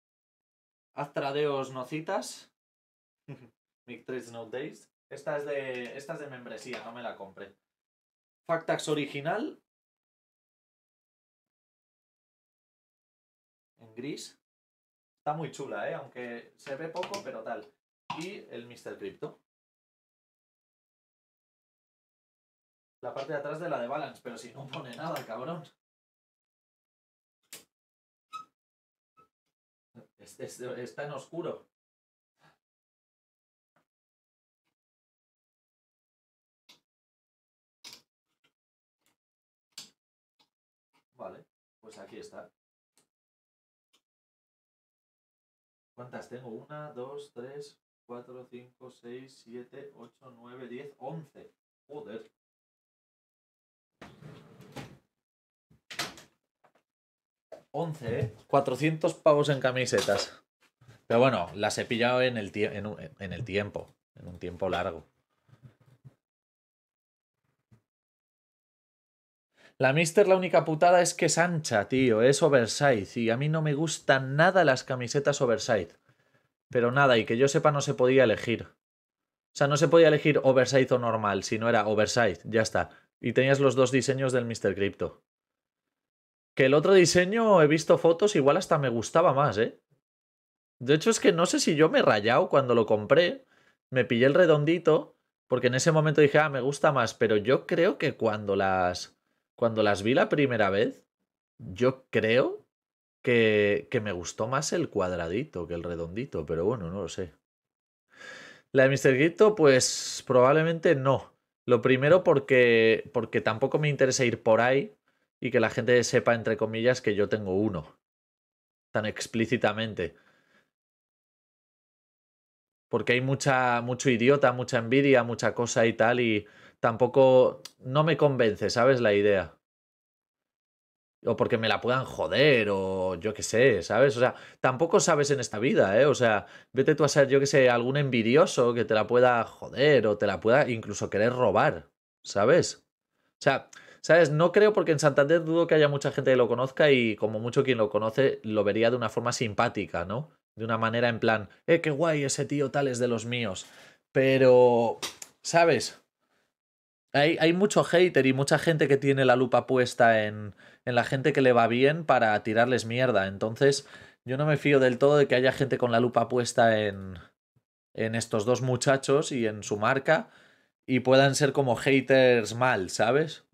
haz tradeos no citas. no days. Esta es, de, de membresía, no me la compré. Factax original. En gris. Está muy chula, eh, aunque se ve poco, pero tal. Y el Mr. Crypto. la parte de atrás de la de Balance, pero si no pone nada, cabrón. está en oscuro. Vale, pues aquí está. ¿Cuántas tengo? Una, dos, tres, cuatro, cinco, seis, siete, ocho, nueve, diez, once. Joder. 11, ¿eh? 400 pavos en camisetas. Pero bueno, las he pillado en el, en, el tiempo, en un tiempo largo. La Mister, la única putada es que es ancha, tío, es oversize. Y a mí no me gustan nada las camisetas oversize. Pero nada, y que yo sepa, no se podía elegir. O sea, no se podía elegir oversize o normal, si no era oversize, ya está. Y tenías los dos diseños del Mr. Crypto. Que el otro diseño he visto fotos, igual hasta me gustaba más, ¿eh? De hecho, es que no sé si yo me he rayado cuando lo compré. Me pillé el redondito, porque en ese momento dije, ah, me gusta más. Pero yo creo que cuando las. Cuando las vi la primera vez, yo creo que, que me gustó más el cuadradito que el redondito, pero bueno, no lo sé. La de Mr. Crypto, pues probablemente no. Lo primero porque, porque tampoco me interesa ir por ahí y que la gente sepa, entre comillas, que yo tengo uno. Tan explícitamente. Porque hay mucha, mucho idiota, mucha envidia, mucha cosa y tal, y tampoco no me convence, ¿sabes? La idea o porque me la puedan joder, o yo qué sé, ¿sabes? O sea, tampoco sabes en esta vida, ¿eh? O sea, vete tú a ser, yo qué sé, algún envidioso que te la pueda joder o te la pueda incluso querer robar, ¿sabes? O sea, ¿sabes? No creo porque en Santander dudo que haya mucha gente que lo conozca y como mucho quien lo conoce lo vería de una forma simpática, ¿no? De una manera en plan, eh, qué guay ese tío tal es de los míos. Pero, ¿sabes? Hay, hay, mucho hater y mucha gente que tiene la lupa puesta en, en la gente que le va bien para tirarles mierda. Entonces, yo no me fío del todo de que haya gente con la lupa puesta en, en estos dos muchachos y en su marca y puedan ser como haters mal, ¿sabes?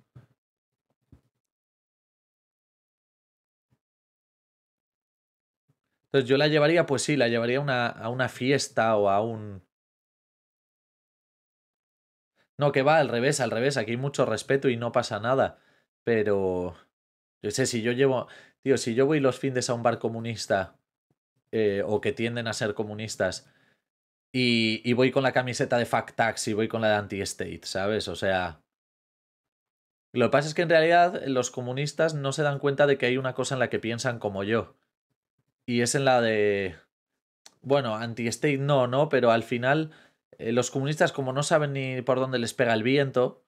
Entonces yo la llevaría, pues sí, la llevaría una, a una fiesta o a un, no, que va al revés, al revés. Aquí hay mucho respeto y no pasa nada. Pero. Yo sé, si yo llevo. Tío, si yo voy los fines a un bar comunista. Eh, o que tienden a ser comunistas. Y, y voy con la camiseta de Fact Tax y voy con la de anti-state, ¿sabes? O sea. Lo que pasa es que en realidad los comunistas no se dan cuenta de que hay una cosa en la que piensan como yo. Y es en la de. Bueno, anti-state no, ¿no? Pero al final eh, los comunistas, como no saben ni por dónde les pega el viento,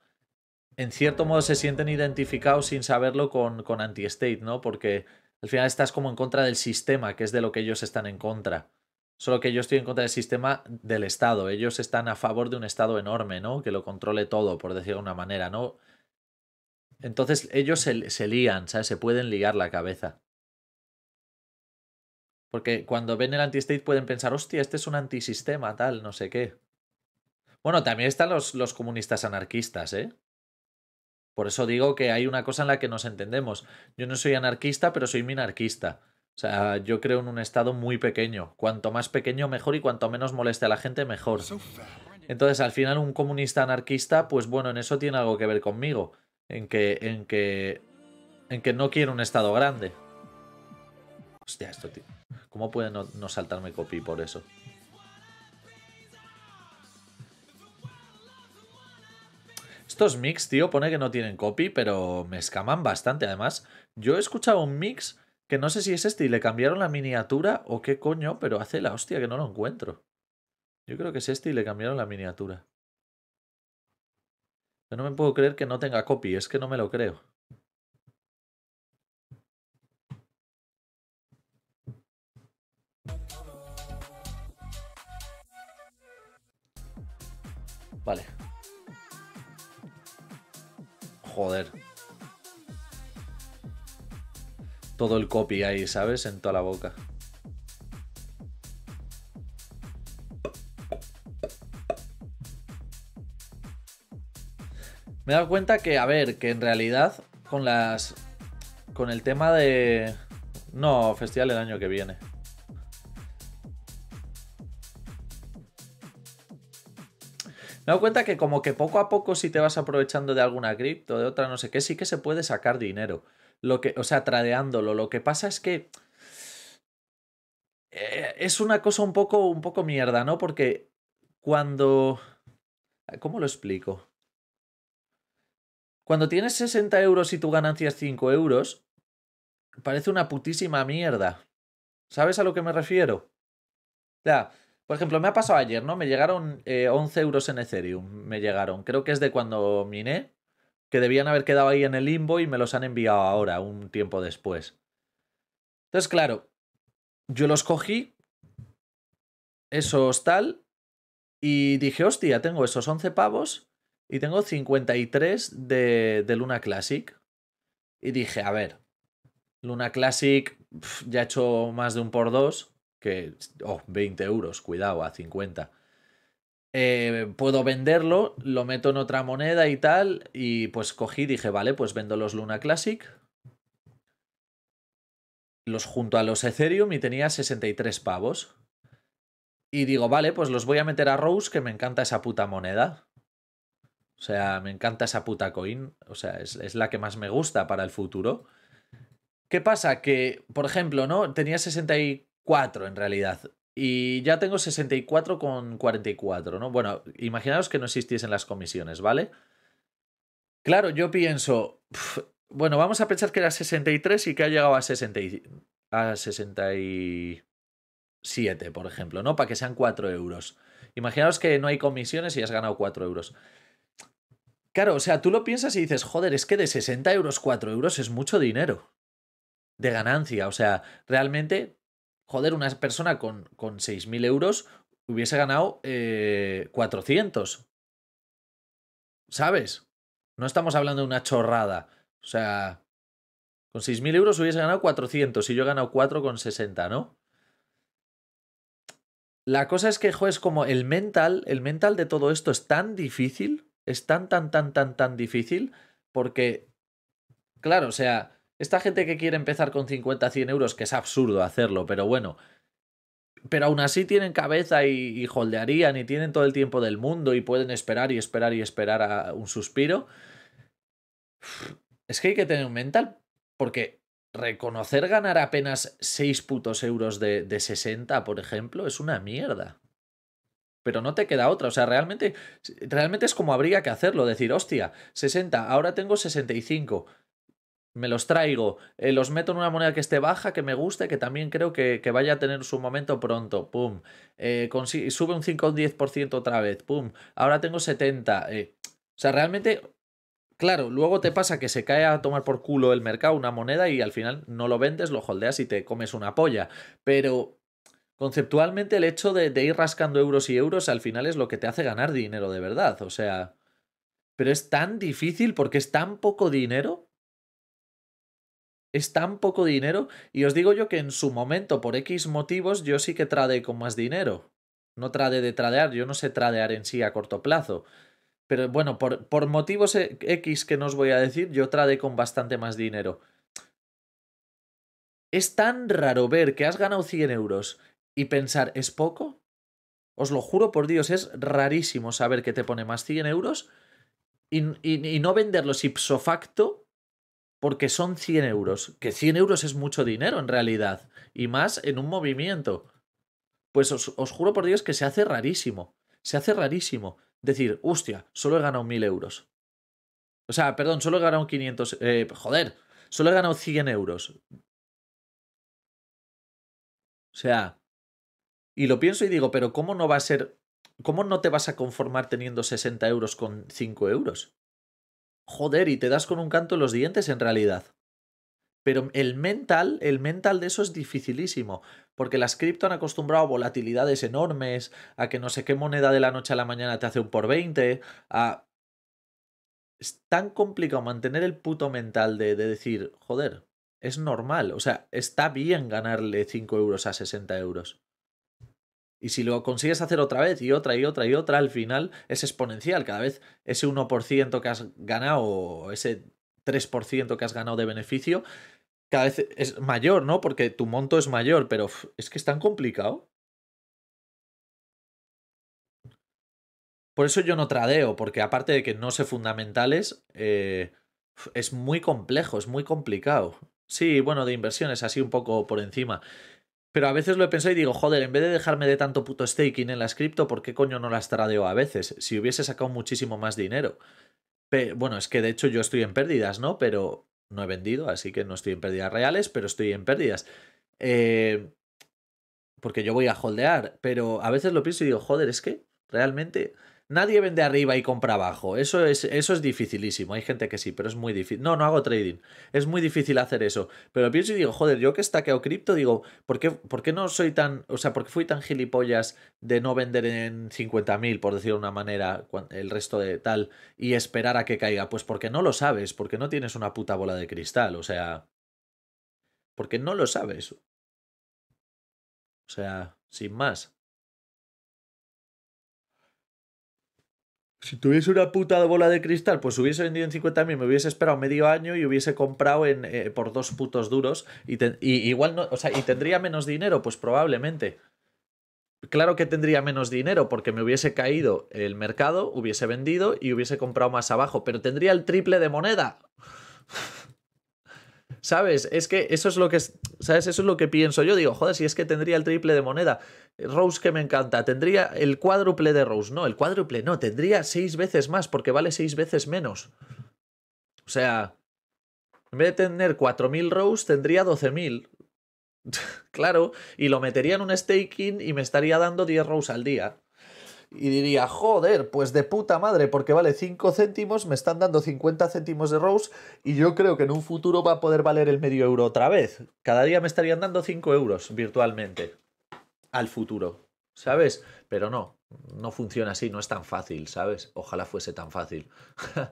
en cierto modo se sienten identificados sin saberlo con, con anti-state, ¿no? Porque al final estás como en contra del sistema, que es de lo que ellos están en contra. Solo que yo estoy en contra del sistema del Estado. Ellos están a favor de un Estado enorme, ¿no? Que lo controle todo, por decirlo de una manera, ¿no? Entonces ellos se, se lían, ¿sabes? Se pueden liar la cabeza. Porque cuando ven el anti-state pueden pensar, hostia, este es un antisistema, tal, no sé qué. Bueno, también están los, los comunistas anarquistas, ¿eh? Por eso digo que hay una cosa en la que nos entendemos. Yo no soy anarquista, pero soy minarquista. O sea, yo creo en un estado muy pequeño. Cuanto más pequeño, mejor, y cuanto menos moleste a la gente, mejor. Entonces, al final, un comunista anarquista, pues bueno, en eso tiene algo que ver conmigo. En que. en que. en que no quiero un estado grande. Hostia, esto, ¿Cómo puede no, no saltarme copy por eso? Estos mix, tío, pone que no tienen copy, pero me escaman bastante. Además, yo he escuchado un mix que no sé si es este y le cambiaron la miniatura o qué coño, pero hace la hostia que no lo encuentro. Yo creo que es este y le cambiaron la miniatura. Yo no me puedo creer que no tenga copy, es que no me lo creo. Vale. Poder. Todo el copy ahí, ¿sabes? En toda la boca. Me he dado cuenta que, a ver, que en realidad con las... Con el tema de... No, festival el año que viene. Me cuenta que como que poco a poco si te vas aprovechando de alguna cripto, de otra no sé qué, sí que se puede sacar dinero. Lo que, o sea, tradeándolo. Lo que pasa es que eh, es una cosa un poco, un poco mierda, ¿no? Porque cuando... ¿Cómo lo explico? Cuando tienes 60 euros y tu ganancia es 5 euros, parece una putísima mierda. ¿Sabes a lo que me refiero? O sea, por ejemplo, me ha pasado ayer, ¿no? Me llegaron 11 eh, euros en Ethereum. Me llegaron. Creo que es de cuando miné, que debían haber quedado ahí en el limbo y me los han enviado ahora, un tiempo después. Entonces, claro, yo los cogí, esos tal, y dije, hostia, tengo esos 11 pavos y tengo 53 de, Luna Classic. Y dije, a ver, Luna Classic ya he hecho más de un por dos que, oh, 20 euros, cuidado, a 50. Eh, puedo venderlo, lo meto en otra moneda y tal, y pues cogí, dije, vale, pues vendo los Luna Classic, los junto a los Ethereum y tenía 63 pavos. Y digo, vale, pues los voy a meter a Rose, que me encanta esa puta moneda. O sea, me encanta esa puta coin. O sea, es, la que más me gusta para el futuro. ¿Qué pasa? Que, por ejemplo, ¿no? Tenía 64 en realidad. Y ya tengo 64 con 44, ¿no? Bueno, imaginaos que no existiesen las comisiones, ¿vale? Claro, yo pienso, bueno, vamos a pensar que era 63 y que ha llegado a, y, a 67, por ejemplo, ¿no? Para que sean 4 euros. Imaginaos que no hay comisiones y has ganado 4 euros. Claro, o sea, tú lo piensas y dices, joder, es que de 60 euros 4 euros es mucho dinero de ganancia. O sea, realmente joder, una persona con, con 6.000 euros hubiese ganado 400. Eh, ¿Sabes? No estamos hablando de una chorrada. O sea, con 6.000 euros hubiese ganado 400 y yo he ganado 60, ¿no? La cosa es que, jo, es como el mental, el mental de todo esto es tan difícil, es tan, tan, tan, tan, tan difícil, porque, claro, o sea, esta gente que quiere empezar con 50, 100 euros, que es absurdo hacerlo, pero bueno. Pero aún así tienen cabeza y, holdearían y tienen todo el tiempo del mundo y pueden esperar y esperar y esperar a un suspiro. Es que hay que tener un mental, porque reconocer ganar apenas 6 putos euros de, de 60, por ejemplo, es una mierda pero no te queda otra. O sea, realmente, realmente es como habría que hacerlo, decir, hostia, 60, ahora tengo 65 me los traigo, eh, los meto en una moneda que esté baja, que me guste, que también creo que, vaya a tener su momento pronto, pum, eh, sube un 5 o 10% otra vez, pum, ahora tengo 70, eh, o sea, realmente, claro, luego te pasa que se cae a tomar por culo el mercado una moneda y al final no lo vendes, lo holdeas y te comes una polla, pero conceptualmente el hecho de ir rascando euros y euros al final es lo que te hace ganar dinero de verdad, o sea, pero es tan difícil porque es tan poco dinero es tan poco dinero y os digo yo que en su momento, por X motivos, yo sí que trade con más dinero. No trade de tradear, yo no sé tradear en sí a corto plazo. Pero bueno, por, por motivos e, X que no os voy a decir, yo trade con bastante más dinero. Es tan raro ver que has ganado 100 euros y pensar, ¿es poco? Os lo juro por Dios, es rarísimo saber que te pone más 100 euros y, y, y no venderlos ipso facto porque son 100 euros, que 100 euros es mucho dinero en realidad, y más en un movimiento. Pues os, juro por Dios que se hace rarísimo, se hace rarísimo decir, hostia, solo he ganado 1000 euros. O sea, perdón, solo he ganado 500, eh, joder, solo he ganado 100 euros. O sea, y lo pienso y digo, pero ¿cómo no va a ser, cómo no te vas a conformar teniendo 60 euros con 5 euros? joder, y te das con un canto en los dientes en realidad. Pero el mental, el mental de eso es dificilísimo, porque las cripto han acostumbrado a volatilidades enormes, a que no sé qué moneda de la noche a la mañana te hace un por 20, a... Es tan complicado mantener el puto mental de, de decir, joder, es normal, o sea, está bien ganarle 5 euros a 60 euros. Y si lo consigues hacer otra vez y otra y otra y otra, al final es exponencial. Cada vez ese 1% que has ganado o ese 3% que has ganado de beneficio, cada vez es mayor, ¿no? Porque tu monto es mayor, pero es que es tan complicado. Por eso yo no tradeo, porque aparte de que no sé fundamentales, eh, es muy complejo, es muy complicado. Sí, bueno, de inversiones, así un poco por encima. Pero a veces lo he pensado y digo, joder, en vez de dejarme de tanto puto staking en las cripto, ¿por qué coño no las tradeo a veces? Si hubiese sacado muchísimo más dinero. bueno, es que de hecho yo estoy en pérdidas, ¿no? Pero no he vendido, así que no estoy en pérdidas reales, pero estoy en pérdidas. Eh, porque yo voy a holdear, pero a veces lo pienso y digo, joder, es que realmente Nadie vende arriba y compra abajo. Eso es, eso es dificilísimo. Hay gente que sí, pero es muy difícil. No, no hago trading. Es muy difícil hacer eso. Pero pienso y digo, joder, yo que stackeo cripto, digo, ¿por qué, ¿por qué no soy tan. O sea, ¿por qué fui tan gilipollas de no vender en 50.000, por decirlo de una manera, el resto de tal, y esperar a que caiga? Pues porque no lo sabes, porque no tienes una puta bola de cristal. O sea. Porque no lo sabes. O sea, sin más. Si tuviese una puta bola de cristal, pues hubiese vendido en 50.000, me hubiese esperado medio año y hubiese comprado en, eh, por dos putos duros. Y, y igual no, o sea, y tendría menos dinero, pues probablemente. Claro que tendría menos dinero porque me hubiese caído el mercado, hubiese vendido y hubiese comprado más abajo, pero tendría el triple de moneda. ¿Sabes? Es que eso es lo que. ¿Sabes? Eso es lo que pienso. Yo digo, joder, si es que tendría el triple de moneda. Rose que me encanta. Tendría el cuádruple de Rose. No, el cuádruple no. Tendría seis veces más porque vale seis veces menos. O sea. En vez de tener 4.000 Rose, tendría 12.000. claro. Y lo metería en un staking y me estaría dando 10 Rose al día y diría, joder, pues de puta madre, porque vale 5 céntimos, me están dando 50 céntimos de Rose y yo creo que en un futuro va a poder valer el medio euro otra vez. Cada día me estarían dando 5 euros virtualmente al futuro, ¿sabes? Pero no, no funciona así, no es tan fácil, ¿sabes? Ojalá fuese tan fácil.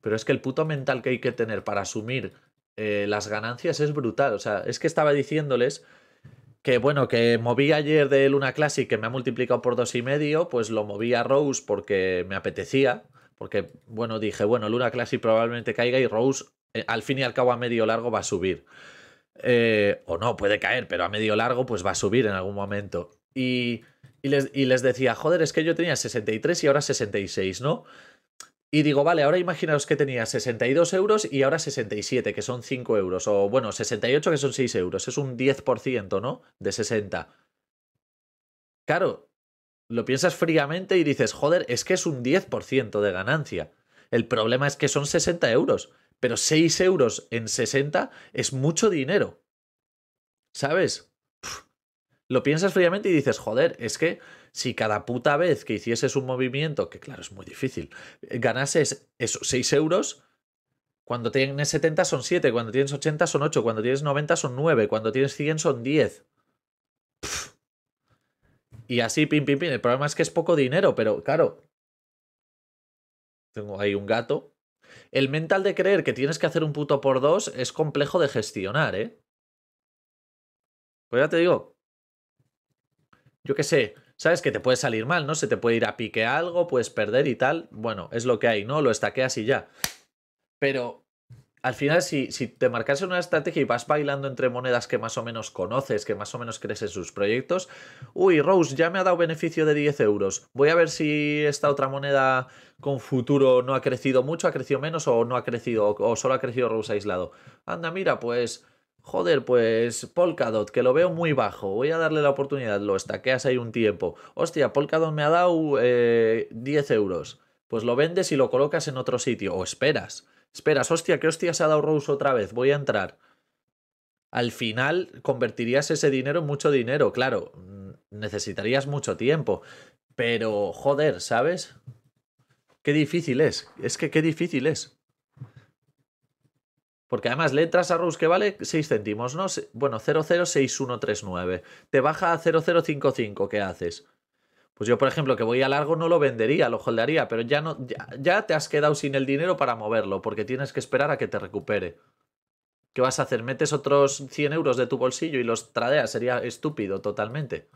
Pero es que el puto mental que hay que tener para asumir eh, las ganancias es brutal. O sea, es que estaba diciéndoles que bueno, que moví ayer de Luna Classic, que me ha multiplicado por dos y medio, pues lo moví a Rose porque me apetecía, porque bueno, dije, bueno, Luna Classic probablemente caiga y Rose eh, al fin y al cabo a medio largo va a subir. Eh, o no, puede caer, pero a medio largo pues va a subir en algún momento. Y, les, y les decía, joder, es que yo tenía 63 y ahora 66, ¿no? Y digo, vale, ahora imaginaos que tenía 62 euros y ahora 67, que son 5 euros, o bueno, 68, que son 6 euros, es un 10%, ¿no? De 60. Claro, lo piensas fríamente y dices, joder, es que es un 10% de ganancia. El problema es que son 60 euros, pero 6 euros en 60 es mucho dinero. ¿Sabes? Lo piensas fríamente y dices, joder, es que si cada puta vez que hicieses un movimiento, que claro, es muy difícil, eh, ganases eso, 6 euros, cuando tienes 70 son 7, cuando tienes 80 son 8, cuando tienes 90 son 9, cuando tienes 100 son 10. Y así, pim, pim, pim. El problema es que es poco dinero, pero claro. Tengo ahí un gato. El mental de creer que tienes que hacer un puto por dos es complejo de gestionar, ¿eh? Pues ya te digo. Yo qué sé, sabes que te puede salir mal, ¿no? Se te puede ir a pique algo, puedes perder y tal. Bueno, es lo que hay, ¿no? Lo estaqueas y ya. Pero al final, si, te marcas una estrategia y vas bailando entre monedas que más o menos conoces, que más o menos crees en sus proyectos, uy, Rose ya me ha dado beneficio de 10 euros. Voy a ver si esta otra moneda con futuro no ha crecido mucho, ha crecido menos o no ha crecido, o solo ha crecido Rose aislado. Anda, mira, pues joder, pues Polkadot, que lo veo muy bajo, voy a darle la oportunidad, lo estaqueas ahí un tiempo. Hostia, Polkadot me ha dado 10 eh, euros. Pues lo vendes y lo colocas en otro sitio, o esperas. Esperas, hostia, ¿qué hostia se ha dado Rose otra vez? Voy a entrar. Al final convertirías ese dinero en mucho dinero, claro, mm, necesitarías mucho tiempo, pero joder, ¿sabes? Qué difícil es, es que qué difícil es. Porque además le entras a Rose que vale 6 céntimos, ¿no? Bueno, 006139. Te baja a 0055, ¿qué haces? Pues yo, por ejemplo, que voy a largo no lo vendería, lo holdearía, pero ya, no, ya, ya te has quedado sin el dinero para moverlo, porque tienes que esperar a que te recupere. ¿Qué vas a hacer? ¿Metes otros 100 euros de tu bolsillo y los tradeas? Sería estúpido totalmente.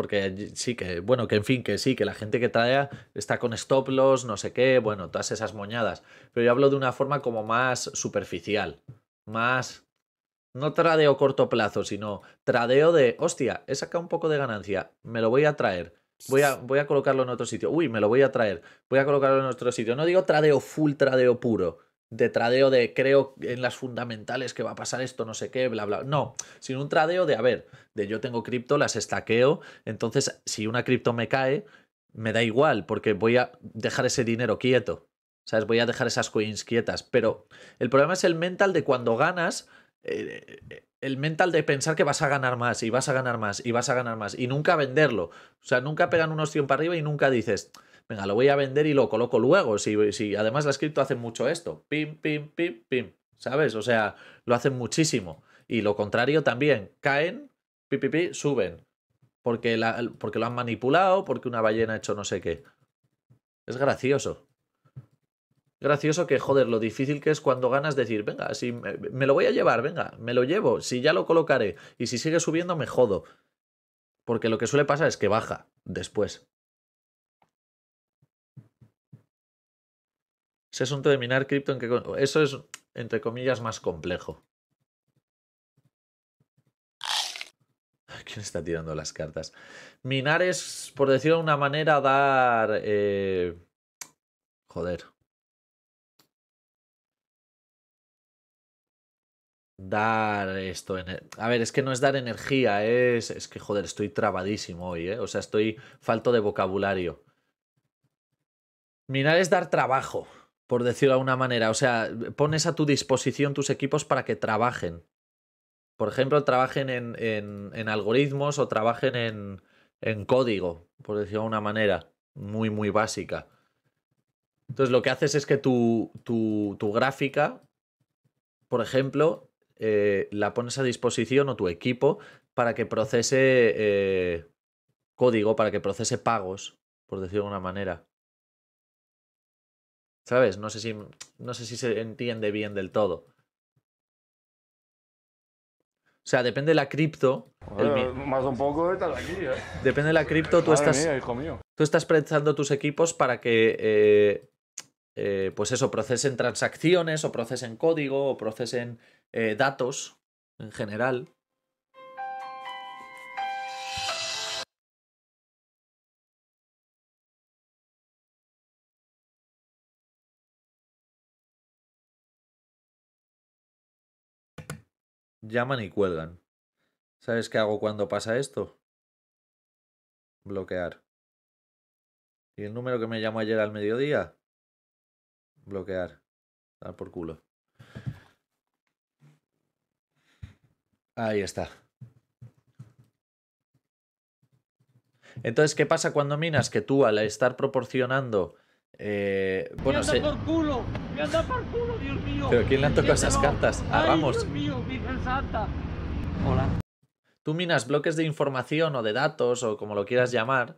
porque sí que, bueno, que en fin, que sí, que la gente que trae está con stop loss, no sé qué, bueno, todas esas moñadas. Pero yo hablo de una forma como más superficial, más... No tradeo corto plazo, sino tradeo de, hostia, he sacado un poco de ganancia, me lo voy a traer, voy a, voy a colocarlo en otro sitio, uy, me lo voy a traer, voy a colocarlo en otro sitio. No digo tradeo full, tradeo puro, de tradeo de creo en las fundamentales que va a pasar esto, no sé qué, bla, bla. No, sino un tradeo de, a ver, de yo tengo cripto, las estaqueo, entonces si una cripto me cae, me da igual, porque voy a dejar ese dinero quieto. ¿Sabes? Voy a dejar esas coins quietas. Pero el problema es el mental de cuando ganas, eh, el mental de pensar que vas a ganar más y vas a ganar más y vas a ganar más y nunca venderlo. O sea, nunca pegan unos 100 para arriba y nunca dices, Venga, lo voy a vender y lo coloco luego. Si, además la cripto hacen mucho esto. Pim, pim, pim, pim. ¿Sabes? O sea, lo hacen muchísimo. Y lo contrario también. Caen, pi, pi, suben. Porque, lo han manipulado, porque una ballena ha hecho no sé qué. Es gracioso gracioso que, joder, lo difícil que es cuando ganas decir, venga, si me, lo voy a llevar, venga, me lo llevo, si ya lo colocaré y si sigue subiendo me jodo. Porque lo que suele pasar es que baja después. Ese asunto de minar cripto, en que, eso es, entre comillas, más complejo. ¿Quién está tirando las cartas? Minar es, por decirlo de una manera, dar... Eh, joder. Dar esto... En... A ver, es que no es dar energía, es... Es que, joder, estoy trabadísimo hoy, ¿eh? O sea, estoy falto de vocabulario. Minar es dar trabajo por decirlo de alguna manera. O sea, pones a tu disposición tus equipos para que trabajen. Por ejemplo, trabajen en, algoritmos o trabajen en, código, por decirlo de una manera muy, muy básica. Entonces, lo que haces es que tu, tu, gráfica, por ejemplo, eh, la pones a disposición o tu equipo para que procese eh, código, para que procese pagos, por decirlo de una manera. ¿Sabes? No sé si, no sé si se entiende bien del todo. O sea, depende de la cripto. más un poco de tal aquí, ¿eh? Depende de la cripto, tú estás. Mía, hijo mío. Tú estás prestando tus equipos para que. Eh, eh, pues eso, procesen transacciones, o procesen código, o procesen eh, datos en general. llaman y cuelgan. ¿Sabes qué hago cuando pasa esto? Bloquear. ¿Y el número que me llamó ayer al mediodía? Bloquear. Dar por culo. Ahí está. Entonces, ¿qué pasa cuando minas? Que tú al estar proporcionando eh, bueno, por culo! ¡Me anda por culo, Dios mío! ¿Pero quién le han tocado esas cartas? Ah, vamos Dios mío, Santa! Hola. Tú minas bloques de información o de datos o como lo quieras llamar.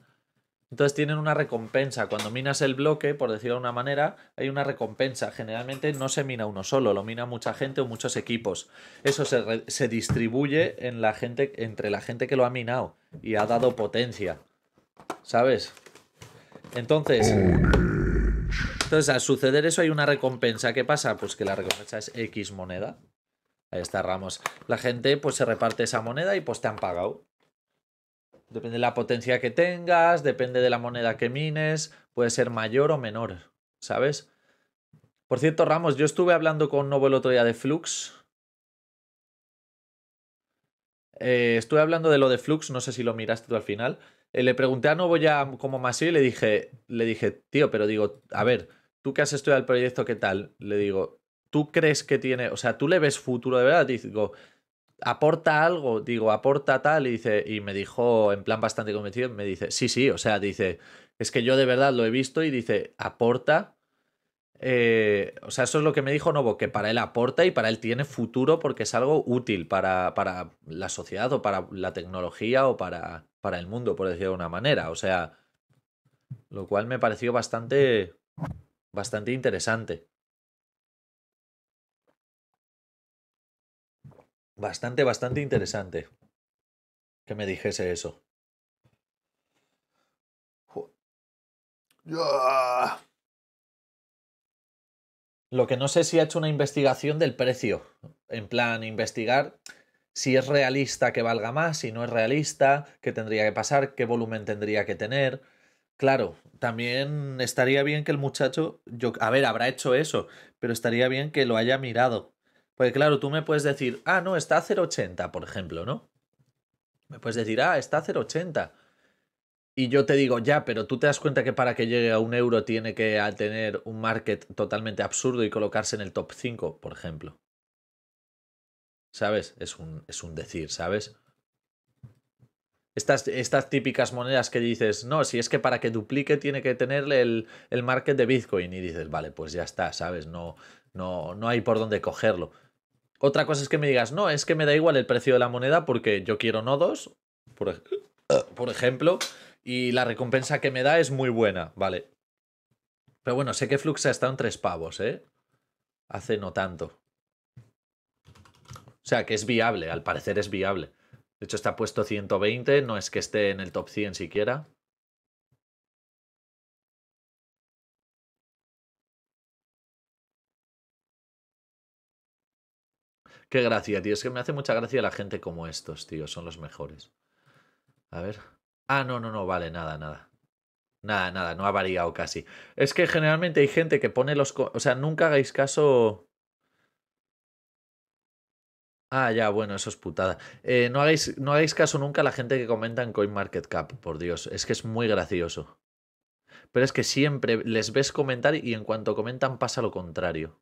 Entonces tienen una recompensa. Cuando minas el bloque, por decirlo de una manera, hay una recompensa. Generalmente no se mina uno solo, lo mina mucha gente o muchos equipos. Eso se, distribuye en la gente, entre la gente que lo ha minado y ha dado potencia. ¿Sabes? Entonces, oh, entonces, al suceder eso hay una recompensa. ¿Qué pasa? Pues que la recompensa es X moneda. Ahí está Ramos. La gente pues se reparte esa moneda y pues te han pagado. Depende de la potencia que tengas, depende de la moneda que mines, puede ser mayor o menor, ¿sabes? Por cierto, Ramos, yo estuve hablando con Novo el otro día de Flux. Eh, estuve hablando de lo de Flux, no sé si lo miraste tú al final. Eh, le pregunté a Novo ya como más y le dije, le dije, tío, pero digo, a ver, tú que has estudiado el proyecto, ¿qué tal? Le digo, ¿tú crees que tiene, o sea, tú le ves futuro de verdad? Digo, aporta algo, digo, aporta tal, y dice, y me dijo en plan bastante convencido, me dice, sí, sí, o sea, dice, es que yo de verdad lo he visto y dice, aporta. Eh, o sea, eso es lo que me dijo Novo, que para él aporta y para él tiene futuro porque es algo útil para, para la sociedad o para la tecnología o para, para el mundo, por decirlo de una manera. O sea, lo cual me pareció bastante, bastante interesante. Bastante, bastante interesante que me dijese eso. Lo que no sé si ha hecho una investigación del precio. En plan, investigar si es realista que valga más, si no es realista, qué tendría que pasar, qué volumen tendría que tener. Claro, también estaría bien que el muchacho, yo, a ver, habrá hecho eso, pero estaría bien que lo haya mirado. Porque claro, tú me puedes decir, ah, no, está a 0,80, por ejemplo, ¿no? Me puedes decir, ah, está a 0,80. Y yo te digo, ya, pero tú te das cuenta que para que llegue a un euro tiene que tener un market totalmente absurdo y colocarse en el top 5, por ejemplo. ¿Sabes? Es un, es un decir, ¿sabes? Estas, típicas monedas que dices, no, si es que para que duplique tiene que tenerle el, el market de Bitcoin y dices, vale, pues ya está, ¿sabes? No, no, no hay por dónde cogerlo. Otra cosa es que me digas, no, es que me da igual el precio de la moneda porque yo quiero nodos, por, por ejemplo, y la recompensa que me da es muy buena, vale. Pero bueno, sé que Flux ha estado en tres pavos, ¿eh? Hace no tanto. O sea, que es viable, al parecer es viable. De hecho, está puesto 120, no es que esté en el top 100 siquiera. Qué gracia, tío. Es que me hace mucha gracia la gente como estos, tío. Son los mejores. A ver. Ah, no, no, no. Vale, nada, nada. Nada, nada. No ha variado casi. Es que generalmente hay gente que pone los... O sea, nunca hagáis caso Ah, ya, bueno, eso es putada. Eh, no, hagáis, no hagáis caso nunca a la gente que comenta en CoinMarketCap, por Dios, es que es muy gracioso. Pero es que siempre les ves comentar y en cuanto comentan pasa lo contrario.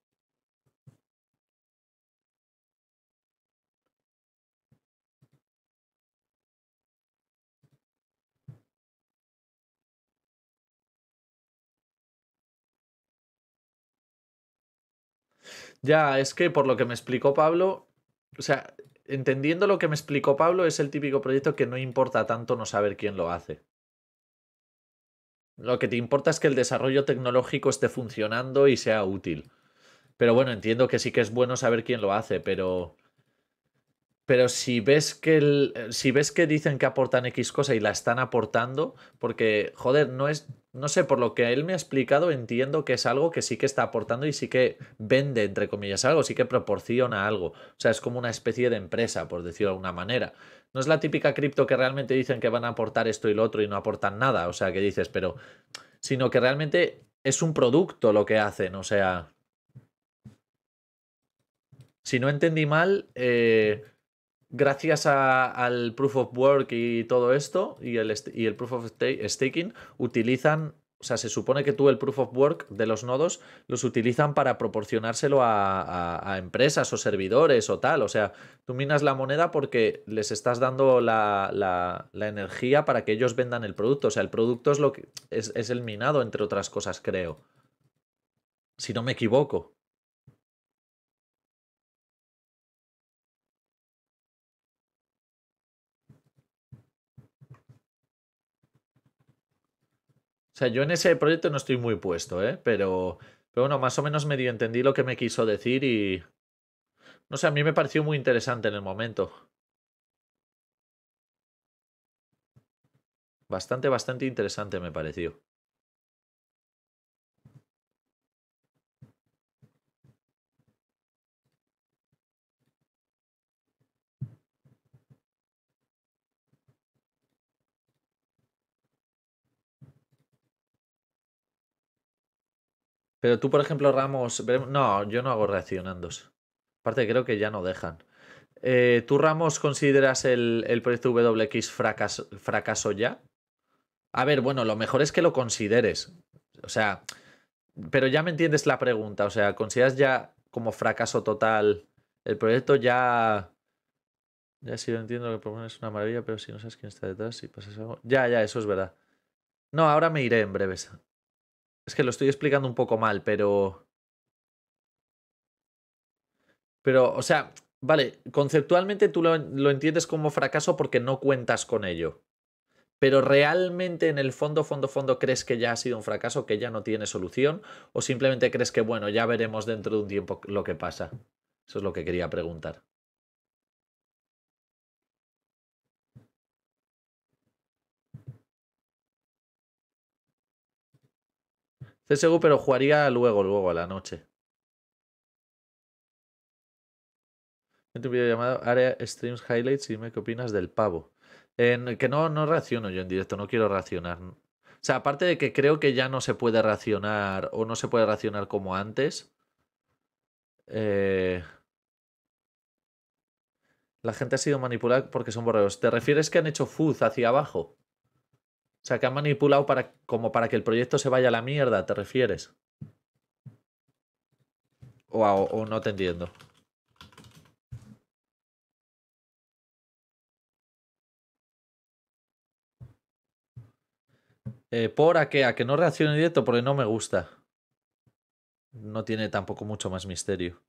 Ya, es que por lo que me explicó Pablo, o sea, entendiendo lo que me explicó Pablo, es el típico proyecto que no importa tanto no saber quién lo hace. Lo que te importa es que el desarrollo tecnológico esté funcionando y sea útil. Pero bueno, entiendo que sí que es bueno saber quién lo hace, pero pero si ves que si ves que dicen que aportan X cosa y la están aportando, porque joder, no es no sé, por lo que él me ha explicado, entiendo que es algo que sí que está aportando y sí que vende, entre comillas, algo, sí que proporciona algo. O sea, es como una especie de empresa, por decirlo de alguna manera. No es la típica cripto que realmente dicen que van a aportar esto y lo otro y no aportan nada, o sea, que dices, pero... Sino que realmente es un producto lo que hacen, o sea... Si no entendí mal, eh, gracias al proof of work y todo esto, y el, proof of staking, utilizan, o sea, se supone que tú el proof of work de los nodos los utilizan para proporcionárselo a, empresas o servidores o tal. O sea, tú minas la moneda porque les estás dando la, energía para que ellos vendan el producto. O sea, el producto es lo que es el minado, entre otras cosas, creo. Si no me equivoco. sea, yo en ese proyecto no estoy muy puesto, ¿eh? Pero, pero bueno, más o menos medio entendí lo que me quiso decir y... No sé, a mí me pareció muy interesante en el momento. Bastante, bastante interesante me pareció. Pero tú, por ejemplo, Ramos. No, yo no hago reaccionandos. Aparte, creo que ya no dejan. Eh, ¿Tú, Ramos, consideras el, proyecto WX fracaso, ya? A ver, bueno, lo mejor es que lo consideres. O sea, pero ya me entiendes la pregunta. O sea, ¿consideras ya como fracaso total el proyecto? Ya. Ya sí, lo entiendo, lo que propones es una maravilla, pero si no sabes quién está detrás, si pasas algo. Ya, ya, eso es verdad. No, ahora me iré en breves. Es que lo estoy explicando un poco mal, pero... Pero, o sea, vale, conceptualmente tú lo, lo entiendes como fracaso porque no cuentas con ello. Pero realmente en el fondo, fondo, fondo, ¿crees que ya ha sido un fracaso, que ya no tiene solución? ¿O simplemente crees que, bueno, ya veremos dentro de un tiempo lo que pasa? Eso es lo que quería preguntar. seguro, pero jugaría luego, luego a la noche. En tu video llamado Area Streams Highlights dime qué opinas del pavo. En, que no, no reacciono yo en directo, no quiero reaccionar. O sea, aparte de que creo que ya no se puede reaccionar, o no se puede reaccionar como antes. Eh, la gente ha sido manipulada porque son borreos. ¿Te refieres que han hecho fuzz hacia abajo? O sea, que han manipulado para, como para que el proyecto se vaya a la mierda, ¿te refieres? O, no te entiendo. Eh, por a que, a que no reaccione directo porque no me gusta. No tiene tampoco mucho más misterio.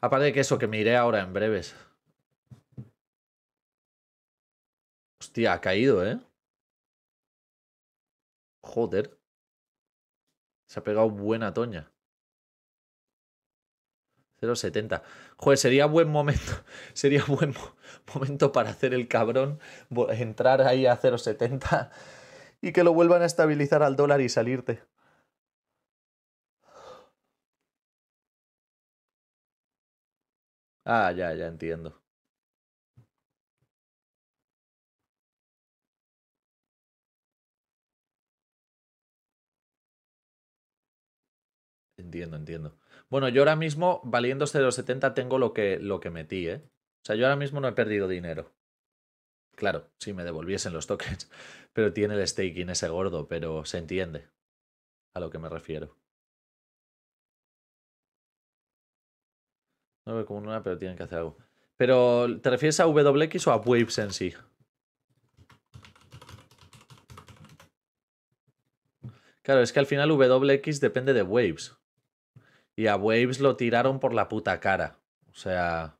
Aparte de que eso, que me iré ahora en breves. Hostia, ha caído, ¿eh? Joder. Se ha pegado buena toña. 0,70. Joder, sería buen momento. Sería buen momento para hacer el cabrón. Entrar ahí a 0,70 y que lo vuelvan a estabilizar al dólar y salirte. Ah, ya, ya entiendo. Entiendo, entiendo. Bueno, yo ahora mismo, valiéndose de los 70, tengo lo que, lo que metí, ¿eh? O sea, yo ahora mismo no he perdido dinero. Claro, si me devolviesen los tokens, pero tiene el staking ese gordo, pero se entiende a lo que me refiero. no como una pero tienen que hacer algo. Pero, ¿te refieres a WX o a Waves en sí? Claro, es que al final WX depende de Waves. Y a Waves lo tiraron por la puta cara. O sea.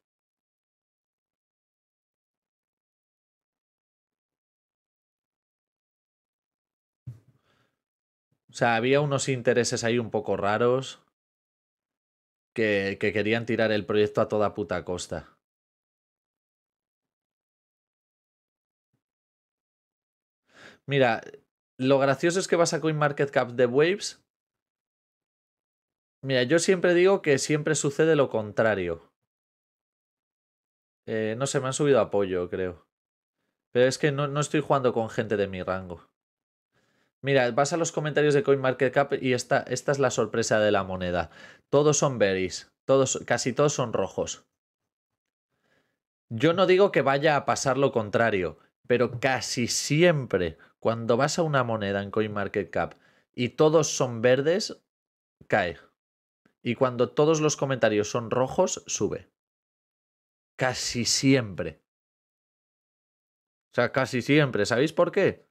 O sea, había unos intereses ahí un poco raros que, que querían tirar el proyecto a toda puta costa. Mira, lo gracioso es que vas a CoinMarketCap de Waves Mira, yo siempre digo que siempre sucede lo contrario. Eh, no sé, me han subido apoyo, creo. Pero es que no, estoy jugando con gente de mi rango. Mira, vas a los comentarios de CoinMarketCap y esta, esta es la sorpresa de la moneda. Todos son berries. Todos, casi todos son rojos. Yo no digo que vaya a pasar lo contrario, pero casi siempre cuando vas a una moneda en CoinMarketCap y todos son verdes, cae. Y cuando todos los comentarios son rojos, sube. Casi siempre. O sea, casi siempre. ¿Sabéis por qué?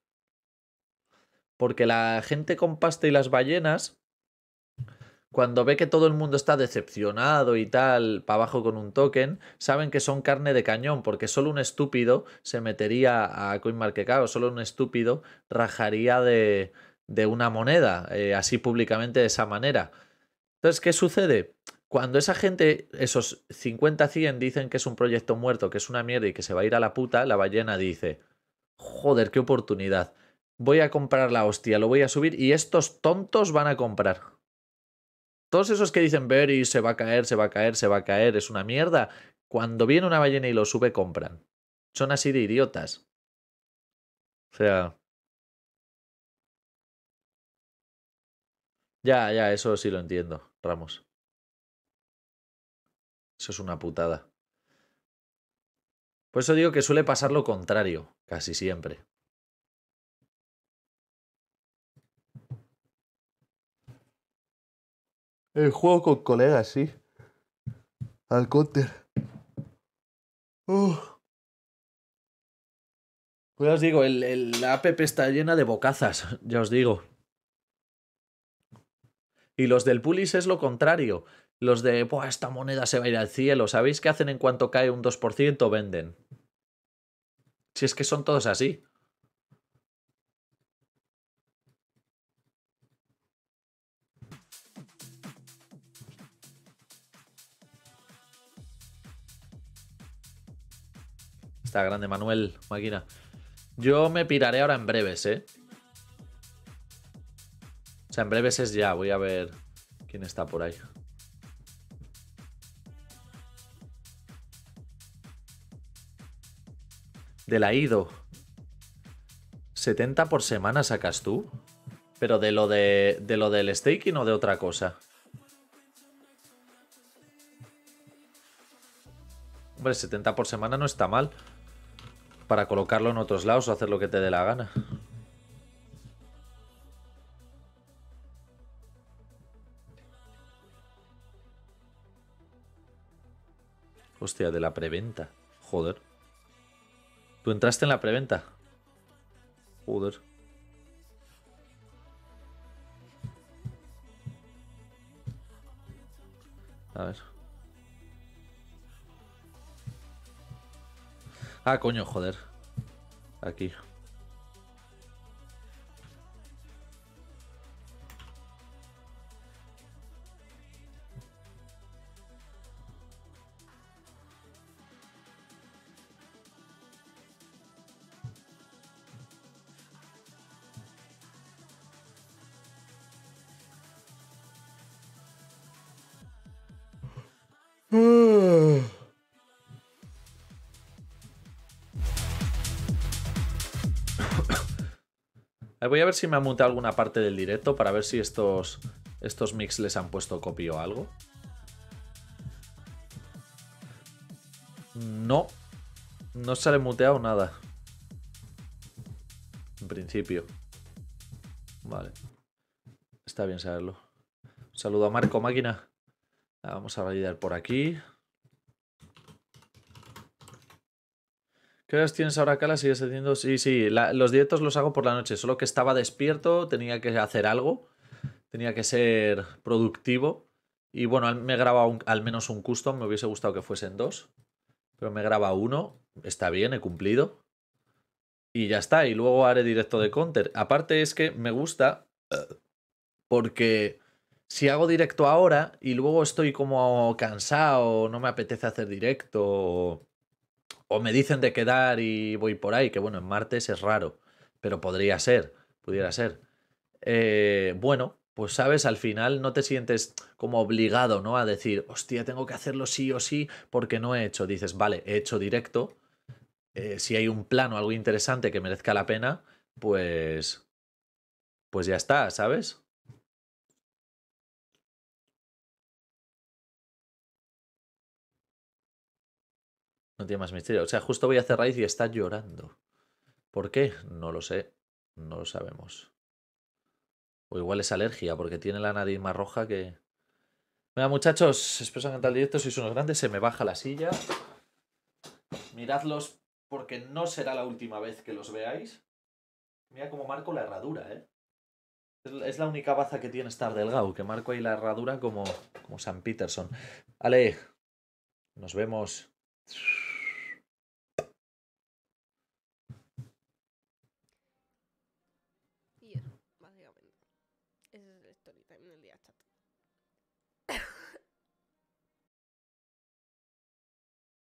Porque la gente con pasta y las ballenas, cuando ve que todo el mundo está decepcionado y tal, para abajo con un token, saben que son carne de cañón, porque solo un estúpido se metería a CoinMarketCap, solo un estúpido rajaría de, de una moneda, eh, así públicamente de esa manera entonces, ¿qué sucede? Cuando esa gente, esos 50, 100 dicen que es un proyecto muerto, que es una mierda y que se va a ir a la puta, la ballena dice, joder, qué oportunidad. Voy a comprar la hostia, lo voy a subir y estos tontos van a comprar. Todos esos que dicen, Berry se va a caer, se va a caer, se va a caer, es una mierda. Cuando viene una ballena y lo sube, compran. Son así de idiotas. O sea, Ya, ya, eso sí lo entiendo, Ramos. Eso es una putada. Por eso digo que suele pasar lo contrario, casi siempre. El juego con colegas, sí. Al counter. Pues ya os digo, el, la app está llena de bocazas, ya os digo. Y los del Pulis es lo contrario. Los de, Buah, esta moneda se va a ir al cielo. ¿Sabéis qué hacen en cuanto cae un 2%? Venden. Si es que son todos así. Está grande Manuel, máquina. Yo me piraré ahora en breves, ¿eh? O sea, en breves es ya. Voy a ver quién está por ahí. De la IDO. 70 por semana sacas tú. Pero de lo de, de lo del staking o de otra cosa. Hombre, 70 por semana no está mal. Para colocarlo en otros lados o hacer lo que te dé la gana. Hostia, de la preventa. Joder. ¿Tú entraste en la preventa? Joder. A ver. Ah, coño, joder. Aquí. voy a ver si me ha muteado alguna parte del directo para ver si estos, estos mix les han puesto copio o algo. No, no se sale muteado nada. En principio. Vale. Está bien saberlo. Un saludo a Marco Máquina. Vamos a validar por aquí. ¿Qué horas tienes ahora, Cala? ¿Sigues haciendo? Sí, sí, los directos los hago por la noche, solo que estaba despierto, tenía que hacer algo, tenía que ser productivo. Y bueno, me graba al menos un custom, me hubiese gustado que fuesen dos, pero me graba uno, está bien, he cumplido. Y ya está, y luego haré directo de counter. Aparte es que me gusta eh, porque si hago directo ahora y luego estoy como cansado, no me apetece hacer directo, o me dicen de quedar y voy por ahí, que bueno, en martes es raro, pero podría ser, pudiera ser. Eh, bueno, pues sabes, al final no te sientes como obligado, ¿no? A decir, hostia, tengo que hacerlo sí o sí porque no he hecho. Dices, vale, he hecho directo. Eh, si hay un plano, algo interesante que merezca la pena, pues. Pues ya está, ¿sabes? No tiene más misterio. O sea, justo voy a hacer raíz y está llorando. ¿Por qué? No lo sé. No lo sabemos. O igual es alergia, porque tiene la nariz más roja que. Mira, muchachos, espero que en tal directo sois unos grandes. Se me baja la silla. Miradlos, porque no será la última vez que los veáis. Mira cómo marco la herradura, ¿eh? Es la única baza que tiene Star Delgado, que marco ahí la herradura como, como San Peterson. Ale, nos vemos.